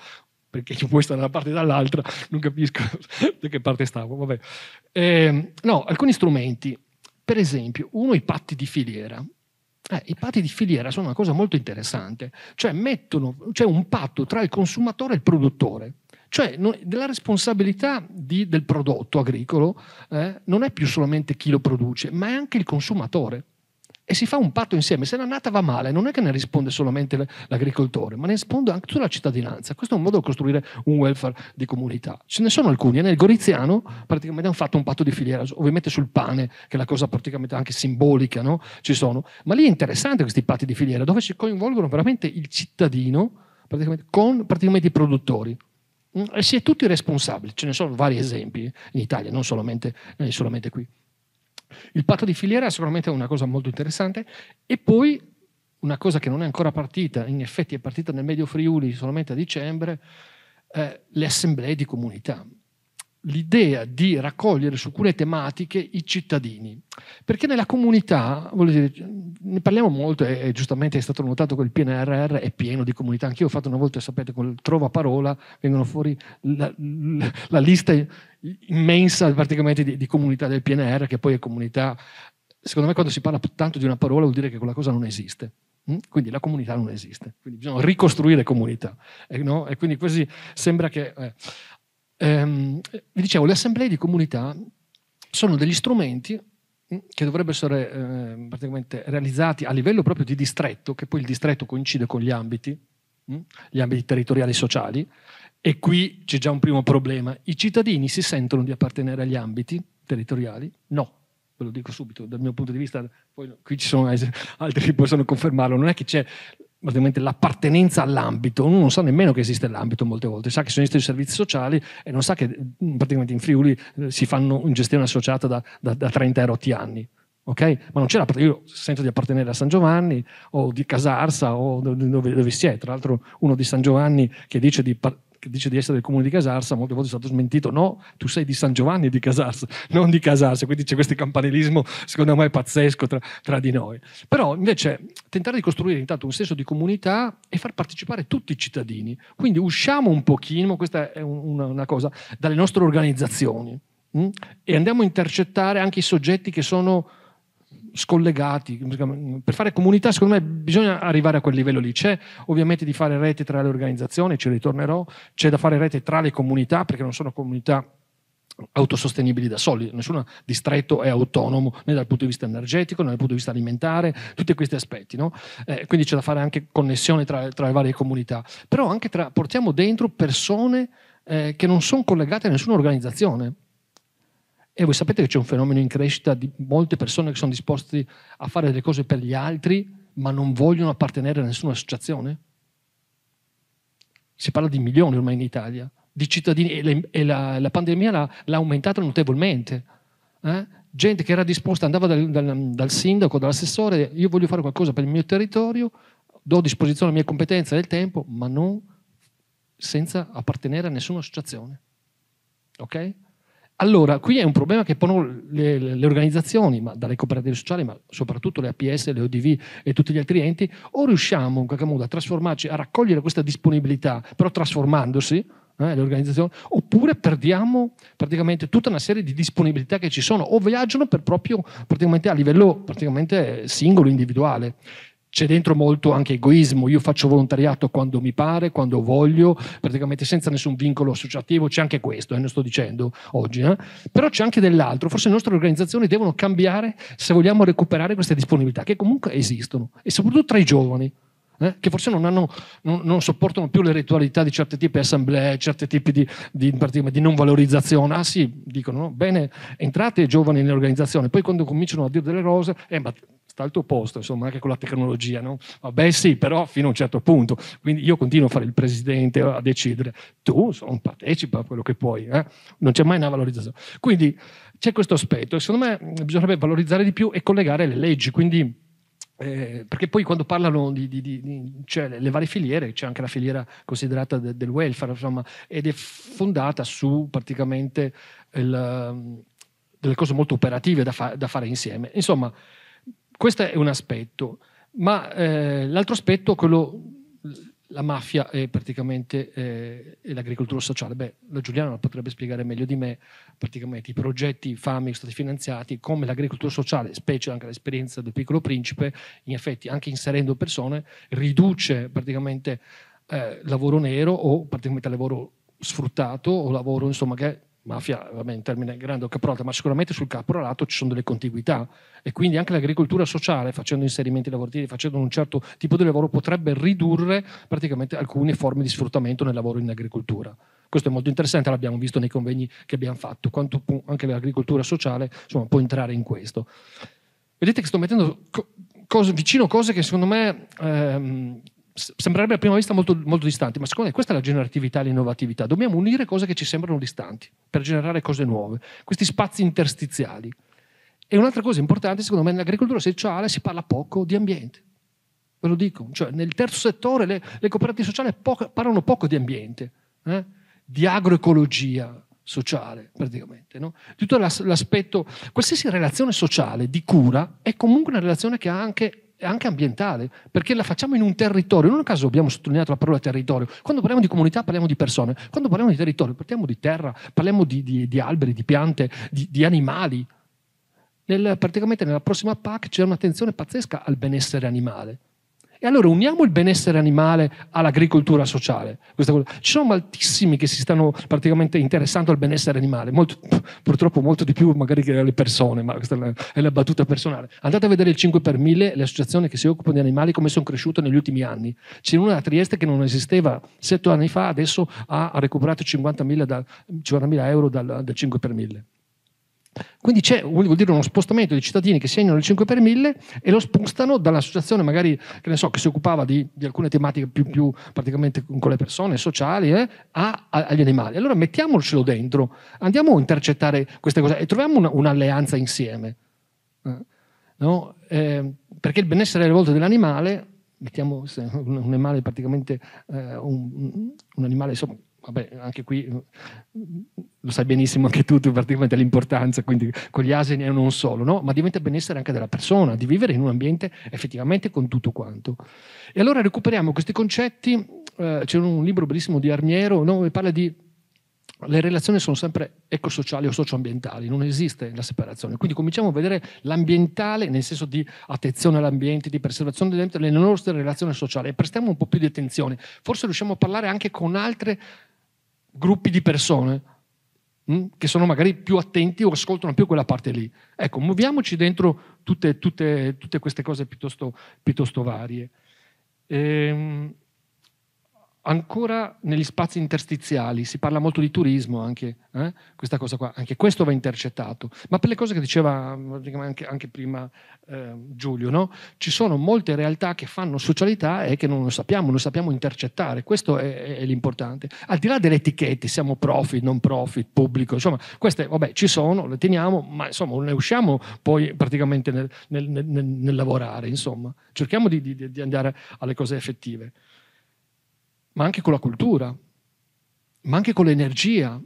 perché ci puoi stare da una parte e dall'altra, non capisco [LAUGHS] da che parte stavo, vabbè. Eh, no, alcuni strumenti, per esempio, uno i patti di filiera. Eh, I patti di filiera sono una cosa molto interessante, cioè mettono, c'è un patto tra il consumatore e il produttore, cioè non, della responsabilità di, del prodotto agricolo eh, non è più solamente chi lo produce, ma è anche il consumatore e si fa un patto insieme. Se l'annata va male, non è che ne risponde solamente l'agricoltore, ma ne risponde anche tutta la cittadinanza. Questo è un modo di costruire un welfare di comunità. Ce ne sono alcuni. E nel Goriziano praticamente hanno fatto un patto di filiera, ovviamente sul pane, che è la cosa praticamente anche simbolica, no? ci sono. Ma lì è interessante questi patti di filiera, dove si coinvolgono veramente il cittadino praticamente, con praticamente i produttori mm, e si è tutti responsabili. Ce ne sono vari esempi in Italia, non solamente, eh, solamente qui. Il patto di filiera è sicuramente una cosa molto interessante e poi una cosa che non è ancora partita, in effetti è partita nel Medio Friuli solamente a dicembre, eh, le assemblee di comunità l'idea di raccogliere su alcune tematiche i cittadini. Perché nella comunità, dire, ne parliamo molto e, giustamente è stato notato che il PNRR è pieno di comunità. Anch'io ho fatto una volta, sapete, col Trova Parola vengono fuori la, la, la lista immensa praticamente di, di comunità del PNR, che poi è comunità... Secondo me quando si parla tanto di una parola vuol dire che quella cosa non esiste. Mm? Quindi la comunità non esiste, quindi bisogna ricostruire comunità. Eh, no? E quindi così sembra che... Eh, Ehm, vi dicevo, le assemblee di comunità sono degli strumenti mm, che dovrebbero essere eh, praticamente realizzati a livello proprio di distretto, che poi il distretto coincide con gli ambiti, mh? Mm, gli ambiti territoriali e sociali, e qui c'è già un primo problema. I cittadini si sentono di appartenere agli ambiti territoriali? No, ve lo dico subito, dal mio punto di vista, poi qui ci sono altri che possono confermarlo, non è che c'è praticamente l'appartenenza all'ambito, uno non sa nemmeno che esiste l'ambito molte volte, sa che sono esistiti i servizi sociali e non sa che mm, praticamente in Friuli eh, si fanno in gestione associata da, da, da 30 erotti anni. Okay? Ma non c'era, io sento di appartenere a San Giovanni o di Casarsa o dove, dove si è, tra l'altro uno di San Giovanni che dice di che dice di essere del comune di Casarsa, molte volte è stato smentito, no, tu sei di San Giovanni di Casarsa, non di Casarsa, quindi c'è questo campanilismo secondo me pazzesco tra, tra di noi. Però invece tentare di costruire intanto un senso di comunità e far partecipare tutti i cittadini, quindi usciamo un pochino, questa è una, una cosa, dalle nostre organizzazioni mh? Mm, e andiamo a intercettare anche i soggetti che sono scollegati. Per fare comunità, secondo me, bisogna arrivare a quel livello lì. C'è ovviamente di fare rete tra le organizzazioni, ci ritornerò, c'è da fare rete tra le comunità, perché non sono comunità autosostenibili da soli, nessun distretto è autonomo né dal punto di vista energetico né dal punto di vista alimentare, tutti questi aspetti, no? eh, quindi c'è da fare anche connessione tra, tra, le varie comunità, però anche tra, portiamo dentro persone eh, che non sono collegate a nessuna organizzazione, e voi sapete che c'è un fenomeno in crescita di molte persone che sono disposte a fare delle cose per gli altri, ma non vogliono appartenere a nessuna associazione? Si parla di milioni ormai in Italia, di cittadini, e, le, e la, la, pandemia l'ha, l'ha aumentata notevolmente. Eh? Gente che era disposta, andava dal, dal, dal sindaco, dall'assessore, io voglio fare qualcosa per il mio territorio, do a disposizione la mia competenza e il tempo, ma non senza appartenere a nessuna associazione. Ok? Allora, qui è un problema che pongono le, le, organizzazioni, ma dalle cooperative sociali, ma soprattutto le APS, le ODV e tutti gli altri enti, o riusciamo in qualche modo a trasformarci, a raccogliere questa disponibilità, però trasformandosi, eh, le organizzazioni, oppure perdiamo praticamente tutta una serie di disponibilità che ci sono o viaggiano per proprio praticamente a livello praticamente singolo, individuale c'è dentro molto anche egoismo, io faccio volontariato quando mi pare, quando voglio, praticamente senza nessun vincolo associativo, c'è anche questo, eh, ne sto dicendo oggi, eh? però c'è anche dell'altro, forse le nostre organizzazioni devono cambiare se vogliamo recuperare queste disponibilità che comunque esistono, e soprattutto tra i giovani. Eh? che forse non, hanno, non, non, sopportano più le ritualità di certi tipi di assemblee, certi tipi di, di, di non valorizzazione. Ah sì, dicono, no? bene, entrate giovani nell'organizzazione, poi quando cominciano a dire delle rose, eh, ma sta al tuo posto, insomma, anche con la tecnologia, no? Vabbè sì, però fino a un certo punto. Quindi io continuo a fare il presidente a decidere, tu insomma, partecipa a quello che puoi, eh? non c'è mai una valorizzazione. Quindi c'è questo aspetto, secondo me mm, bisognerebbe valorizzare di più e collegare le leggi, quindi... Eh, perché poi quando parlano di, di, di cioè le varie filiere, c'è anche la filiera considerata de, del welfare, insomma, ed è fondata su praticamente il, mm, delle cose molto operative da, fa, da fare insieme. Insomma, questo è un aspetto, ma eh, l'altro aspetto, è quello, la mafia e praticamente eh, e l'agricoltura sociale, beh, la Giuliana lo potrebbe spiegare meglio di me, praticamente i progetti FAMI sono stati finanziati, come l'agricoltura sociale, specie anche l'esperienza del piccolo principe, in effetti anche inserendo persone, riduce praticamente eh, lavoro nero o praticamente lavoro sfruttato o lavoro insomma che mafia, vabbè, in termine grande o caporata, ma sicuramente sul caporalato ci sono delle contiguità e quindi anche l'agricoltura sociale, facendo inserimenti lavorativi, facendo un certo tipo di lavoro, potrebbe ridurre praticamente alcune forme di sfruttamento nel lavoro in agricoltura. Questo è molto interessante, l'abbiamo visto nei convegni che abbiamo fatto, quanto anche l'agricoltura sociale insomma, può entrare in questo. Vedete che sto mettendo co- cose, vicino cose che secondo me ehm, sembrerebbe a prima vista molto, molto distante, ma secondo me questa è la generatività e l'innovatività. Dobbiamo unire cose che ci sembrano distanti per generare cose nuove, questi spazi interstiziali. E un'altra cosa importante, secondo me, nell'agricoltura sociale si parla poco di ambiente. Ve lo dico, cioè, nel terzo settore le, le cooperative sociali poco, parlano poco di ambiente, eh? di agroecologia sociale praticamente. No? Tutto l'aspetto, qualsiasi relazione sociale di cura è comunque una relazione che ha anche anche ambientale, perché la facciamo in un territorio. Non a caso abbiamo sottolineato la parola territorio. Quando parliamo di comunità parliamo di persone, quando parliamo di territorio parliamo di terra, parliamo di, di, di alberi, di piante, di, di animali. Nel, praticamente nella prossima PAC c'è un'attenzione pazzesca al benessere animale. E allora uniamo il benessere animale all'agricoltura sociale. Ci sono moltissimi che si stanno praticamente interessando al benessere animale, molto, purtroppo molto di più magari che alle persone, ma questa è la battuta personale. Andate a vedere il 5 per 1000, le associazioni che si occupano di animali, come sono cresciute negli ultimi anni. C'è una a Trieste che non esisteva sette anni fa, adesso ha recuperato 50.000, da, 50.000 euro dal, dal 5 per 1000. Quindi vuol dire uno spostamento di cittadini che segnano il 5 per 1000 e lo spostano dall'associazione magari che, ne so, che si occupava di, di alcune tematiche più, più, praticamente con le persone sociali eh, a, a, agli animali. Allora mettiamocelo dentro, andiamo a intercettare queste cose e troviamo una, un'alleanza insieme. Eh, no? eh, perché il benessere alle volte dell'animale, mettiamo un, un animale praticamente, eh, un, un, animale insomma, vabbè, anche qui mm, lo sai benissimo anche tu, tu praticamente l'importanza, quindi con gli asini e non solo, no? ma diventa benessere anche della persona, di vivere in un ambiente effettivamente con tutto quanto. E allora recuperiamo questi concetti, eh, c'è un libro bellissimo di Armiero, no? parla di le relazioni sono sempre ecosociali o socioambientali, non esiste la separazione. Quindi cominciamo a vedere l'ambientale nel senso di attenzione all'ambiente, di preservazione dell'ambiente, nelle nostre relazioni sociali e prestiamo un po' più di attenzione. Forse riusciamo a parlare anche con altre relazioni gruppi di persone mm, che sono magari più attenti o ascoltano più quella parte lì. Ecco, muoviamoci dentro tutte, tutte, tutte queste cose piuttosto, piuttosto varie. Ehm, ancora negli spazi interstiziali, si parla molto di turismo anche, eh? questa cosa qua, anche questo va intercettato, ma per le cose che diceva eh, anche, anche prima eh, Giulio, no? ci sono molte realtà che fanno socialità e che non lo sappiamo, non sappiamo intercettare, questo è, è l'importante. Al di là delle etichette, siamo profit, non profit, pubblico, insomma, queste vabbè ci sono, le teniamo, ma insomma non ne usciamo poi praticamente nel, nel, nel, nel lavorare, insomma, cerchiamo di, di, di andare alle cose effettive ma anche con la cultura, ma anche con l'energia.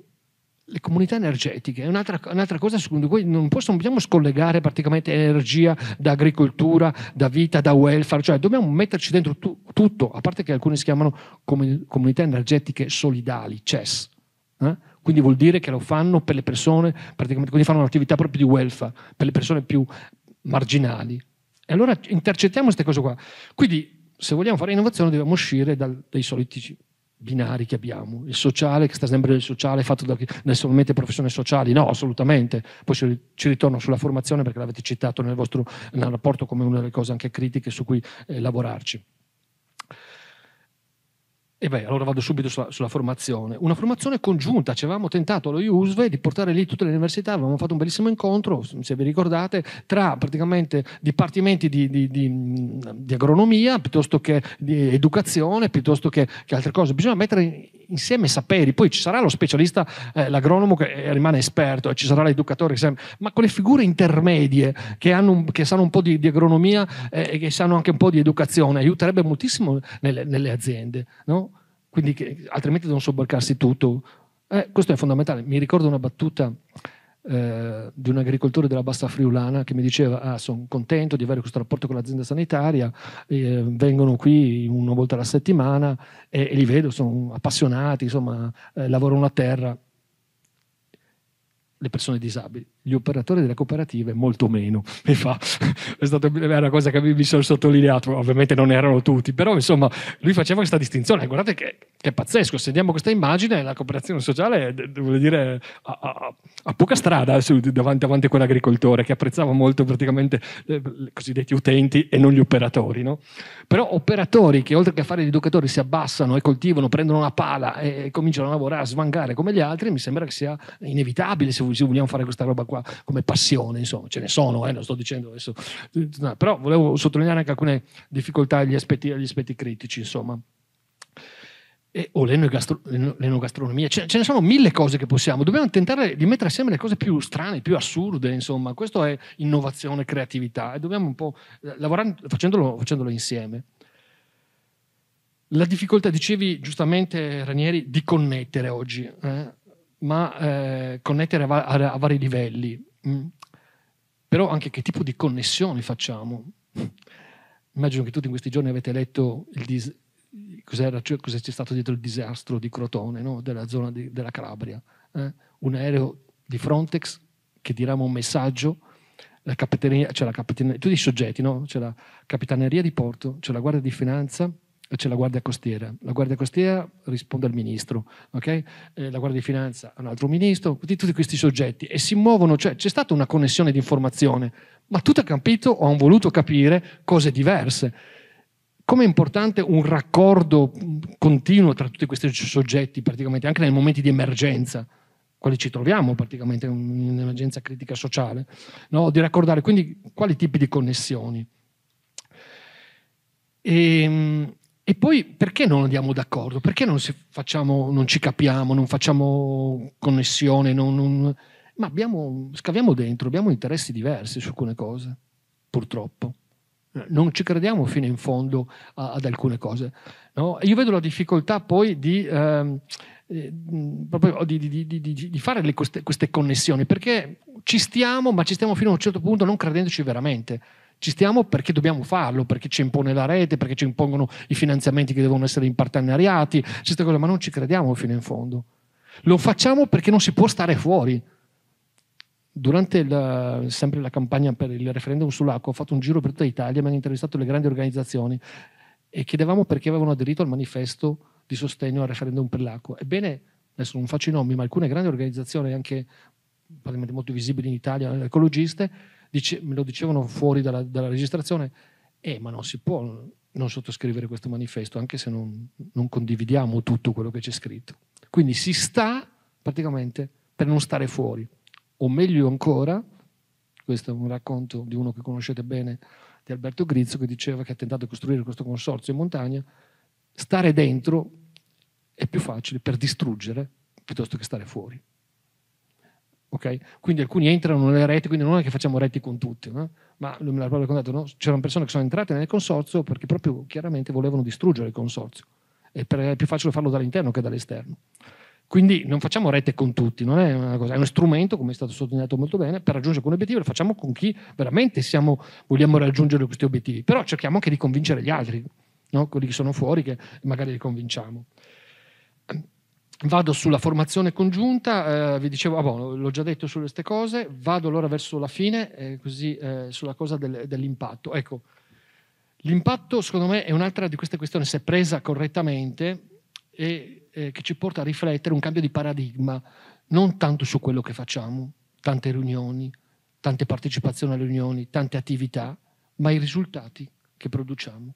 Le comunità energetiche è un'altra, un'altra cosa secondo cui non possiamo, dobbiamo scollegare praticamente energia da agricoltura, da vita, da welfare, cioè dobbiamo metterci dentro tu, tutto, a parte che alcuni si chiamano comunità energetiche solidali, CES. Eh? Quindi vuol dire che lo fanno per le persone, praticamente quindi fanno un'attività proprio di welfare, per le persone più marginali. E allora intercettiamo queste cose qua. Quindi se vogliamo fare innovazione dobbiamo uscire dal, dai soliti binari che abbiamo, il sociale che sta sempre nel sociale fatto da, da solamente professioni sociali, no assolutamente, poi ci ritorno sulla formazione perché l'avete citato nel vostro nel rapporto come una delle cose anche critiche su cui eh, lavorarci. E beh, allora vado subito sulla, sulla formazione. Una formazione congiunta, ci avevamo tentato allo IUSVE di portare lì tutte le università, avevamo fatto un bellissimo incontro, se vi ricordate, tra praticamente dipartimenti di, di, di, di agronomia, piuttosto che di educazione, piuttosto che, che altre cose. Bisogna mettere insieme saperi, poi ci sarà lo specialista, eh, l'agronomo che eh, rimane esperto, e ci sarà l'educatore, che sempre, ma quelle figure intermedie che, un, che sanno un po' di, agronomia eh, e che sanno anche un po' di educazione, aiuterebbe moltissimo nelle, nelle aziende. No? quindi che, altrimenti devono sobbarcarsi tutto. Eh, questo è fondamentale. Mi ricordo una battuta eh, di un agricoltore della Bassa Friulana che mi diceva ah, sono contento di avere questo rapporto con l'azienda sanitaria, eh, vengono qui una volta alla settimana e, e li vedo, sono appassionati, insomma, eh, lavorano a terra. Le persone disabili gli operatori delle cooperative molto meno. Mi fa, è stata una cosa che mi sono sottolineato, ovviamente non erano tutti, però insomma lui faceva questa distinzione, guardate che, che è pazzesco, se andiamo questa immagine la cooperazione sociale vuol dire a, a, a, poca strada davanti, davanti, a quell'agricoltore che apprezzava molto praticamente eh, i cosiddetti utenti e non gli operatori. No? Però operatori che oltre che a fare gli educatori si abbassano e coltivano, prendono una pala e, cominciano a lavorare, a svangare come gli altri, mi sembra che sia inevitabile se vogliamo fare questa roba qua qua come passione, insomma, ce ne sono, eh, non sto dicendo adesso, no, però volevo sottolineare anche alcune difficoltà gli aspetti, gli aspetti critici, insomma. E, o l'enogastronomia, ce, ce, ne sono mille cose che possiamo, dobbiamo tentare di mettere assieme le cose più strane, più assurde, insomma, questo è innovazione, creatività e dobbiamo un po' eh, lavorare facendolo, facendolo insieme. La difficoltà, dicevi giustamente Ranieri, di connettere oggi. Eh? ma eh, connettere a, a, a, vari livelli. Mm. Però anche che tipo di connessioni facciamo? Immagino che tutti in questi giorni avete letto dis- cosa cioè c'è stato dietro il disastro di Crotone, no? della zona di, della Calabria. Eh? Un aereo di Frontex che dirama un messaggio, la capitaneria, cioè la capitaneria, tutti i soggetti, no? c'è la capitaneria di porto, c'è la guardia di finanza, c'è la Guardia Costiera. La Guardia Costiera risponde al ministro, okay? eh, la Guardia di Finanza a un altro ministro, tutti, tutti, questi soggetti e si muovono, cioè c'è stata una connessione di informazione, ma tutti hanno capito o hanno voluto capire cose diverse. Com'è importante un raccordo mm, continuo tra tutti questi soggetti, praticamente, anche nei momenti di emergenza, quali ci troviamo praticamente in un'emergenza critica sociale, no? di raccordare quindi quali tipi di connessioni. E, ehm, e poi perché non andiamo d'accordo? Perché non, facciamo, non ci capiamo, non facciamo connessione? Non, non... Ma abbiamo, scaviamo dentro, abbiamo interessi diversi su alcune cose, purtroppo. Eh, non ci crediamo fino in fondo a, ad alcune cose. No? Io vedo la difficoltà poi di, ehm, eh, di, di, di fare le, queste, queste connessioni, perché ci stiamo, ma ci stiamo fino a un certo punto non credendoci veramente. Ci stiamo perché dobbiamo farlo, perché ci impone la rete, perché ci impongono i finanziamenti che devono essere in partenariati, queste ma non ci crediamo fino in fondo. Lo facciamo perché non si può stare fuori. Durante la, sempre la campagna per il referendum sull'acqua ho fatto un giro per tutta Italia, mi hanno intervistato le grandi organizzazioni e chiedevamo perché avevano aderito al manifesto di sostegno al referendum per l'acqua. Ebbene, adesso non faccio i nomi, ma alcune grandi organizzazioni, anche molto visibili in Italia, ecologiste, dice, me lo dicevano fuori dalla, dalla registrazione, eh, ma non si può non sottoscrivere questo manifesto, anche se non, non condividiamo tutto quello che c'è scritto. Quindi si sta praticamente per non stare fuori, o meglio ancora, questo è un racconto di uno che conoscete bene, di Alberto Grizzo, che diceva che ha tentato di costruire questo consorzio in montagna, stare dentro è più facile per distruggere piuttosto che stare fuori. Okay? Quindi alcuni entrano nelle reti, quindi non è che facciamo reti con tutti, no? ma lui me l'ha proprio raccontato, no? c'erano persone che sono entrate nel consorzio perché proprio chiaramente volevano distruggere il consorzio e è più facile farlo dall'interno che dall'esterno. Quindi non facciamo rete con tutti, non è una cosa, è uno strumento, come è stato sottolineato molto bene, per raggiungere alcuni obiettivi, lo facciamo con chi veramente siamo, vogliamo raggiungere questi obiettivi, però cerchiamo anche di convincere gli altri, no? quelli che sono fuori, che magari li convinciamo. Vado sulla formazione congiunta, eh, vi dicevo, ah, boh, l'ho già detto su queste cose, vado allora verso la fine, eh, così eh, sulla cosa del, dell'impatto. Ecco, l'impatto secondo me è un'altra di queste questioni, se presa correttamente, e eh, che ci porta a riflettere un cambio di paradigma, non tanto su quello che facciamo, tante riunioni, tante partecipazioni alle riunioni, tante attività, ma i risultati che produciamo.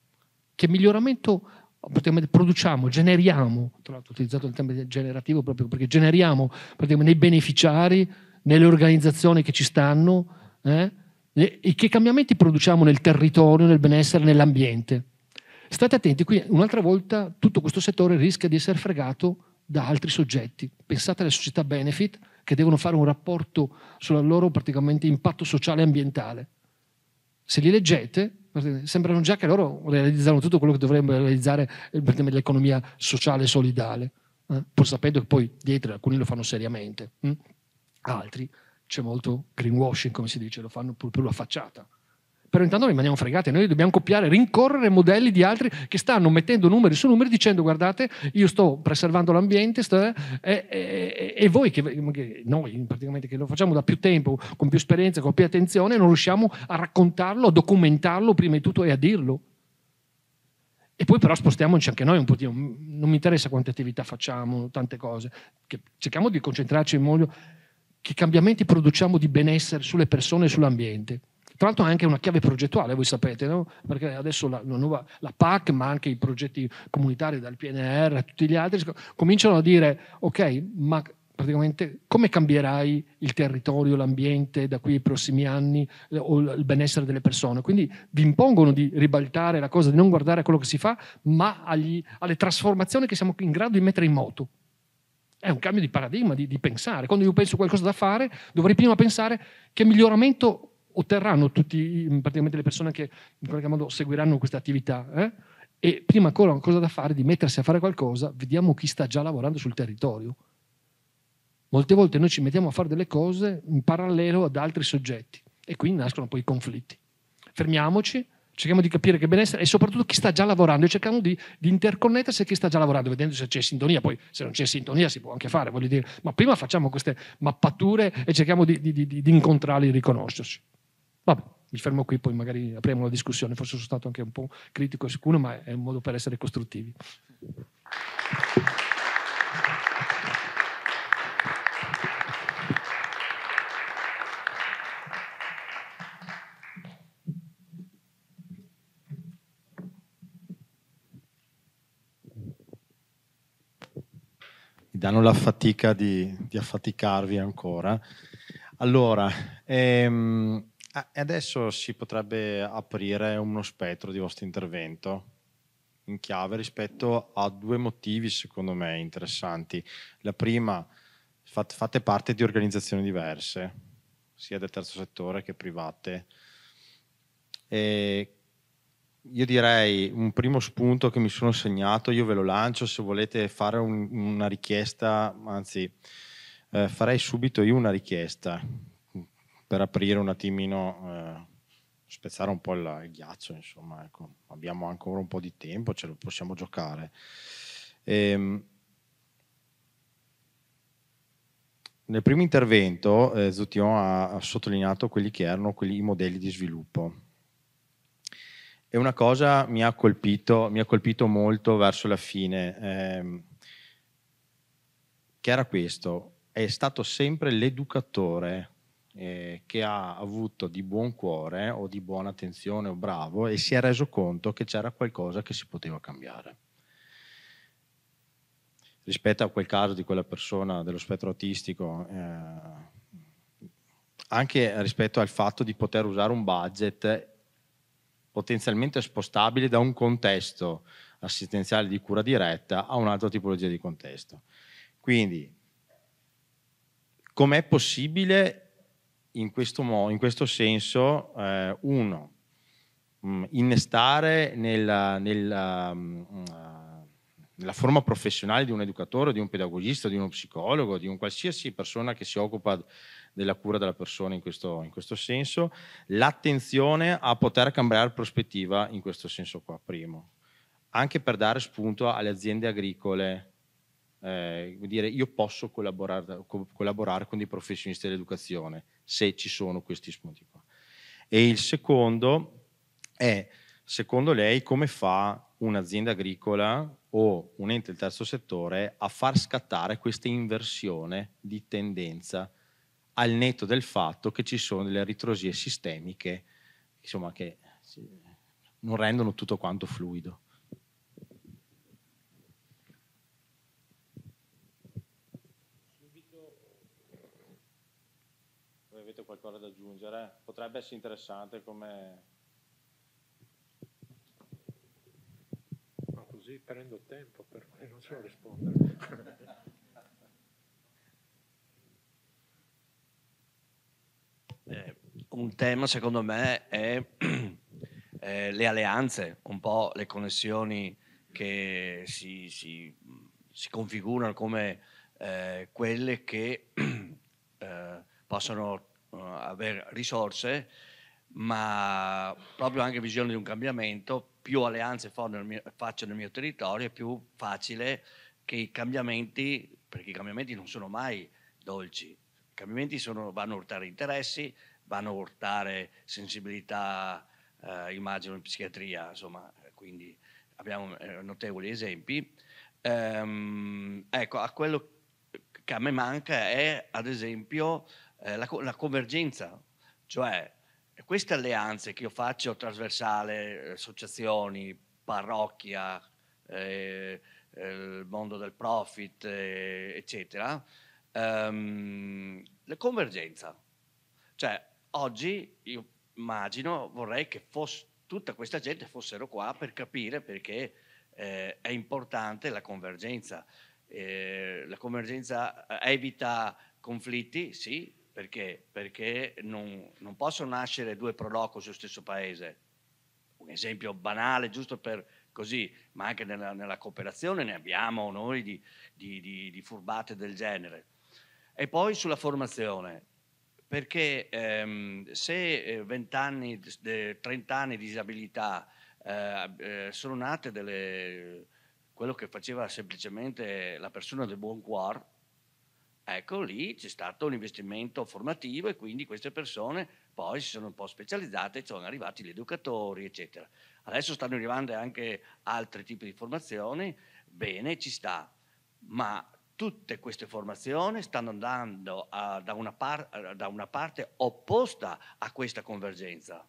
Che miglioramento praticamente produciamo, generiamo, tra l'altro ho utilizzato il termine generativo proprio perché generiamo praticamente nei beneficiari, nelle organizzazioni che ci stanno, eh, e che cambiamenti produciamo nel territorio, nel benessere, nell'ambiente. State attenti, qui un'altra volta tutto questo settore rischia di essere fregato da altri soggetti. Pensate alle società benefit che devono fare un rapporto sul loro praticamente impatto sociale e ambientale. Se li leggete, sembrano già che loro realizzano tutto quello che dovrebbero realizzare per tema sociale e solidale, eh? pur sapendo che poi dietro alcuni lo fanno seriamente, hm? altri c'è molto greenwashing, come si dice, lo fanno pur per la facciata però intanto rimaniamo fregati, noi dobbiamo copiare, rincorrere modelli di altri che stanno mettendo numeri su numeri dicendo guardate io sto preservando l'ambiente sto, eh, eh, eh, e, voi che, che, noi praticamente che lo facciamo da più tempo, con più esperienza, con più attenzione, non riusciamo a raccontarlo, a documentarlo prima di tutto e a dirlo. E poi però spostiamoci anche noi un pochino, non mi interessa quante attività facciamo, tante cose, cerchiamo di concentrarci in modo che cambiamenti produciamo di benessere sulle persone e sull'ambiente. Tra l'altro è anche una chiave progettuale, voi sapete, no? perché adesso la, la, nuova, la, PAC, ma anche i progetti comunitari dal PNR e tutti gli altri, cominciano a dire, ok, ma praticamente come cambierai il territorio, l'ambiente da qui ai prossimi anni eh, o il benessere delle persone. Quindi vi impongono di ribaltare la cosa, di non guardare a quello che si fa, ma agli, alle trasformazioni che siamo in grado di mettere in moto. È un cambio di paradigma, di, di pensare. Quando io penso qualcosa da fare, dovrei prima pensare che miglioramento otterranno tutti mm, praticamente le persone che in qualche modo seguiranno queste attività. Eh? E prima ancora una cosa da fare, di mettersi a fare qualcosa, vediamo chi sta già lavorando sul territorio. Molte volte noi ci mettiamo a fare delle cose in parallelo ad altri soggetti e qui nascono poi i conflitti. Fermiamoci, cerchiamo di capire che benessere e soprattutto chi sta già lavorando e cerchiamo di, di interconnettersi a chi sta già lavorando, vedendo se c'è sintonia, poi se non c'è sintonia si può anche fare, voglio dire, ma prima facciamo queste mappature e cerchiamo di, di, di incontrarli e riconoscerci. Vabbè, mi fermo qui, poi magari apriamo la discussione, forse sono stato anche un po' critico sicuro, ma è un modo per essere costruttivi. danno la fatica di, di affaticarvi ancora. Allora, ehm, Ah, e adesso si potrebbe aprire uno spettro di vostro intervento in chiave rispetto a due motivi secondo me interessanti. La prima, fate parte di organizzazioni diverse, sia del terzo settore che private. E io direi un primo spunto che mi sono segnato, io ve lo lancio se volete fare un, una richiesta, anzi eh, farei subito io una richiesta per aprire un attimino, eh, spezzare un po' il, il ghiaccio, insomma, ecco. abbiamo ancora un po' di tempo, ce lo possiamo giocare. E, ehm, nel primo intervento eh, Zution ha, ha, sottolineato quelli che erano quelli, i modelli di sviluppo. E una cosa mi ha colpito, mi ha colpito molto verso la fine, ehm, che era questo, è stato sempre l'educatore eh, che ha avuto di buon cuore o di buona attenzione o bravo e si è reso conto che c'era qualcosa che si poteva cambiare. Rispetto a quel caso di quella persona dello spettro autistico, eh, anche rispetto al fatto di poter usare un budget potenzialmente spostabile da un contesto assistenziale di cura diretta a un'altra tipologia di contesto. Quindi, com'è possibile in questo, mo- in questo senso, eh, uno, mh, mm, innestare nella, nella, mh, mm, nella, forma professionale di un educatore, di un pedagogista, di uno psicologo, di un qualsiasi persona che si occupa della cura della persona in questo, in questo senso, l'attenzione a poter cambiare prospettiva in questo senso qua, primo. Anche per dare spunto alle aziende agricole, eh, dire, io posso collaborare, co- collaborare, con dei professionisti dell'educazione se ci sono questi spunti qua. E il secondo è, secondo lei, come fa un'azienda agricola o un ente del terzo settore a far scattare questa inversione di tendenza al netto del fatto che ci sono delle ritrosie sistemiche insomma, che non rendono tutto quanto fluido. qualcosa da aggiungere, eh. potrebbe essere interessante come... Ma così prendo tempo per me, non so rispondere. [LAUGHS] eh, un tema secondo me è [CLEARS THROAT] eh, le alleanze, un po' le connessioni che si, si, si configurano come eh, quelle che [CLEARS THROAT] eh, possono uh, eh, avere risorse, ma proprio anche visione di un cambiamento, più alleanze mio, faccio nel mio territorio, è più facile che i cambiamenti, perché i cambiamenti non sono mai dolci, i cambiamenti sono, vanno a urtare interessi, vanno a urtare sensibilità, eh, immagino in psichiatria, insomma, quindi abbiamo eh, notevoli esempi. Ehm, ecco, a quello che a me manca è, ad esempio, eh, la, la, convergenza, cioè queste alleanze che io faccio trasversale, associazioni, parrocchia, eh, eh, il mondo del profit, eh, eccetera, ehm, la convergenza. Cioè, oggi io immagino, vorrei che fosse, tutta questa gente fossero qua per capire perché eh, è importante la convergenza. Eh, la convergenza eh, evita conflitti, sì, perché? Perché non, non possono nascere due proloco sullo stesso paese. Un esempio banale, giusto per così, ma anche nella, nella cooperazione ne abbiamo noi di, di, di, di, furbate del genere. E poi sulla formazione, perché ehm, se 20 anni, 30 anni di disabilità eh, eh, sono nate delle, quello che faceva semplicemente la persona del buon cuore, ecco lì c'è stato un investimento formativo e quindi queste persone poi si sono un po' specializzate, sono arrivati gli educatori, eccetera. Adesso stanno arrivando anche altri tipi di formazioni, bene, ci sta, ma tutte queste formazioni stanno andando a, da, una par, da una parte opposta a questa convergenza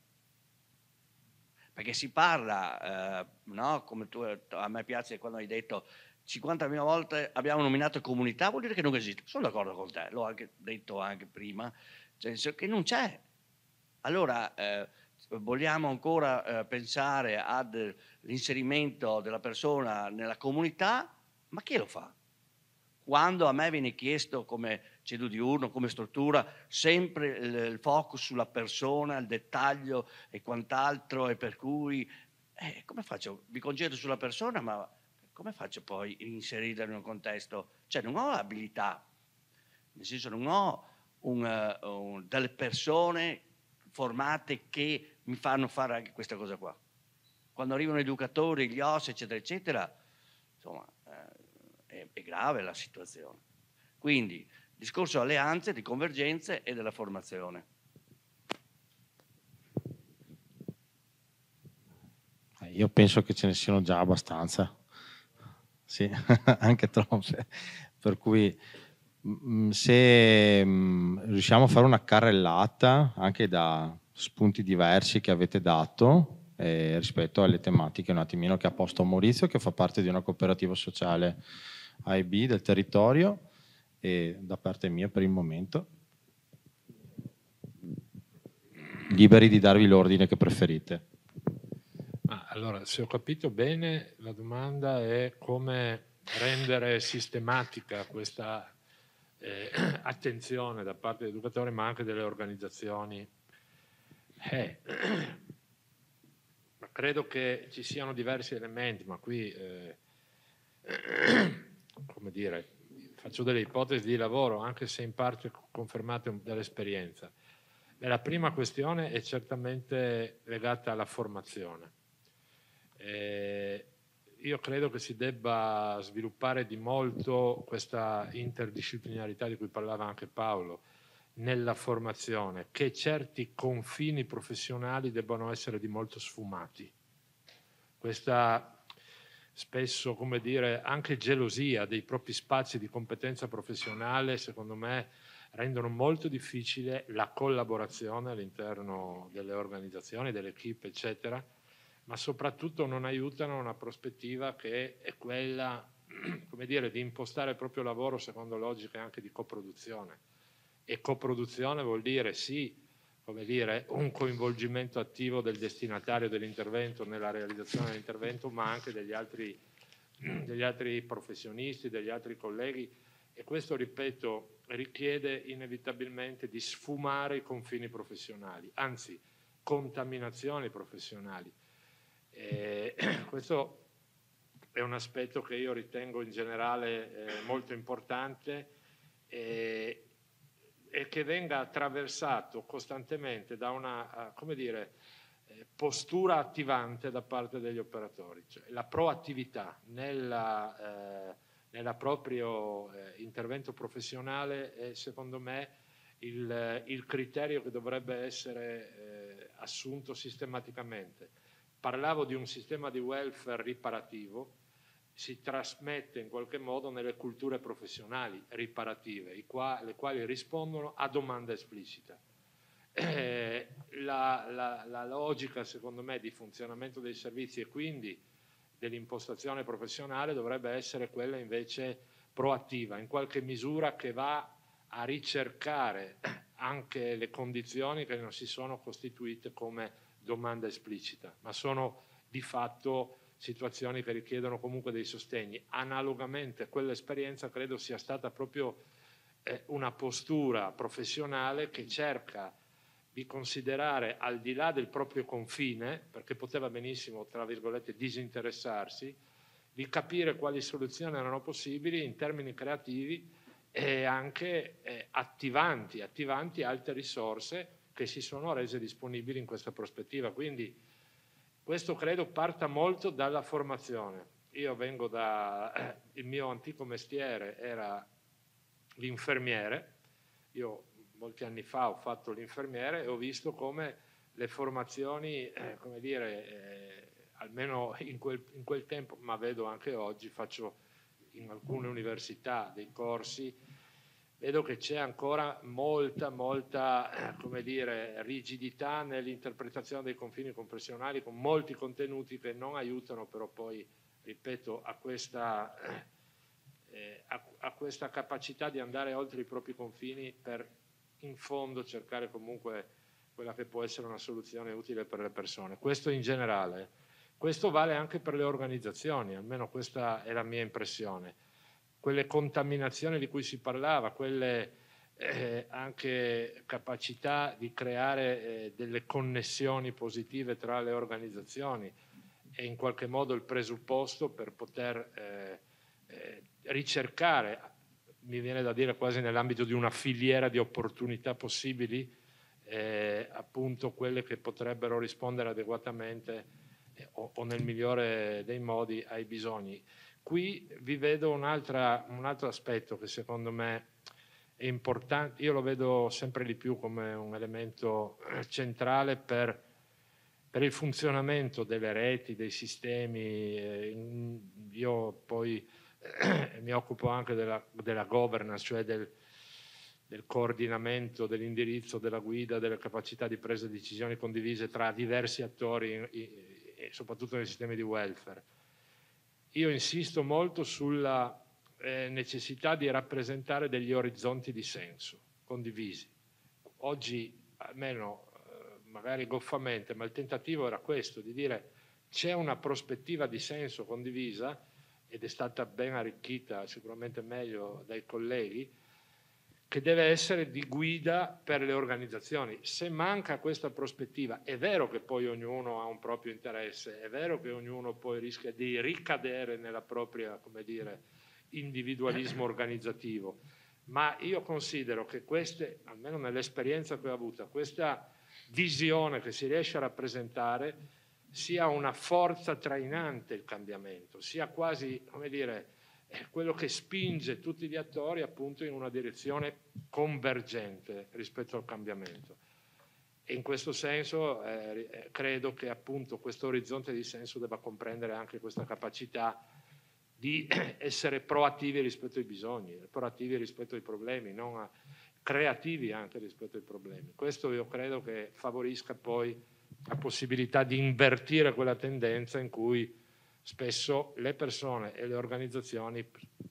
perché si parla, eh, no? come tu, a me piace quando hai detto 50.000 volte abbiamo nominato comunità, vuol dire che non esiste. Sono d'accordo con te, l'ho anche detto anche prima, cioè che non c'è. Allora, eh, vogliamo ancora eh, pensare all'inserimento eh, della persona nella comunità, ma chi lo fa? Quando a me viene chiesto come cedo diurno, come struttura, sempre il, focus sulla persona, il dettaglio e quant'altro, e per cui, eh, come faccio? Mi concentro sulla persona, ma come faccio poi a inserirla in un contesto? Cioè non ho abilità, nel senso non ho un, eh, un, delle persone formate che mi fanno fare anche questa cosa qua. Quando arrivano gli educatori, gli OS, eccetera, eccetera, insomma, eh, è, è grave la situazione. Quindi, discorso alleanze, di convergenze e della formazione. Eh, io penso che ce ne siano già abbastanza sì, [LAUGHS] anche troppe. Per cui mm, se mm, riusciamo a fare una carrellata anche da spunti diversi che avete dato eh, rispetto alle tematiche un attimino che ha posto Maurizio, che fa parte di una cooperativa sociale AIB del territorio e da parte mia per il momento liberi di darvi l'ordine che preferite. Allora, se ho capito bene, la domanda è come rendere sistematica questa eh, [CLEARS THROAT] attenzione da parte degli educatori, ma anche delle organizzazioni. Eh, [CLEARS THROAT] credo che ci siano diversi elementi, ma qui, eh, [CLEARS THROAT] come dire, faccio delle ipotesi di lavoro, anche se in parte confermate dall'esperienza. La prima questione è certamente legata alla formazione eh, io credo che si debba sviluppare di molto questa interdisciplinarità di cui parlava anche Paolo nella formazione, che certi confini professionali debbano essere di molto sfumati. Questa spesso, come dire, anche gelosia dei propri spazi di competenza professionale, secondo me, rendono molto difficile la collaborazione all'interno delle organizzazioni, delle equip, eccetera, ma soprattutto non aiutano una prospettiva che è quella [CLEARS THROAT] come dire, di impostare il proprio lavoro secondo logiche anche di coproduzione. E coproduzione vuol dire sì, come dire, un coinvolgimento attivo del destinatario dell'intervento nella realizzazione dell'intervento, ma anche degli altri, [CLEARS THROAT] degli altri professionisti, degli altri colleghi. E questo, ripeto, richiede inevitabilmente di sfumare i confini professionali, anzi contaminazioni professionali e eh, [CLEARS THROAT] questo è un aspetto che io ritengo in generale eh, molto importante e, eh, e, che venga attraversato costantemente da una eh, dire, postura attivante da parte degli operatori, cioè la proattività nel eh, proprio eh, intervento professionale è secondo me il, il criterio che dovrebbe essere assunto sistematicamente Parlavo di un sistema di welfare riparativo, si trasmette in qualche modo nelle culture professionali riparative, qua, le quali rispondono a domanda esplicita. Eh, la, la, la logica, secondo me, di funzionamento dei servizi e quindi dell'impostazione professionale dovrebbe essere quella invece proattiva, in qualche misura che va a ricercare anche le condizioni che non si sono costituite come domanda esplicita, ma sono di fatto situazioni che richiedono comunque dei sostegni. Analogamente quell'esperienza credo sia stata proprio eh, una postura professionale che cerca di considerare al di là del proprio confine, perché poteva benissimo, tra virgolette, disinteressarsi, di capire quali soluzioni erano possibili in termini creativi e anche eh, attivanti, attivanti altre risorse che si sono rese disponibili in questa prospettiva. Quindi questo credo parta molto dalla formazione. Io vengo da... [CLEARS THROAT] il mio antico mestiere era l'infermiere. Io molti anni fa ho fatto l'infermiere e ho visto come le formazioni, eh, come dire, eh, almeno in quel, in quel, tempo, ma vedo anche oggi, faccio in alcune università dei corsi vedo che c'è ancora molta, molta eh, dire, rigidità nell'interpretazione dei confini compressionali con molti contenuti che non aiutano però poi, ripeto, a questa, eh, eh, a, a questa capacità di andare oltre i propri confini per in fondo cercare comunque quella che può essere una soluzione utile per le persone. Questo in generale. Questo vale anche per le organizzazioni, almeno questa è la mia impressione quelle contaminazioni di cui si parlava, quelle eh, anche capacità di creare eh, delle connessioni positive tra le organizzazioni è in qualche modo il presupposto per poter eh, eh, ricercare, mi viene da dire quasi nell'ambito di una filiera di opportunità possibili, eh, appunto quelle che potrebbero rispondere adeguatamente eh, o, o, nel migliore dei modi ai bisogni. Qui vi vedo un, altro aspetto che secondo me è importante, io lo vedo sempre di più come un elemento centrale per, per il funzionamento delle reti, dei sistemi. Eh, io poi eh, mi occupo anche della, della governance, cioè del, del coordinamento, dell'indirizzo, della guida, delle capacità di presa di decisioni condivise tra diversi attori, soprattutto nei sistemi di welfare. Io insisto molto sulla eh, necessità di rappresentare degli orizzonti di senso condivisi. Oggi, almeno eh, magari goffamente, ma il tentativo era questo, di dire c'è una prospettiva di senso condivisa ed è stata ben arricchita, sicuramente meglio dai colleghi, che deve essere di guida per le organizzazioni. Se manca questa prospettiva, è vero che poi ognuno ha un proprio interesse, è vero che ognuno poi rischia di ricadere nella propria, come dire, individualismo organizzativo, ma io considero che queste, almeno nell'esperienza che ho avuto, questa visione che si riesce a rappresentare sia una forza trainante il cambiamento, sia quasi, come dire, è quello che spinge tutti gli attori appunto in una direzione convergente rispetto al cambiamento. E in questo senso eh, eh credo che appunto questo orizzonte di senso debba comprendere anche questa capacità di [CLEARS THROAT] essere proattivi rispetto ai bisogni, proattivi rispetto ai problemi, a, creativi anche rispetto ai problemi. Questo io credo che favorisca poi la possibilità di invertire quella tendenza in cui spesso le persone e le organizzazioni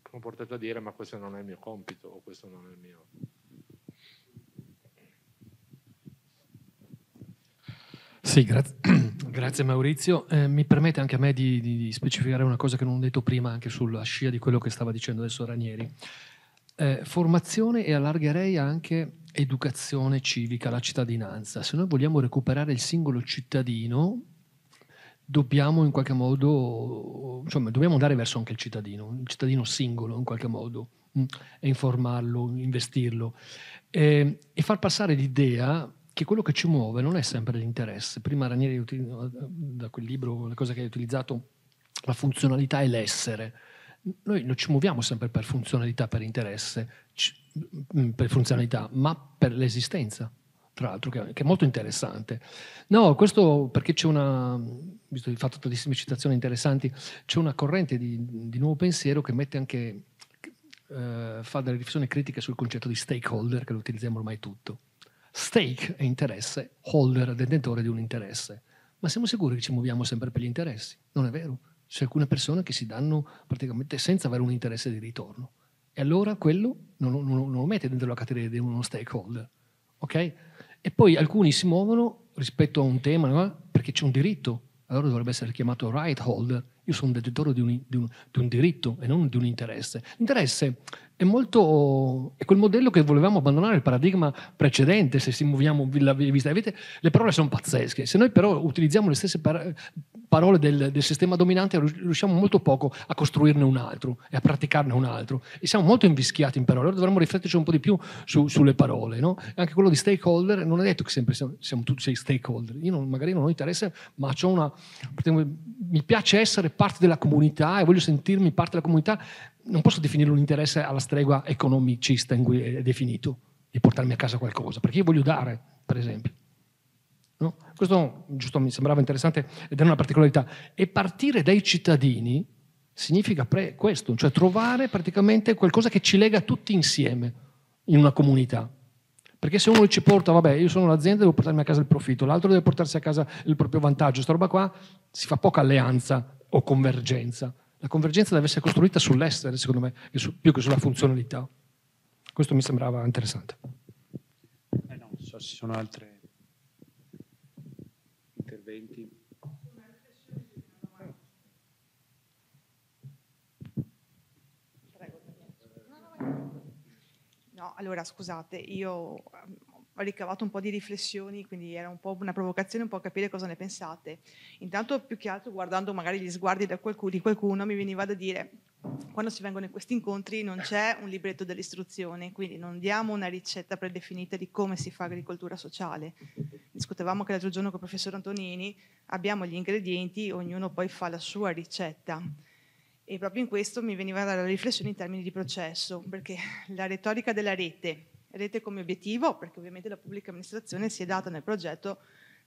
sono portate a dire ma questo non è il mio compito o questo non è il mio... Sì, gra [CLEARS THROAT] grazie Maurizio. Eh, mi permette anche a me di, di, specificare una cosa che non ho detto prima anche sulla scia di quello che stava dicendo adesso Ranieri. Eh, formazione e allargherei anche educazione civica, la cittadinanza. Se noi vogliamo recuperare il singolo cittadino, dobbiamo in qualche modo, insomma, dobbiamo andare verso anche il cittadino, il cittadino singolo in qualche modo, mh, mm, e informarlo, investirlo, e, ehm, e far passare l'idea che quello che ci muove non è sempre l'interesse. Prima Ranieri, da quel libro, la cosa che hai utilizzato, la funzionalità e l'essere. Noi non ci muoviamo sempre per funzionalità, per interesse, mm, per funzionalità, ma per l'esistenza, tra l'altro, che, è molto interessante. No, questo perché c'è una, visto che ho fatto tantissime citazioni interessanti, c'è una corrente di, di nuovo pensiero che mette anche, eh, fa delle riflessioni critiche sul concetto di stakeholder, che lo utilizziamo ormai tutto. Stake è interesse, holder, è detentore di un interesse. Ma siamo sicuri che ci muoviamo sempre per gli interessi? Non è vero. C'è alcune persone che si danno praticamente senza avere un interesse di ritorno. E allora quello non, non, non lo mette dentro la categoria di uno stakeholder. Ok? E poi alcuni si muovono rispetto a un tema no? perché c'è un diritto, allora dovrebbe essere chiamato right holder. Io sono detentore di un, di, un, di un, diritto e non di un interesse. L'interesse è molto è quel modello che volevamo abbandonare il paradigma precedente se si muoviamo la vista Vedete, le parole sono pazzesche se noi però utilizziamo le stesse par- parole del, del, sistema dominante riusciamo molto poco a costruirne un altro e a praticarne un altro e siamo molto invischiati in parole allora dovremmo rifletterci un po' di più su, sulle parole no? anche quello di stakeholder non è detto che sempre siamo, siamo tutti sei stakeholder io non, magari non ho interesse ma una, mi piace essere parte della comunità e voglio sentirmi parte della comunità non posso definire un interesse alla stregua economicista in cui è definito, di portarmi a casa qualcosa, perché io voglio dare, per esempio. No? Questo giusto, mi sembrava interessante ed è una particolarità. E partire dai cittadini significa pre- questo, cioè trovare praticamente qualcosa che ci lega tutti insieme in una comunità. Perché se uno ci porta, vabbè, io sono un'azienda, devo portarmi a casa il profitto, l'altro deve portarsi a casa il proprio vantaggio, questa roba qua, si fa poca alleanza o convergenza. La convergenza deve essere costruita sull'essere, secondo me, più che sulla funzionalità. Questo mi sembrava interessante. Eh no, so se ci sono altri interventi. No, allora scusate, io ehm, ho ricavato un po' di riflessioni, quindi era un po' una provocazione, un po' capire cosa ne pensate. Intanto più che altro guardando magari gli sguardi qualcuno, di qualcuno mi veniva da dire quando si vengono in questi incontri non c'è un libretto delle istruzioni, quindi non diamo una ricetta predefinita di come si fa agricoltura sociale. Discutevamo che l'altro giorno con il professor Antonini, abbiamo gli ingredienti, ognuno poi fa la sua ricetta. E proprio in questo mi veniva la riflessione in termini di processo, perché la retorica della rete, rete come obiettivo, perché ovviamente la pubblica amministrazione si è data nel progetto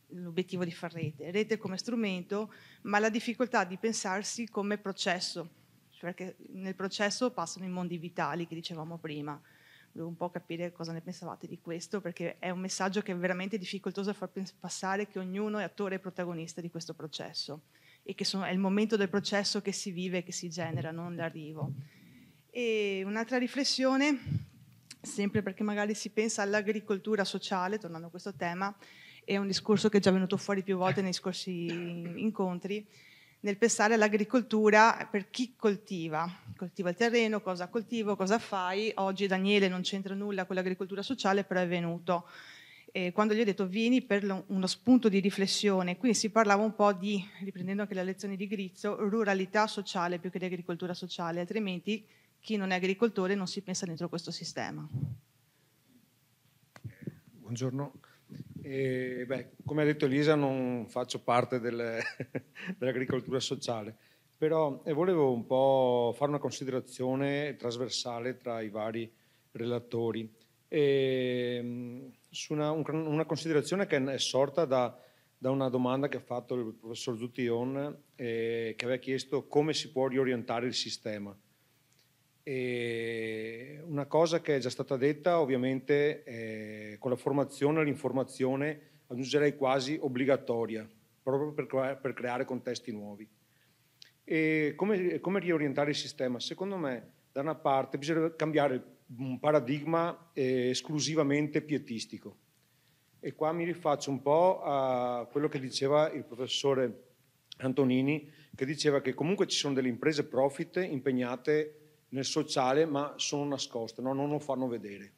l'obiettivo di far rete, rete come strumento, ma la difficoltà di pensarsi come processo, cioè perché nel processo passano i mondi vitali che dicevamo prima. Volevo un po' capire cosa ne pensavate di questo, perché è un messaggio che è veramente difficoltoso far passare che ognuno è attore e protagonista di questo processo e che sono, è il momento del processo che si vive, che si genera, non l'arrivo. E un'altra riflessione sempre perché magari si pensa all'agricoltura sociale, tornando a questo tema, è un discorso che è già venuto fuori più volte nei scorsi [COUGHS] incontri, nel pensare all'agricoltura per chi coltiva, coltiva il terreno, cosa coltivo, cosa fai. Oggi Daniele non c'entra nulla con l'agricoltura sociale, però è venuto. E quando gli ho detto vieni per uno spunto di riflessione, quindi si parlava un po' di, riprendendo anche la lezione di Grizzo, ruralità sociale più che di agricoltura sociale, altrimenti chi non è agricoltore non si pensa dentro questo sistema. Buongiorno. Eh, beh, come ha detto Elisa non faccio parte del, [LAUGHS] dell'agricoltura sociale, però eh, volevo un po' fare una considerazione trasversale tra i vari relatori. E, mm, su una, un, una, considerazione che è sorta da, da, una domanda che ha fatto il professor Zuttion eh, che aveva chiesto come si può riorientare il sistema. E una cosa che è già stata detta, ovviamente, eh, con la formazione e l'informazione, aggiungerei quasi obbligatoria, proprio per, per creare contesti nuovi. E come, come, riorientare il sistema? Secondo me, da una parte, bisogna cambiare un paradigma eh, esclusivamente pietistico. E qua mi rifaccio un po' a quello che diceva il professore Antonini, che diceva che comunque ci sono delle imprese profit impegnate nel sociale, ma sono nascoste, no? non lo fanno vedere.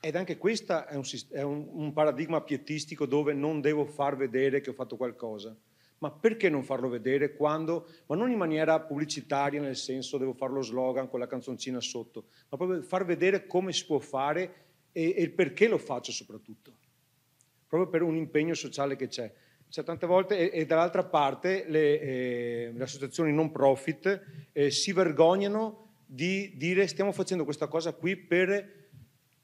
Ed anche questo è, un, è un, un paradigma pietistico dove non devo far vedere che ho fatto qualcosa. Ma perché non farlo vedere quando? Ma non in maniera pubblicitaria, nel senso devo fare lo slogan con la canzoncina sotto, ma proprio far vedere come si può fare e, e perché lo faccio soprattutto. Proprio per un impegno sociale che c'è. Cioè, tante volte, e, e dall'altra parte, le, eh, le, associazioni non profit eh, si vergognano di dire stiamo facendo questa cosa qui per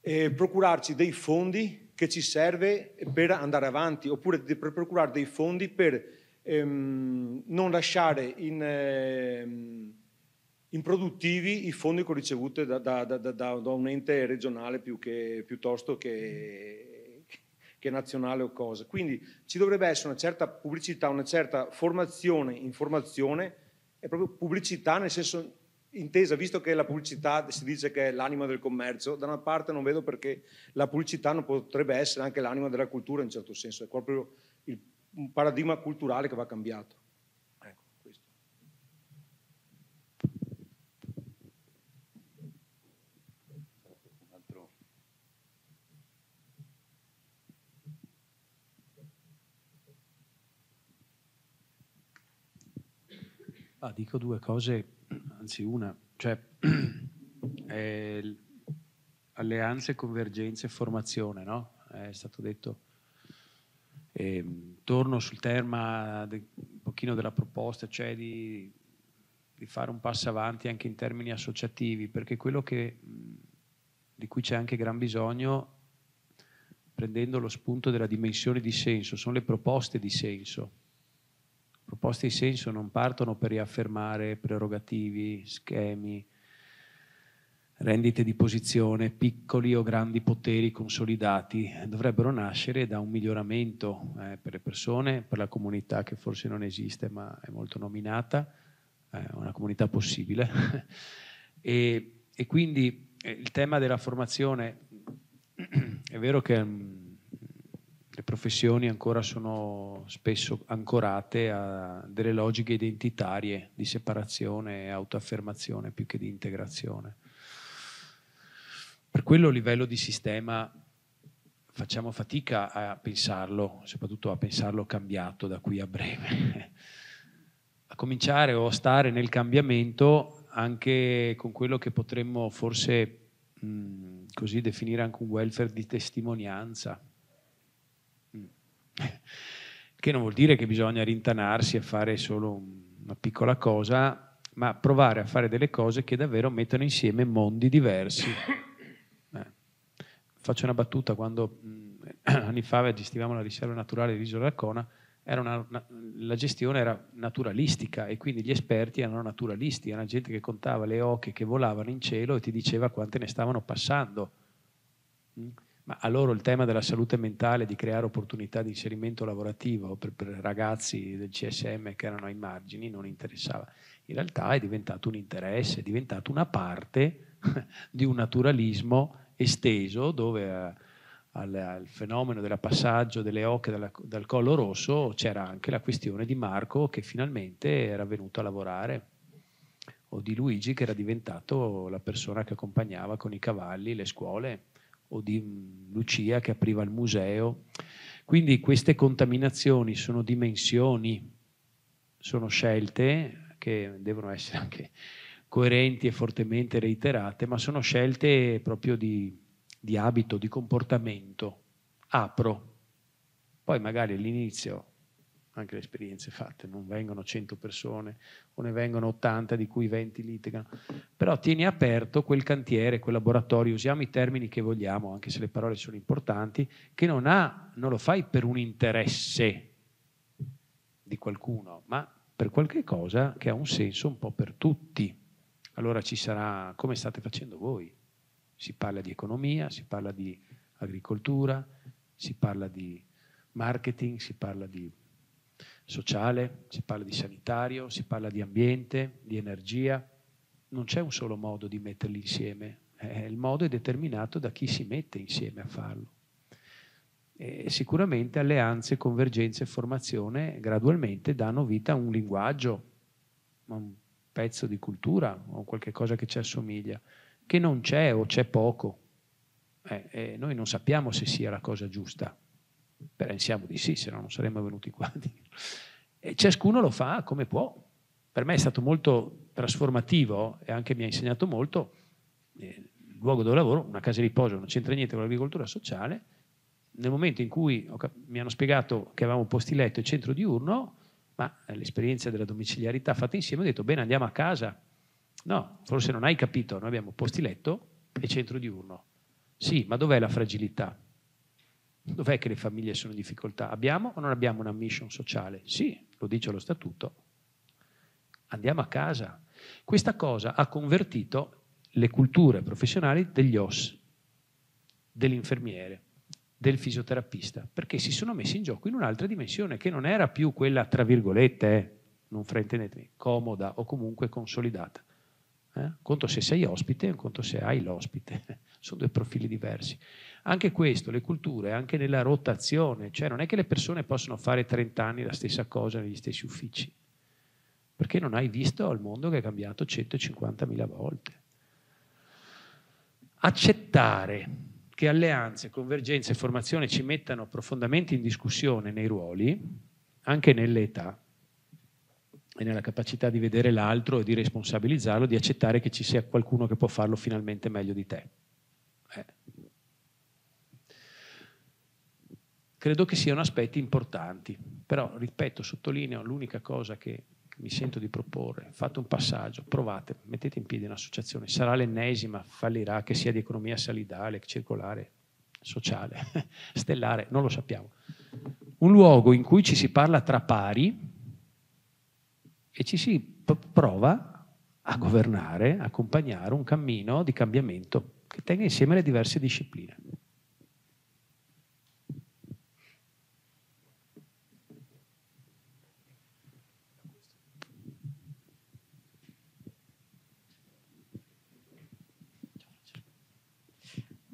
eh, procurarci dei fondi che ci serve per andare avanti, oppure per procurare dei fondi per ehm, non lasciare in, ehm, improduttivi i fondi che ho ricevuto da, da, da, da un ente regionale più che, piuttosto che, che, nazionale o cosa. Quindi ci dovrebbe essere una certa pubblicità, una certa formazione, informazione e proprio pubblicità nel senso intesa, visto che la pubblicità si dice che è l'anima del commercio, da una parte non vedo perché la pubblicità non potrebbe essere anche l'anima della cultura in un certo senso, è proprio il, un paradigma culturale che va cambiato. Ecco, questo. Ah, dico due cose anzi una, cioè eh, [CLEARS THROAT] alleanze, convergenze, formazione, no? È stato detto. E, ehm, torno sul tema de, un pochino della proposta, cioè di, di, fare un passo avanti anche in termini associativi, perché quello che, di cui c'è anche gran bisogno, prendendo lo spunto della dimensione di senso, sono le proposte di senso proposte di senso non partono per riaffermare prerogativi, schemi, rendite di posizione, piccoli o grandi poteri consolidati, dovrebbero nascere da un miglioramento eh, per le persone, per la comunità che forse non esiste ma è molto nominata, eh, una comunità possibile. [LAUGHS] e, e, quindi eh, il tema della formazione [CLEARS THROAT] è vero che mm, le professioni ancora sono spesso ancorate a delle logiche identitarie di separazione e autoaffermazione più che di integrazione. Per quello a livello di sistema facciamo fatica a pensarlo, soprattutto a pensarlo cambiato da qui a breve. a cominciare o a stare nel cambiamento anche con quello che potremmo forse mh, mm, così definire anche un welfare di testimonianza che non vuol dire che bisogna rintanarsi a fare solo una piccola cosa, ma provare a fare delle cose che davvero mettono insieme mondi diversi. [COUGHS] Eh. Faccio una battuta, quando mh, mm, [CLEARS THROAT] anni fa gestivamo la riserva naturale dell'isola d'Arcona, una, una, la gestione era naturalistica e quindi gli esperti erano naturalisti, era gente che contava le oche che volavano in cielo e ti diceva quante ne stavano passando. Mm? ma a loro il tema della salute mentale, di creare opportunità di inserimento lavorativo per, per ragazzi del CSM che erano ai margini, non interessava. In realtà è diventato un interesse, è diventato una parte [LAUGHS] di un naturalismo esteso dove... Eh, al, al, fenomeno del passaggio delle oche dalla, dal collo rosso c'era anche la questione di Marco che finalmente era venuto a lavorare o di Luigi che era diventato la persona che accompagnava con i cavalli le scuole o di Lucia che apriva il museo. Quindi queste contaminazioni sono dimensioni, sono scelte che devono essere anche coerenti e fortemente reiterate, ma sono scelte proprio di, di abito, di comportamento. Apro, poi magari all'inizio anche le esperienze fatte, non vengono 100 persone o ne vengono 80 di cui 20 litigano, però tieni aperto quel cantiere, quel laboratorio, usiamo i termini che vogliamo, anche se le parole sono importanti, che non, ha, non lo fai per un interesse di qualcuno, ma per qualche cosa che ha un senso un po' per tutti. Allora ci sarà, come state facendo voi, si parla di economia, si parla di agricoltura, si parla di marketing, si parla di sociale, si parla di sanitario, si parla di ambiente, di energia. Non c'è un solo modo di metterli insieme, eh, il modo è determinato da chi si mette insieme a farlo. E sicuramente alleanze, convergenze e formazione gradualmente danno vita a un linguaggio, a un pezzo di cultura o qualche cosa che ci assomiglia, che non c'è o c'è poco. Eh, eh, noi non sappiamo se sia la cosa giusta, Pensiamo di sì, se no non saremmo venuti qua. [LAUGHS] E ciascuno lo fa come può. Per me è stato molto trasformativo e anche mi ha insegnato molto eh, il luogo dove lavoro, una casa di riposo, non c'entra niente con l'agricoltura sociale. Nel momento in cui mi hanno spiegato che avevamo posti letto e centro diurno, ma l'esperienza della domiciliarità fatta insieme, ho detto bene andiamo a casa. No, forse non hai capito, noi abbiamo posti letto e centro diurno. Sì, ma dov'è la fragilità? Dov'è che le famiglie sono in difficoltà? Abbiamo o non abbiamo una mission sociale? Sì, lo dice lo statuto. Andiamo a casa. Questa cosa ha convertito le culture professionali degli OS, dell'infermiere, del fisioterapista, perché si sono messi in gioco in un'altra dimensione che non era più quella, tra virgolette, eh, non fraintendetemi, comoda o comunque consolidata. Eh? Conto se sei ospite, conto se hai l'ospite, [LAUGHS] sono due profili diversi. Anche questo, le culture, anche nella rotazione, cioè non è che le persone possono fare 30 anni la stessa cosa negli stessi uffici, perché non hai visto il mondo che è cambiato 150.000 volte. Accettare che alleanze, convergenze e formazione ci mettano profondamente in discussione nei ruoli, anche nelle età, e nella capacità di vedere l'altro e di responsabilizzarlo, di accettare che ci sia qualcuno che può farlo finalmente meglio di te. credo che siano aspetti importanti. Però, ripeto, sottolineo l'unica cosa che mi sento di proporre, fate un passaggio, provate, mettete in piedi un'associazione, sarà l'ennesima, fallirà, che sia di economia solidale, circolare, sociale, [LAUGHS] stellare, non lo sappiamo. Un luogo in cui ci si parla tra pari e ci si p- prova a governare, accompagnare un cammino di cambiamento che tenga insieme le diverse discipline.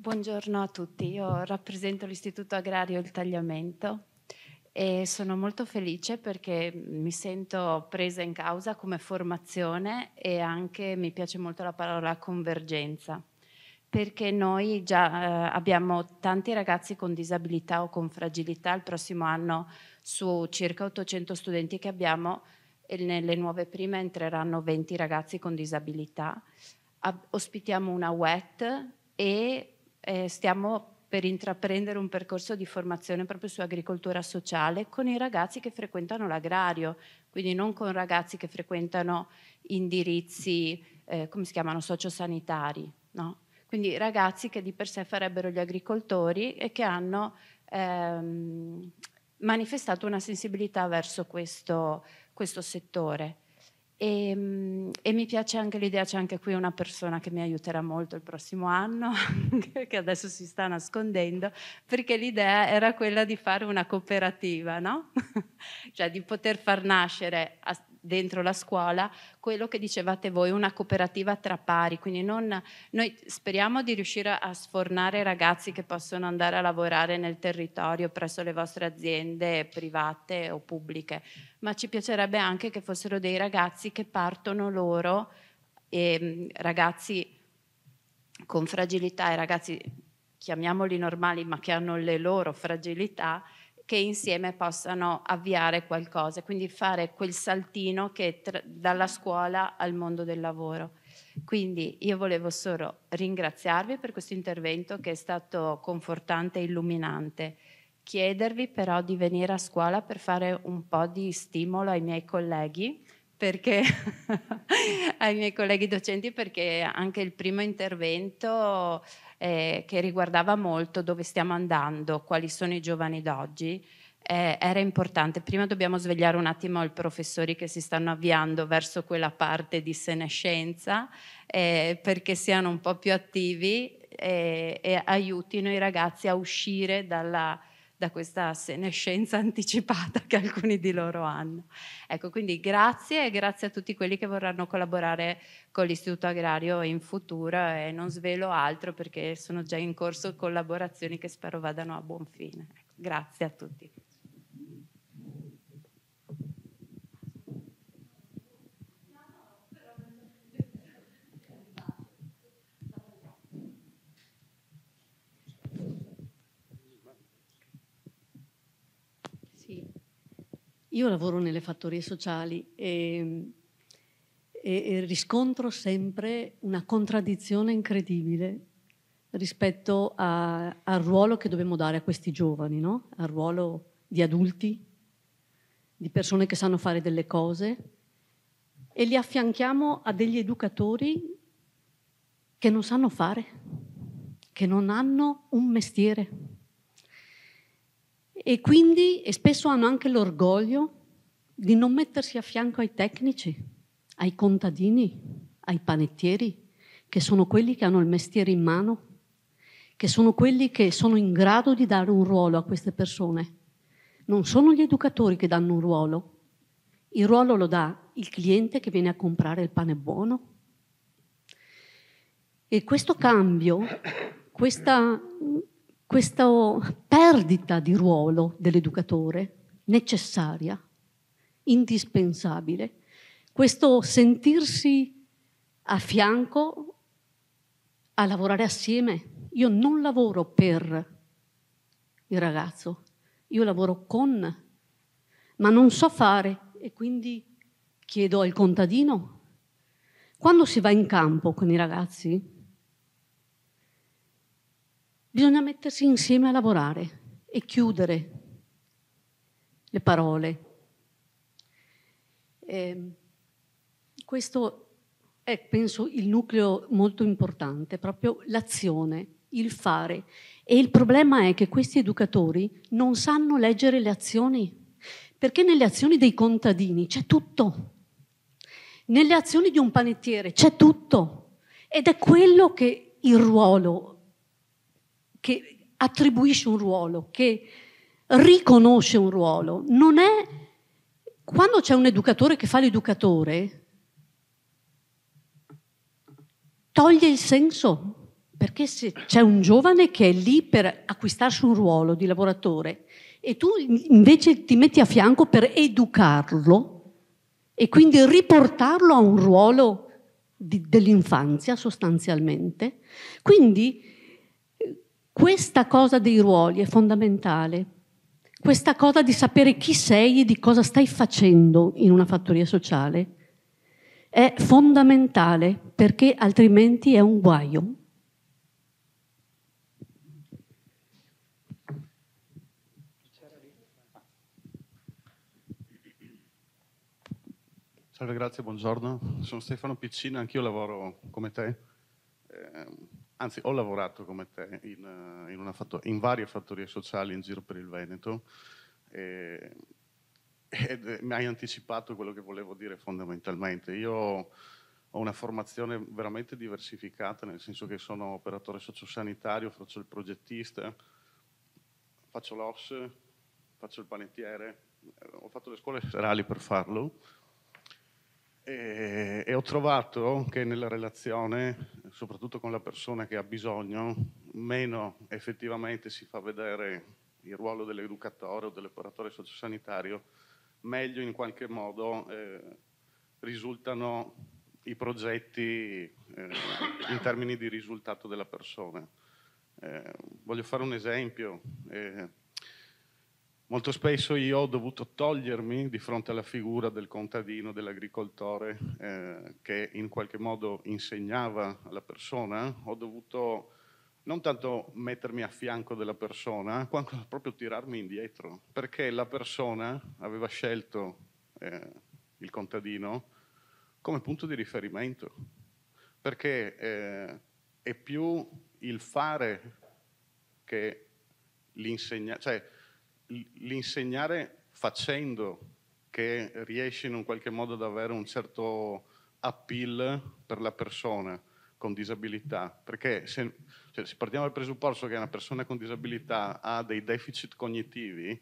Buongiorno a tutti, io rappresento l'Istituto Agrario Il Tagliamento e sono molto felice perché mi sento presa in causa come formazione e anche mi piace molto la parola convergenza perché noi già eh, abbiamo tanti ragazzi con disabilità o con fragilità il prossimo anno su circa 800 studenti che abbiamo e nelle nuove prime entreranno 20 ragazzi con disabilità. Ospitiamo una WET e eh, stiamo per intraprendere un percorso di formazione proprio su agricoltura sociale con i ragazzi che frequentano l'agrario, quindi non con ragazzi che frequentano indirizzi, eh, come si chiamano, sociosanitari, no? Quindi ragazzi che di per sé farebbero gli agricoltori e che hanno ehm, manifestato una sensibilità verso questo, questo settore. E, ehm, e, mi piace anche l'idea, c'è anche qui una persona che mi aiuterà molto il prossimo anno, [LAUGHS] che adesso si sta nascondendo, perché l'idea era quella di fare una cooperativa, no? [LAUGHS] cioè di poter far nascere dentro la scuola quello che dicevate voi, una cooperativa tra pari, quindi non, noi speriamo di riuscire a sfornare ragazzi che possono andare a lavorare nel territorio presso le vostre aziende private o pubbliche, ma ci piacerebbe anche che fossero dei ragazzi che partono loro, e, ehm, ragazzi con fragilità e ragazzi chiamiamoli normali ma che hanno le loro fragilità che insieme possano avviare qualcosa, quindi fare quel saltino che tra, dalla scuola al mondo del lavoro. Quindi io volevo solo ringraziarvi per questo intervento che è stato confortante e illuminante, chiedervi però di venire a scuola per fare un po' di stimolo ai miei colleghi, perché, [LAUGHS] ai miei colleghi docenti perché anche il primo intervento eh, che riguardava molto dove stiamo andando, quali sono i giovani d'oggi, eh, era importante. Prima dobbiamo svegliare un attimo i professori che si stanno avviando verso quella parte di senescenza eh, perché siano un po' più attivi e, eh, e aiutino i ragazzi a uscire dalla da questa senescenza [LAUGHS] anticipata che alcuni di loro hanno. Ecco, quindi grazie e grazie a tutti quelli che vorranno collaborare con l'Istituto Agrario in futuro e non svelo altro perché sono già in corso collaborazioni che spero vadano a buon fine. Ecco, grazie a tutti. Io lavoro nelle fattorie sociali e, ehm, e, e riscontro sempre una contraddizione incredibile rispetto a, al ruolo che dobbiamo dare a questi giovani, no? al ruolo di adulti, di persone che sanno fare delle cose e li affianchiamo a degli educatori che non sanno fare, che non hanno un mestiere e quindi e spesso hanno anche l'orgoglio di non mettersi a fianco ai tecnici, ai contadini, ai panettieri, che sono quelli che hanno il mestiere in mano, che sono quelli che sono in grado di dare un ruolo a queste persone. Non sono gli educatori che danno un ruolo, il ruolo lo dà il cliente che viene a comprare il pane buono. E questo cambio, questa questa perdita di ruolo dell'educatore necessaria, indispensabile, questo sentirsi a fianco a lavorare assieme. Io non lavoro per il ragazzo, io lavoro con, ma non so fare e quindi chiedo al contadino. Quando si va in campo con i ragazzi, Bisogna mettersi insieme a lavorare e chiudere le parole. Eh, questo è, penso, il nucleo molto importante, proprio l'azione, il fare. E il problema è che questi educatori non sanno leggere le azioni, perché nelle azioni dei contadini c'è tutto, nelle azioni di un panettiere c'è tutto, ed è quello che il ruolo che attribuisce un ruolo, che riconosce un ruolo. Non è quando c'è un educatore che fa l'educatore, toglie il senso, perché se c'è un giovane che è lì per acquistarsi un ruolo di lavoratore e tu invece ti metti a fianco per educarlo e quindi riportarlo a un ruolo di, dell'infanzia sostanzialmente, quindi questa cosa dei ruoli è fondamentale, questa cosa di sapere chi sei e di cosa stai facendo in una fattoria sociale è fondamentale perché altrimenti è un guaio. Salve, grazie, buongiorno. Sono Stefano Piccina, anch'io lavoro come te. Ehm, anzi ho lavorato come te in, eh, in, fattor- in varie fattorie sociali in giro per il Veneto e, ed eh, mi hai anticipato quello che volevo dire fondamentalmente. Io ho una formazione veramente diversificata, nel senso che sono operatore sociosanitario, faccio il progettista, faccio l'OS, faccio il panettiere, eh, ho fatto le scuole serali per farlo e, e ho trovato che nella relazione, soprattutto con la persona che ha bisogno, meno effettivamente si fa vedere il ruolo dell'educatore o dell'operatore sociosanitario, meglio in qualche modo eh, risultano i progetti eh, in termini di risultato della persona. Eh, voglio fare un esempio. Eh, Molto spesso io ho dovuto togliermi di fronte alla figura del contadino, dell'agricoltore eh, che in qualche modo insegnava alla persona, ho dovuto non tanto mettermi a fianco della persona, quanto [LAUGHS] proprio tirarmi indietro, perché la persona aveva scelto eh, il contadino come punto di riferimento, perché eh, è più il fare che l'insegnare, cioè, l'insegnare facendo che riesce in un qualche modo ad avere un certo appeal per la persona con disabilità, perché se, cioè, se partiamo dal presupposto che una persona con disabilità ha dei deficit cognitivi,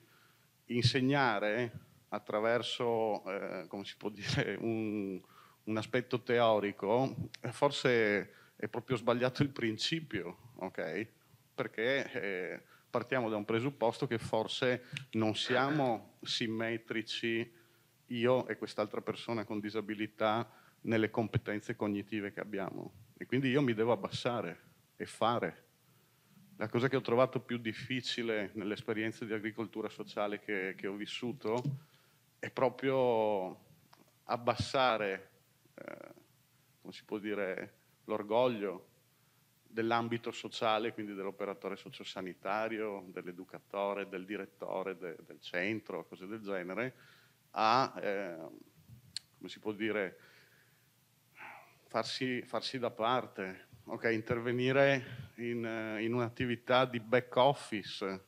insegnare attraverso, eh, come si può dire, un, un, aspetto teorico, forse è proprio sbagliato il principio, ok? Perché... Eh, partiamo da un presupposto che forse non siamo simmetrici io e quest'altra persona con disabilità nelle competenze cognitive che abbiamo e quindi io mi devo abbassare e fare. La cosa che ho trovato più difficile nell'esperienza di agricoltura sociale che, che ho vissuto è proprio abbassare, eh, come si può dire, l'orgoglio, dell'ambito sociale, quindi dell'operatore sociosanitario, dell'educatore, del direttore de, del centro, cose del genere, a, eh, come si può dire, farsi, farsi da parte, okay, intervenire in, in un'attività di back office,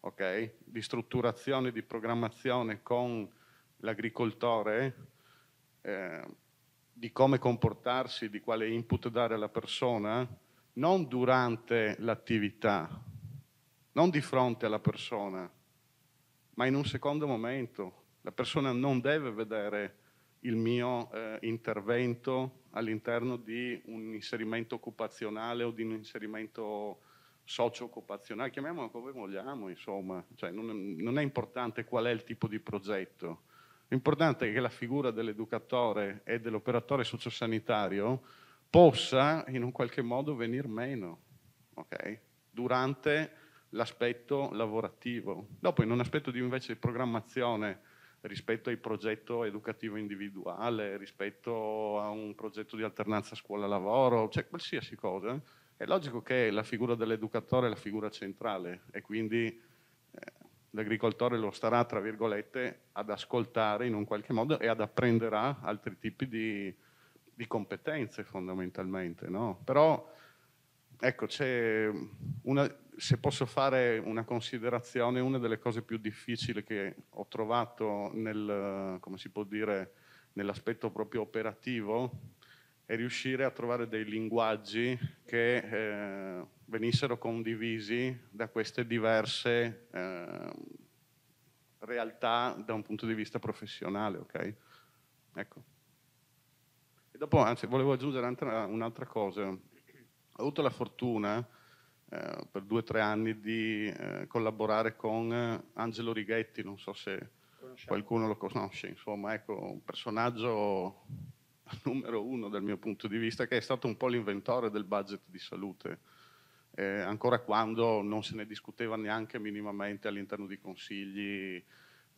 okay, di strutturazione, di programmazione con l'agricoltore, eh, di come comportarsi, di quale input dare alla persona, non durante l'attività, non di fronte alla persona, ma in un secondo momento. La persona non deve vedere il mio eh, intervento all'interno di un inserimento occupazionale o di un inserimento socio-occupazionale, chiamiamolo come vogliamo, insomma, cioè, non, non, è importante qual è il tipo di progetto, l'importante è che la figura dell'educatore e dell'operatore sociosanitario possa in un qualche modo venir meno okay? durante l'aspetto lavorativo. Dopo in un aspetto di invece programmazione rispetto al progetto educativo individuale, rispetto a un progetto di alternanza scuola-lavoro, cioè qualsiasi cosa, è logico che la figura dell'educatore è la figura centrale e quindi eh, l'agricoltore lo starà, tra virgolette, ad ascoltare in un qualche modo e ad apprenderà altri tipi di, di competenze fondamentalmente, no? Però, ecco, c'è una, se posso fare una considerazione, una delle cose più difficili che ho trovato nel, come si può dire, nell'aspetto proprio operativo è riuscire a trovare dei linguaggi che eh, venissero condivisi da queste diverse eh, realtà da un punto di vista professionale, ok? Ecco dopo, anzi, volevo aggiungere un'altra cosa. Ho avuto la fortuna eh, per due o tre anni di eh, collaborare con eh, Angelo Righetti, non so se Conosciamo. qualcuno lo conosce, insomma, ecco, un personaggio [LAUGHS] numero uno dal mio punto di vista, che è stato un po' l'inventore del budget di salute, eh, ancora quando non se ne discuteva neanche minimamente all'interno di consigli,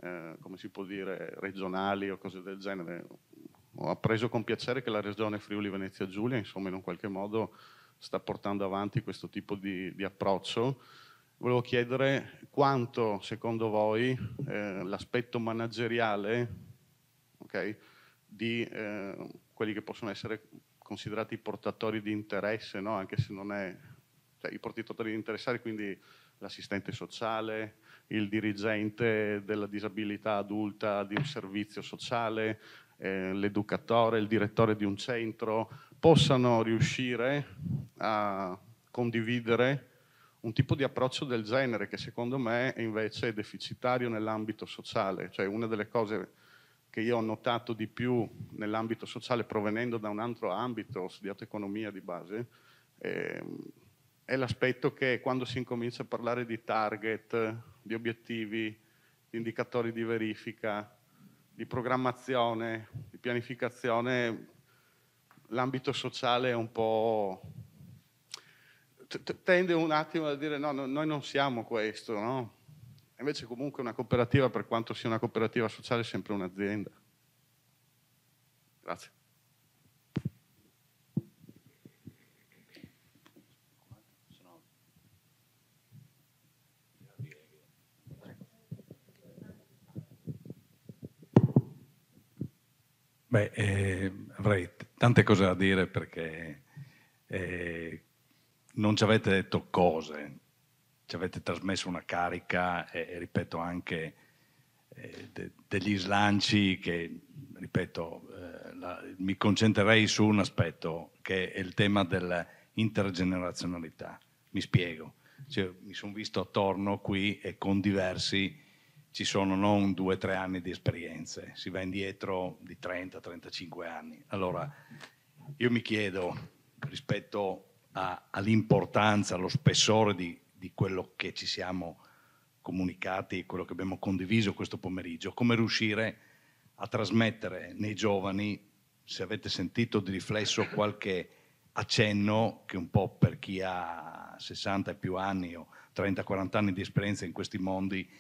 eh, come si può dire, regionali o cose del genere ho appreso con piacere che la regione Friuli Venezia Giulia insomma in un qualche modo sta portando avanti questo tipo di, di approccio. Volevo chiedere quanto secondo voi eh, l'aspetto manageriale okay, di eh, quelli che possono essere considerati portatori di interesse, no? anche se non è cioè, i portatori di interesse, quindi l'assistente sociale, il dirigente della disabilità adulta di un servizio sociale, eh, l'educatore, il direttore di un centro possano riuscire a condividere un tipo di approccio del genere che secondo me è invece deficitario nell'ambito sociale, cioè una delle cose che io ho notato di più nell'ambito sociale provenendo da un altro ambito, ho studiato economia di base, ehm, è l'aspetto che quando si incomincia a parlare di target, di obiettivi, di indicatori di verifica, di programmazione, di pianificazione, l'ambito sociale è un po'... tende un attimo a dire no, no noi non siamo questo, no? Invece comunque una cooperativa, per quanto sia una cooperativa sociale, è sempre un'azienda. Grazie. Beh, eh, avrei tante cose da dire perché eh, non ci avete detto cose, ci avete trasmesso una carica e, e ripeto anche eh, de, degli slanci che, ripeto, eh, la, mi concentrerei su un aspetto che è il tema dell'intergenerazionalità. Mi spiego, cioè, mi sono visto attorno qui e con diversi ci sono non due o tre anni di esperienze, si va indietro di 30-35 anni. Allora, io mi chiedo rispetto a, all'importanza, allo spessore di, di quello che ci siamo comunicati quello che abbiamo condiviso questo pomeriggio, come riuscire a trasmettere nei giovani, se avete sentito di riflesso qualche accenno che un po' per chi ha 60 e più anni o 30-40 anni di esperienza in questi mondi,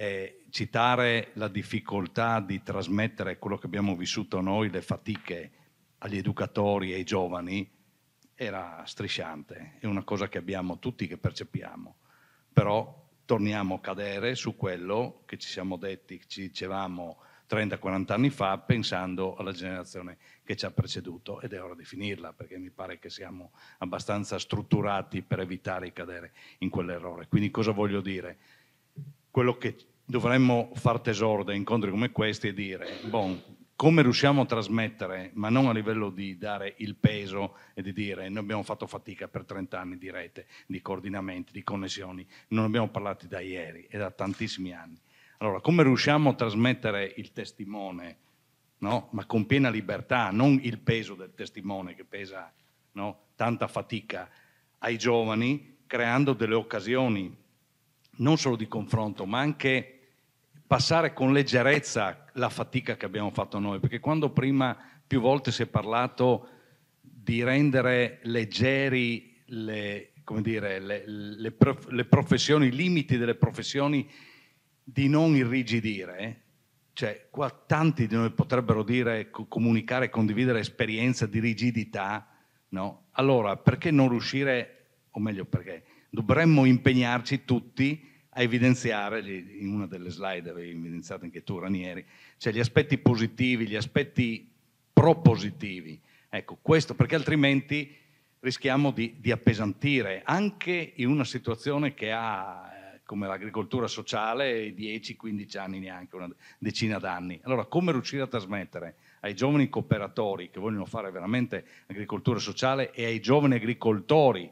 eh, citare la difficoltà di trasmettere quello che abbiamo vissuto noi, le fatiche agli educatori e ai giovani, era strisciante, è una cosa che abbiamo tutti che percepiamo, però torniamo a cadere su quello che ci siamo detti, che ci dicevamo 30-40 anni fa pensando alla generazione che ci ha preceduto ed è ora di finirla perché mi pare che siamo abbastanza strutturati per evitare di cadere in quell'errore. Quindi cosa voglio dire? Quello che dovremmo far tesoro da incontri come questi e dire, bon, come riusciamo a trasmettere, ma non a livello di dare il peso e di dire noi abbiamo fatto fatica per 30 anni di rete, di coordinamenti, di connessioni, non abbiamo parlato da ieri e da tantissimi anni. Allora, come riusciamo a trasmettere il testimone, no? ma con piena libertà, non il peso del testimone che pesa no? tanta fatica ai giovani, creando delle occasioni non solo di confronto, ma anche passare con leggerezza la fatica che abbiamo fatto noi, perché quando prima più volte si è parlato di rendere leggeri le, dire, le, le, le professioni, i limiti delle professioni, di non irrigidire, cioè qua tanti di noi potrebbero dire, comunicare, condividere esperienze di rigidità, no? Allora perché non riuscire, o meglio perché, dovremmo impegnarci tutti a evidenziare, in una delle slide avevi evidenziato anche tu Ranieri, cioè gli aspetti positivi, gli aspetti propositivi. Ecco, questo perché altrimenti rischiamo di, di appesantire anche in una situazione che ha eh, come l'agricoltura sociale 10-15 anni neanche, una decina d'anni. Allora come riuscire a trasmettere ai giovani cooperatori che vogliono fare veramente agricoltura sociale e ai giovani agricoltori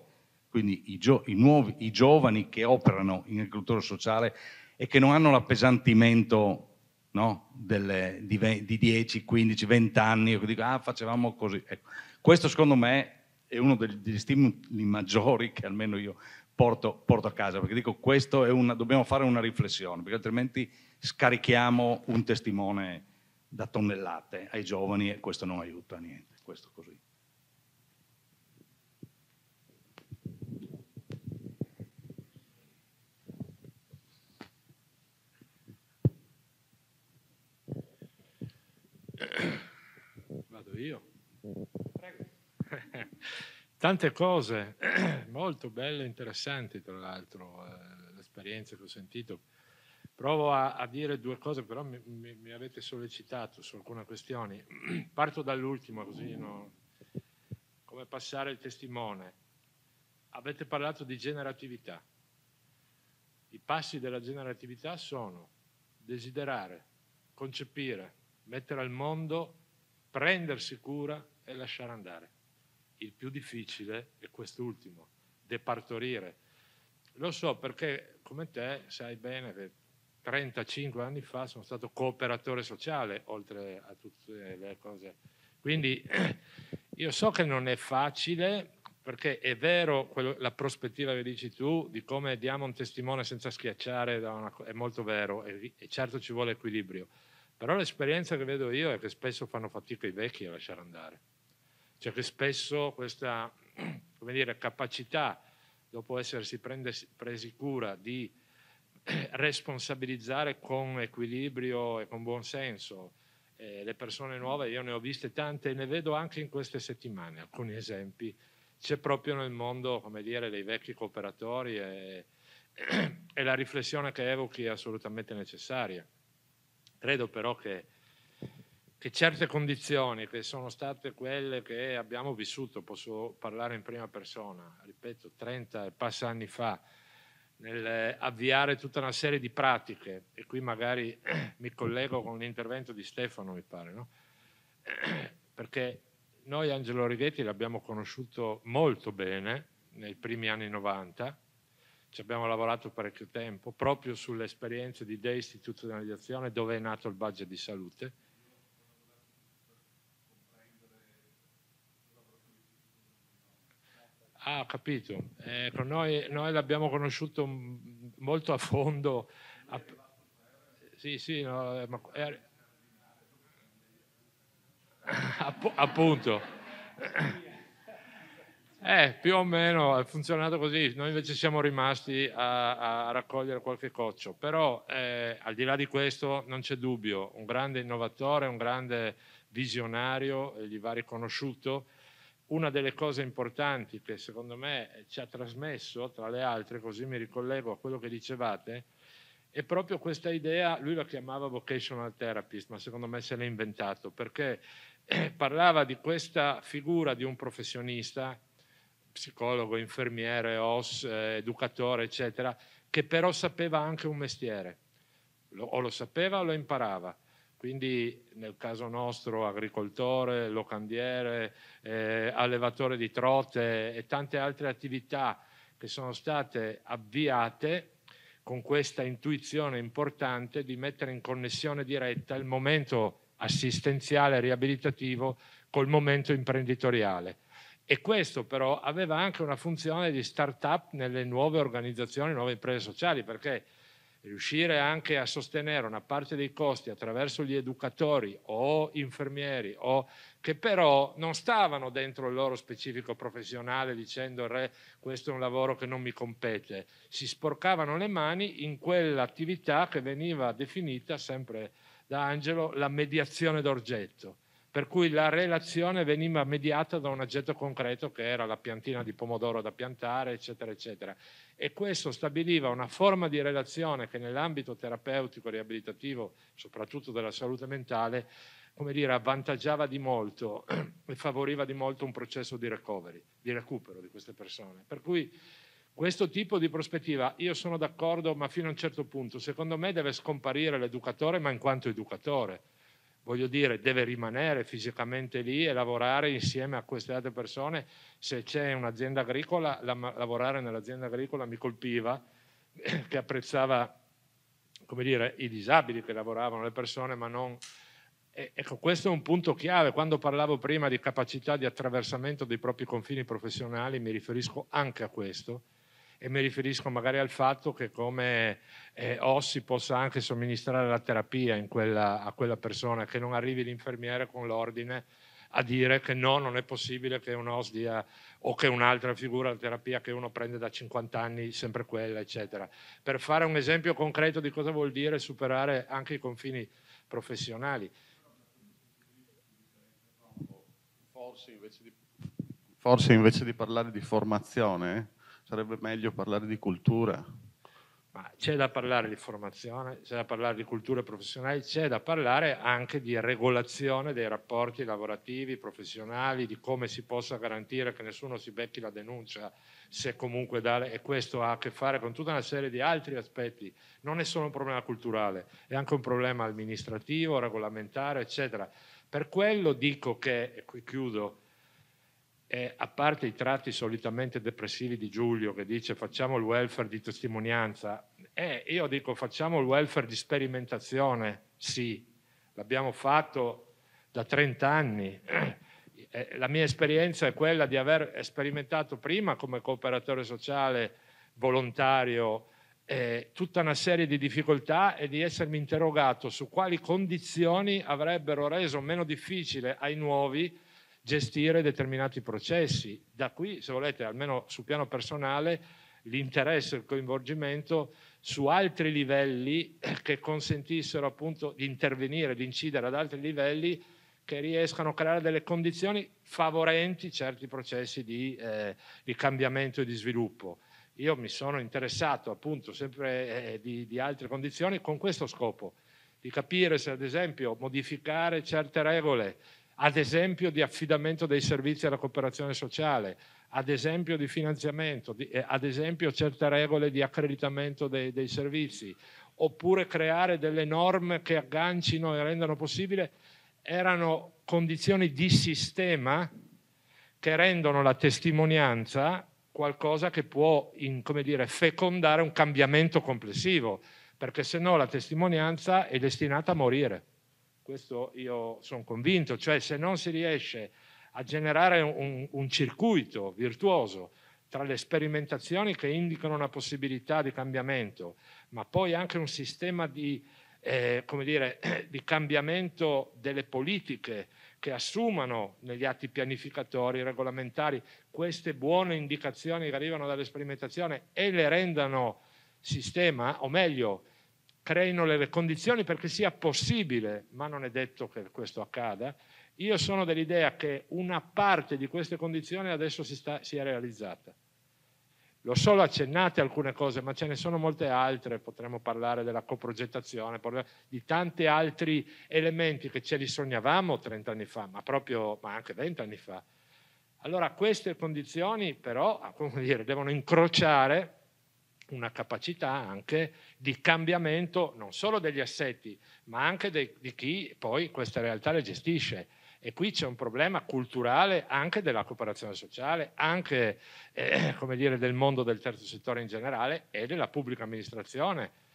quindi i, gio- i, nuovi, i giovani che operano in agricoltura sociale e che non hanno l'appesantimento no, delle, di, 20, di, 10, 15, 20 anni, che dico, ah, facevamo così. Ecco. Questo secondo me è uno degli, degli stimoli maggiori che almeno io porto, porto a casa, perché dico, questo è una, dobbiamo fare una riflessione, perché altrimenti scarichiamo un testimone da tonnellate ai giovani e questo non aiuta a niente. Questo così. Vado io. Prego. [LAUGHS] Tante cose [CLEARS THROAT] molto belle e interessanti, tra l'altro, eh, l'esperienza che ho sentito. Provo a, a dire due cose, però mi, mi, mi, avete sollecitato su alcune questioni. [CLEARS THROAT] Parto dall'ultima, così no? come passare il testimone. Avete parlato di generatività. I passi della generatività sono desiderare, concepire, mettere al mondo, prendersi cura e lasciare andare. Il più difficile è quest'ultimo, departorire. Lo so perché, come te, sai bene che 35 anni fa sono stato cooperatore sociale, oltre a tutte le cose. Quindi [CLEARS THROAT] io so che non è facile, perché è vero quello, la prospettiva che dici tu di come diamo un testimone senza schiacciare, una, è molto vero, e, e certo ci vuole equilibrio però l'esperienza che vedo io è che spesso fanno fatica i vecchi a lasciare andare. Cioè che spesso questa [CLEARS THROAT] dire, capacità, dopo essersi prendesi, presi cura, di [CLEARS THROAT] responsabilizzare con equilibrio e con buon senso eh, le persone nuove, io ne ho viste tante e ne vedo anche in queste settimane alcuni esempi. C'è proprio nel mondo, come dire, dei vecchi cooperatori e, [CLEARS THROAT] e la riflessione che evochi è assolutamente necessaria Credo però che, che, certe condizioni che sono state quelle che abbiamo vissuto, posso parlare in prima persona, ripeto, 30 e passa anni fa, nel avviare tutta una serie di pratiche, e qui magari [CLEARS THROAT] mi collego con l'intervento di Stefano, mi pare, no? [CLEARS THROAT] perché noi Angelo Righetti l'abbiamo conosciuto molto bene nei primi anni 90, ci abbiamo lavorato parecchio tempo, proprio sulle esperienze di deistituzionalizzazione dove è nato il budget di salute. Ah, capito. Ecco, noi, noi l'abbiamo conosciuto molto a fondo. A... Sì, sì, no, ma... [COUGHS] appunto. Eh, più o meno è funzionato così, noi invece siamo rimasti a, a raccogliere qualche coccio, però eh, al di là di questo non c'è dubbio, un grande innovatore, un grande visionario, eh, gli va riconosciuto. Una delle cose importanti che secondo me ci ha trasmesso, tra le altre, così mi ricollego a quello che dicevate, è proprio questa idea, lui la chiamava vocational therapist, ma secondo me se l'ha inventato, perché eh, [CLEARS THROAT] parlava di questa figura di un professionista psicologo, infermiere, OS, eh, educatore, eccetera, che però sapeva anche un mestiere, o lo sapeva o lo imparava. Quindi nel caso nostro agricoltore, locandiere, eh, allevatore di trote e tante altre attività che sono state avviate con questa intuizione importante di mettere in connessione diretta il momento assistenziale riabilitativo col momento imprenditoriale e questo però aveva anche una funzione di start-up nelle nuove organizzazioni, nuove imprese sociali, perché riuscire anche a sostenere una parte dei costi attraverso gli educatori o infermieri o che però non stavano dentro il loro specifico professionale dicendo re questo è un lavoro che non mi compete, si sporcavano le mani in quell'attività che veniva definita sempre da Angelo la mediazione d'orgetto per cui la relazione veniva mediata da un oggetto concreto che era la piantina di pomodoro da piantare, eccetera, eccetera. E questo stabiliva una forma di relazione che nell'ambito terapeutico, riabilitativo, soprattutto della salute mentale, come dire, avvantaggiava di molto [CLEARS THROAT] e favoriva di molto un processo di recovery, di recupero di queste persone. Per cui questo tipo di prospettiva, io sono d'accordo, ma fino a un certo punto, secondo me deve scomparire l'educatore, ma in quanto educatore voglio dire, deve rimanere fisicamente lì e lavorare insieme a queste altre persone. Se c'è un'azienda agricola, la, lavorare nell'azienda agricola mi colpiva, [CLEARS THROAT] che apprezzava dire, i disabili che lavoravano, le persone, ma non... ecco, questo è un punto chiave. Quando parlavo prima di capacità di attraversamento dei propri confini professionali, mi riferisco anche a questo e mi riferisco magari al fatto che come eh, OSSI possa anche somministrare la terapia quella, a quella persona, che non arrivi l'infermiere con l'ordine a dire che no, non è possibile che un OS dia o che un'altra figura, la terapia che uno prende da 50 anni, sempre quella, eccetera. Per fare un esempio concreto di cosa vuol dire superare anche i confini professionali. Forse invece di, Forse invece di parlare di formazione, sarebbe meglio parlare di cultura. Ma c'è da parlare di formazione, c'è da parlare di culture professionali, c'è da parlare anche di regolazione dei rapporti lavorativi, professionali, di come si possa garantire che nessuno si becchi la denuncia se comunque dare, e questo ha a che fare con tutta una serie di altri aspetti, non è solo un problema culturale, è anche un problema amministrativo, regolamentare, eccetera. Per quello dico che, e qui chiudo, eh, a parte i tratti solitamente depressivi di Giulio che dice facciamo il welfare di testimonianza, eh, io dico facciamo il welfare di sperimentazione, sì, l'abbiamo fatto da 30 anni. [CLEARS THROAT] Eh, la mia esperienza è quella di aver sperimentato prima come cooperatore sociale volontario eh, tutta una serie di difficoltà e di essermi interrogato su quali condizioni avrebbero reso meno difficile ai nuovi gestire determinati processi. Da qui, se volete, almeno sul piano personale, l'interesse e il coinvolgimento su altri livelli [CLEARS THROAT] che consentissero appunto di intervenire, di incidere ad altri livelli che riescano a creare delle condizioni favorenti certi processi di, eh, di cambiamento e di sviluppo. Io mi sono interessato appunto sempre eh, di, di altre condizioni con questo scopo, di capire se ad esempio modificare certe regole, ad esempio di affidamento dei servizi alla cooperazione sociale, ad esempio di finanziamento, di, eh, ad esempio certe regole di accreditamento dei, dei servizi, oppure creare delle norme che aggancino e rendano possibile, erano condizioni di sistema che rendono la testimonianza qualcosa che può, in, come dire, fecondare un cambiamento complessivo, perché se no la testimonianza è destinata a morire. Questo io sono convinto, cioè se non si riesce a generare un, un circuito virtuoso tra le sperimentazioni che indicano una possibilità di cambiamento, ma poi anche un sistema di, eh, dire, [CLEARS THROAT] di cambiamento delle politiche che assumano negli atti pianificatori, regolamentari, queste buone indicazioni che arrivano dall'esperimentazione e le rendano sistema, o meglio, creino le condizioni perché sia possibile, ma non è detto che questo accada, io sono dell'idea che una parte di queste condizioni adesso si sta, sia realizzata. L'ho solo accennate alcune cose, ma ce ne sono molte altre, potremmo parlare della coprogettazione, di tanti altri elementi che ce li sognavamo 30 anni fa, ma, proprio, ma anche 20 anni fa. Allora queste condizioni però dire, devono incrociare una capacità anche di cambiamento non solo degli assetti, ma anche de, di chi poi questa realtà le gestisce. E qui c'è un problema culturale anche della cooperazione sociale, anche eh, dire, del mondo del terzo settore in generale e della pubblica amministrazione.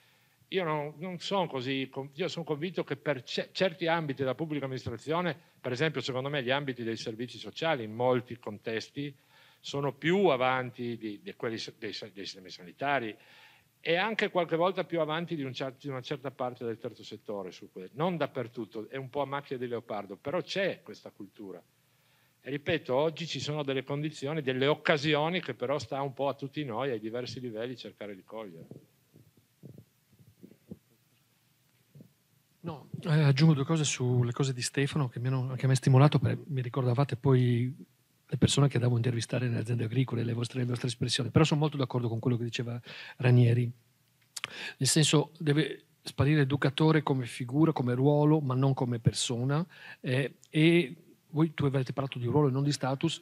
Io non, non sono così, io sono convinto che per certi ambiti della pubblica amministrazione, per esempio secondo me gli ambiti dei servizi sociali in molti contesti, sono più avanti di, di quelli dei, dei, sistemi sanitari e anche qualche volta più avanti di, un certo, di una certa parte del terzo settore. non dappertutto, è un po' a macchia di leopardo, però c'è questa cultura. E ripeto, oggi ci sono delle condizioni, delle occasioni che però sta un po' a tutti noi, ai diversi livelli, cercare di cogliere. No, eh, aggiungo due cose sulle cose di Stefano che mi hanno anche me stimolato, per, mi ricordavate poi le persone che andavo a intervistare nelle aziende agricole, le vostre, le vostre espressioni, però sono molto d'accordo con quello che diceva Ranieri, nel senso deve sparire l'educatore come figura, come ruolo, ma non come persona eh, e voi tu avete parlato di ruolo e non di status,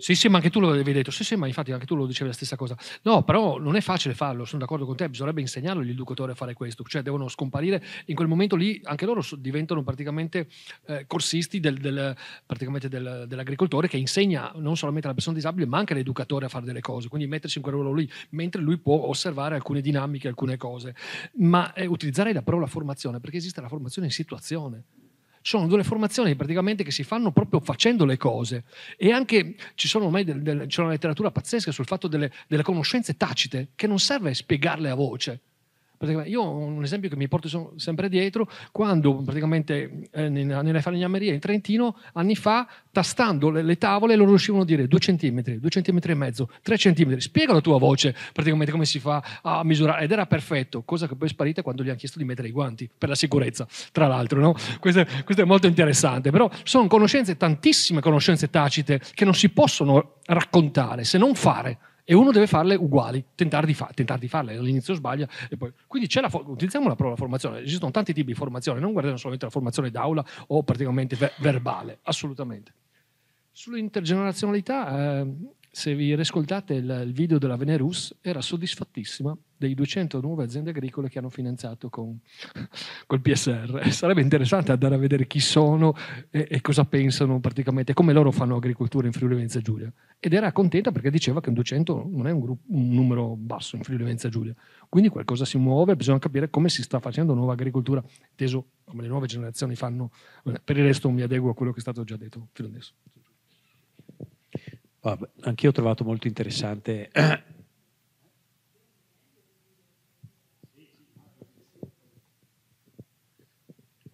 sì, sì, ma anche tu lo avevi detto. Sì, sì, ma infatti anche tu lo dicevi la stessa cosa. No, però non è facile farlo, sono d'accordo con te, bisognerebbe insegnarlo l'educatore a fare questo, cioè devono scomparire in quel momento lì, anche loro diventano praticamente eh, corsisti del, del, praticamente del, dell'agricoltore che insegna non solamente alla persona disabile, ma anche all'educatore a fare delle cose, quindi mettersi in quel ruolo lì, mentre lui può osservare alcune dinamiche, alcune cose. Ma eh, utilizzare la parola formazione, perché esiste la formazione in situazione sono delle formazioni praticamente che si fanno proprio facendo le cose e anche ci sono ormai del, del, c'è una letteratura pazzesca sul fatto delle, delle conoscenze tacite che non serve spiegarle a voce, io ho un esempio che mi porto sempre dietro, quando praticamente eh, nella falegnameria in Trentino, anni fa, tastando le, le tavole, loro riuscivano a dire 2 centimetri, 2 centimetri e mezzo, 3 centimetri, Spiega la tua voce praticamente come si fa a misurare. Ed era perfetto, cosa che poi è sparita quando gli hanno chiesto di mettere i guanti, per la sicurezza, tra l'altro. No? Questo, è, questo è molto interessante. Però sono conoscenze, tantissime conoscenze tacite, che non si possono raccontare, se non fare e uno deve farle uguali, tentare di, fa- tentare di farle, all'inizio sbaglia poi... Quindi c'è la fo- utilizziamo la parola formazione, esistono tanti tipi di formazione, non guardiamo solamente la formazione d'aula o praticamente ver- verbale, assolutamente. Sull'intergenerazionalità, eh, se vi riascoltate il, il video della Venerus, era soddisfattissima dei 200 nuove aziende agricole che hanno finanziato con, [LAUGHS] col PSR. Eh, sarebbe interessante andare a vedere chi sono e, e cosa pensano praticamente, come loro fanno agricoltura in Friuli Venezia Giulia. Ed era contenta perché diceva che un 200 non è un, gruppo, un numero basso in Friuli Venezia Giulia. Quindi qualcosa si muove, bisogna capire come si sta facendo nuova agricoltura, inteso come le nuove generazioni fanno. Per il resto mi adeguo a quello che è stato già detto fino adesso. Anch'io ho trovato molto interessante [CLEARS THROAT]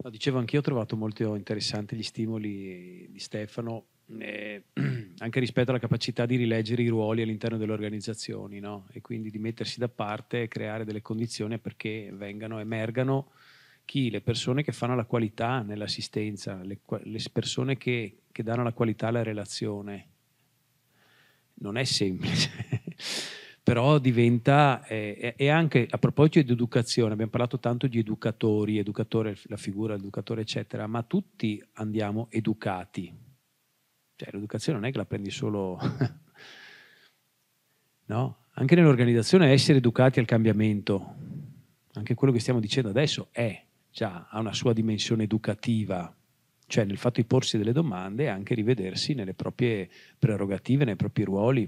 No, dicevo anch'io, ho trovato molto interessanti gli stimoli di Stefano, eh, [CLEARS THROAT] anche rispetto alla capacità di rileggere i ruoli all'interno delle organizzazioni no? e quindi di mettersi da parte e creare delle condizioni perché vengano, emergano chi? Le persone che fanno la qualità nell'assistenza, le, le persone che, che danno la qualità alla relazione. Non è semplice. [LAUGHS] però diventa, eh, e anche a proposito di educazione, abbiamo parlato tanto di educatori, educatore, la figura, dell'educatore, eccetera, ma tutti andiamo educati. Cioè, l'educazione non è che la prendi solo... [LAUGHS] no? Anche nell'organizzazione essere educati al cambiamento, anche quello che stiamo dicendo adesso è già, ha una sua dimensione educativa, cioè nel fatto di porsi delle domande e anche rivedersi nelle proprie prerogative, nei propri ruoli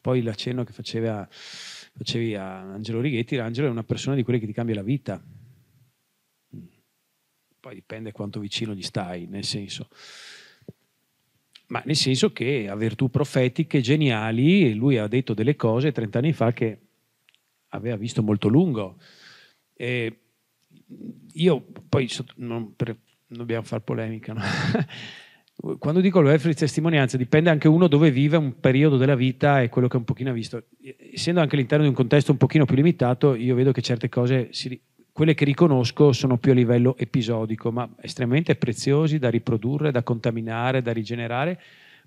poi l'accenno che faceva, facevi a Angelo Righetti, Angelo è una persona di quelle che ti cambia la vita. Poi dipende quanto vicino gli stai, nel senso. Ma nel senso che ha virtù profetiche geniali, e lui ha detto delle cose 30 anni fa che aveva visto molto lungo. E io poi non, per, non dobbiamo fare polemica, no? [LAUGHS] quando dico l'Efri testimonianza dipende anche uno dove vive un periodo della vita e quello che un pochino ha visto essendo anche all'interno di un contesto un pochino più limitato io vedo che certe cose si, quelle che riconosco sono più a livello episodico ma estremamente preziosi da riprodurre da contaminare da rigenerare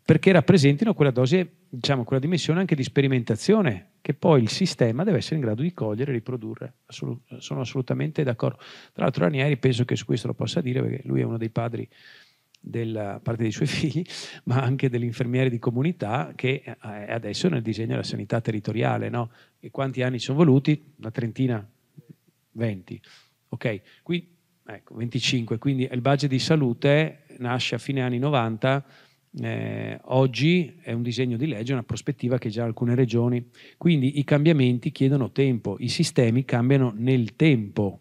perché rappresentino quella dose diciamo quella dimensione anche di sperimentazione che poi il sistema deve essere in grado di cogliere e riprodurre sono assolutamente d'accordo tra l'altro Ranieri penso che su questo lo possa dire perché lui è uno dei padri della parte dei suoi [LAUGHS] figli, ma anche dell'infermiere di comunità che è eh, adesso nel disegno della sanità territoriale. No? E quanti anni sono voluti? Una trentina, venti. Ok, qui ecco, 25, quindi il budget di salute nasce a fine anni 90, eh, oggi è un disegno di legge, una prospettiva che già alcune regioni, quindi i cambiamenti chiedono tempo, i sistemi cambiano nel tempo,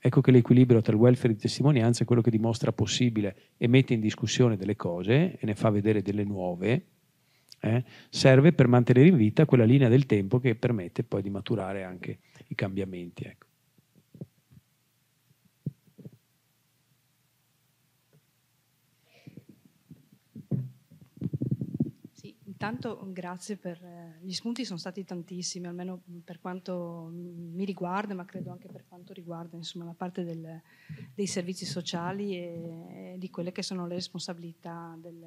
Ecco che l'equilibrio tra il welfare di testimonianza è quello che dimostra possibile e mette in discussione delle cose e ne fa vedere delle nuove, eh, serve per mantenere in vita quella linea del tempo che permette poi di maturare anche i cambiamenti. Ecco. Intanto grazie per eh, gli spunti, sono stati tantissimi, almeno per quanto mi riguarda, ma credo anche per quanto riguarda insomma, la parte del, dei servizi sociali e, e, di quelle che sono le responsabilità del,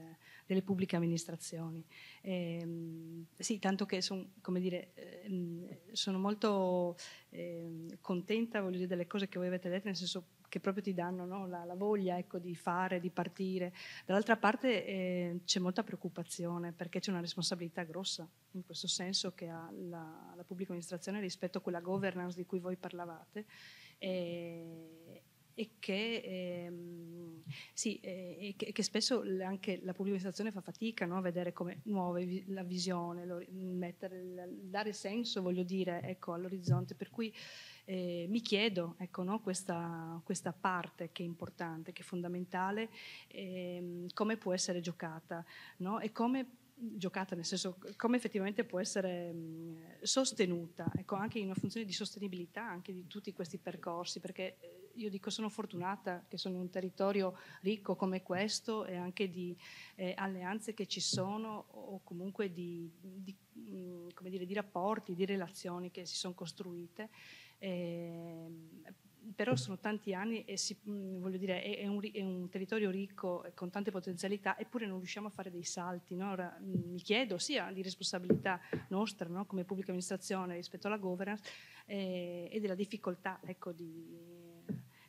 delle pubbliche amministrazioni. Eh, sì, tanto che son, dire, eh, sono molto eh, contenta dire, delle cose che voi avete detto, nel senso che proprio ti danno no, la, la, voglia ecco, di fare, di partire. Dall'altra parte eh, c'è molta preoccupazione perché c'è una responsabilità grossa in questo senso che ha la, la pubblica amministrazione rispetto a quella governance di cui voi parlavate. E, ehm, e che, ehm, sì, eh, che, che, spesso anche la pubblica amministrazione fa fatica no? a vedere come muove la visione, lo, mettere, dare senso, voglio dire, ecco, all'orizzonte. Per cui eh, mi chiedo ecco, no? questa, questa, parte che è importante, che è fondamentale, ehm, come può essere giocata no? e come giocata, nel senso come effettivamente può essere mm, sostenuta, ecco, anche in una funzione di sostenibilità anche di tutti questi percorsi, perché eh, io dico sono fortunata che sono in un territorio ricco come questo e anche di eh, alleanze che ci sono o comunque di, di, mh, mm, dire, di rapporti, di relazioni che si sono costruite. Eh, però sono tanti anni e si, voglio dire, è, un, è, un, territorio ricco con tante potenzialità eppure non riusciamo a fare dei salti. No? Ora, mi chiedo sia di responsabilità nostra no? come pubblica amministrazione rispetto alla governance eh, e della difficoltà ecco, di,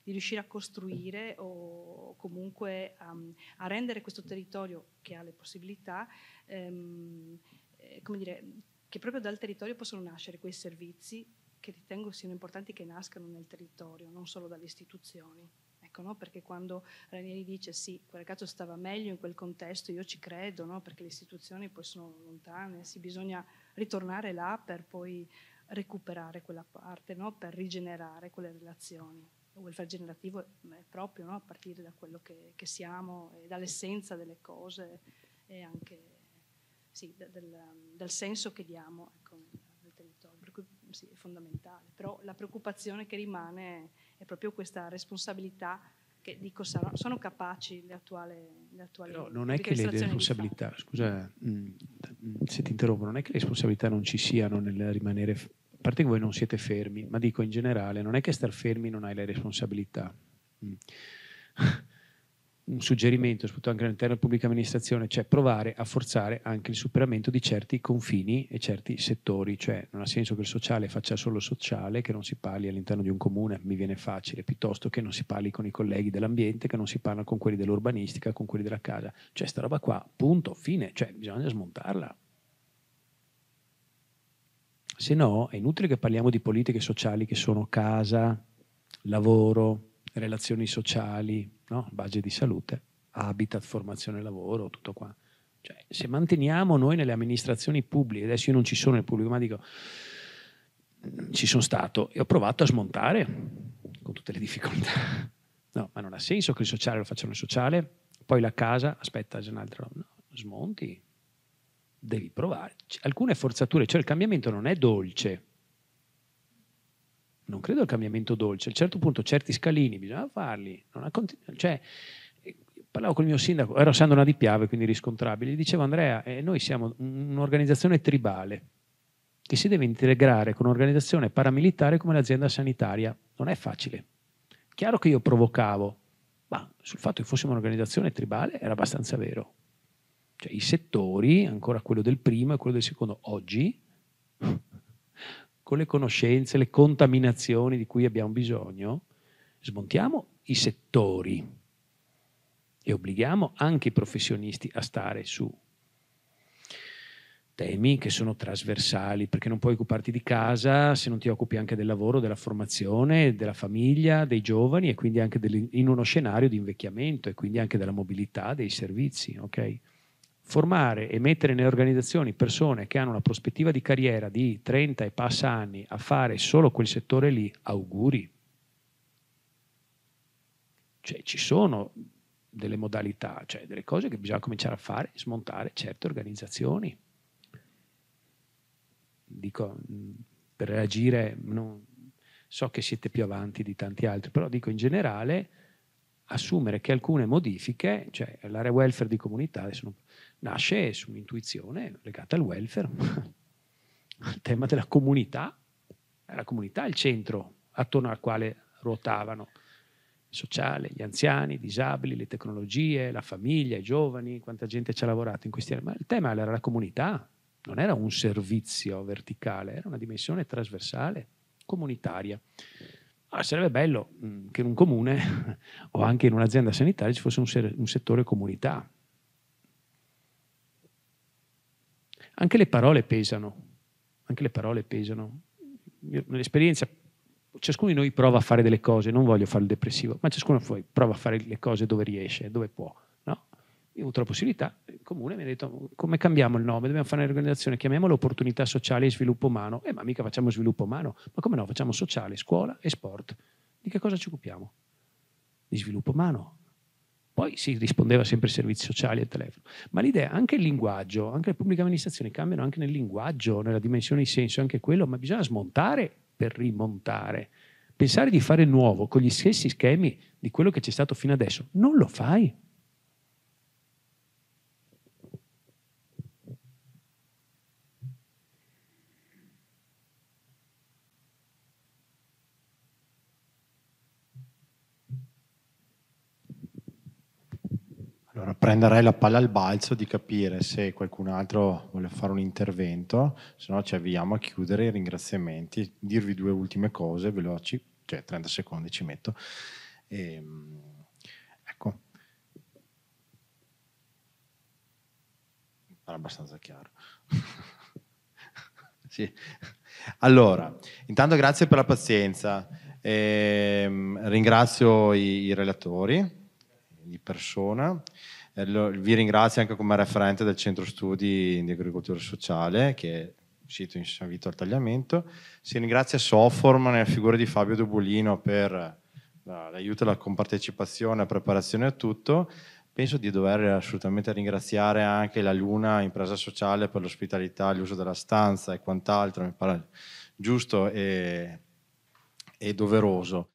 di, riuscire a costruire o comunque um, a rendere questo territorio che ha le possibilità, ehm, eh, come dire, che proprio dal territorio possono nascere quei servizi che ritengo siano importanti che nascano nel territorio, non solo dalle istituzioni. Ecco, no? Perché quando Ranieri dice sì, quel ragazzo stava meglio in quel contesto, io ci credo, no? perché le istituzioni poi sono lontane, sì, bisogna ritornare là per poi recuperare quella parte, no? per rigenerare quelle relazioni. Il welfare generativo è proprio a partire da quello che, che siamo, dall'essenza delle cose e anche sì, da, del, dal senso che diamo. Ecco sì, è fondamentale, però la preoccupazione che rimane è proprio questa responsabilità che dico sarà, sono capaci le attuali, le attuali Però non è che le responsabilità, scusa mh, mm, mm, se ti interrompo, non è che le responsabilità non ci siano nel rimanere, a parte che voi non siete fermi, ma dico in generale, non è che star fermi non hai le responsabilità. Mm un suggerimento, soprattutto anche all'interno della pubblica amministrazione, cioè provare a forzare anche il superamento di certi confini e certi settori, cioè non ha senso che il sociale faccia solo sociale, che non si parli all'interno di un comune, mi viene facile, piuttosto che non si parli con i colleghi dell'ambiente, che non si parla con quelli dell'urbanistica, con quelli della casa, cioè sta roba qua, punto, fine, cioè bisogna smontarla. Se no è inutile che parliamo di politiche sociali che sono casa, lavoro, relazioni sociali, no? budget di salute, habitat, formazione lavoro, tutto qua. Cioè, se manteniamo noi nelle amministrazioni pubbliche, adesso io non ci sono nel pubblico, ma dico, mm, ci sono stato e ho provato a smontare con tutte le difficoltà. [LAUGHS] No, ma non ha senso che il sociale lo facciano il sociale, poi la casa, aspetta, c'è un altro, No, smonti, devi provare. Alcune forzature, cioè il cambiamento non è dolce, non credo al cambiamento dolce, a un certo punto certi scalini bisogna farli, continu- cioè, eh, parlavo con il mio sindaco, ero Sandona di Piave, quindi riscontrabile, gli dicevo Andrea, eh, noi siamo un'organizzazione tribale che si deve integrare con un'organizzazione paramilitare come l'azienda sanitaria, non è facile. Chiaro che io provocavo, ma sul fatto che fossimo un'organizzazione tribale era abbastanza vero. Cioè, i settori, ancora quello del primo e quello del secondo, oggi con le conoscenze, le contaminazioni di cui abbiamo bisogno, smontiamo i settori e obblighiamo anche i professionisti a stare su temi che sono trasversali, perché non puoi occuparti di casa se non ti occupi anche del lavoro, della formazione, della famiglia, dei giovani e quindi anche in uno scenario di invecchiamento e quindi anche della mobilità, dei servizi. ok? formare e mettere nelle organizzazioni persone che hanno una prospettiva di carriera di 30 e passa anni a fare solo quel settore lì, auguri. Cioè, ci sono delle modalità, cioè delle cose che bisogna cominciare a fare, smontare certe organizzazioni. Dico, per reagire, non, so che siete più avanti di tanti altri, però dico in generale assumere che alcune modifiche, cioè l'area welfare di comunità, adesso non nasce su un'intuizione legata al welfare, al [LAUGHS] tema della comunità, eh, la comunità è il centro attorno al quale ruotavano il sociale, gli anziani, i disabili, le tecnologie, la famiglia, i giovani, quanta gente ci ha lavorato in questi anni, ma il tema era la comunità, non era un servizio verticale, era una dimensione trasversale, comunitaria. Allora, ah, sarebbe bello mh, mm, che in un comune [LAUGHS] o anche in un'azienda sanitaria ci fosse un, ser- un settore comunità, Anche le parole pesano, anche le parole pesano. Io, nell'esperienza ciascuno di noi prova a fare delle cose, non voglio fare il depressivo, ma ciascuno di noi prova a fare le cose dove riesce, dove può. No? Io ho avuto la possibilità, il comune mi ha detto come cambiamo il nome, dobbiamo fare un'organizzazione, chiamiamola opportunità sociale e sviluppo umano. Eh, ma mica facciamo sviluppo umano, ma come no, facciamo sociale, scuola e sport. Di che cosa ci occupiamo? Di sviluppo umano. Poi si rispondeva sempre ai servizi sociali e al telefono. Ma l'idea, anche il linguaggio, anche le pubbliche amministrazioni cambiano anche nel linguaggio, nella dimensione di senso, anche quello, ma bisogna smontare per rimontare. Pensare di fare nuovo con gli stessi schemi di quello che c'è stato fino adesso, non lo fai. Allora, prenderei la palla al balzo di capire se qualcun altro vuole fare un intervento, se no ci avviamo a chiudere i ringraziamenti, dirvi due ultime cose veloci, cioè 30 secondi ci metto. E, ehm, ecco, era abbastanza chiaro. [LAUGHS] sì. Allora, intanto grazie per la pazienza, e, ehm, ringrazio i, i relatori di persona. Eh, vi ringrazio anche come referente del centro studi di agricoltura sociale che è sito in San Vito al Tagliamento. Si ringrazia Soform nella figura di Fabio Dobolino per eh, l'aiuto e la compartecipazione, la preparazione a tutto. Penso di dover assolutamente ringraziare anche la Luna Impresa Sociale per l'ospitalità, l'uso della stanza e quant'altro, mi pare giusto e, e doveroso.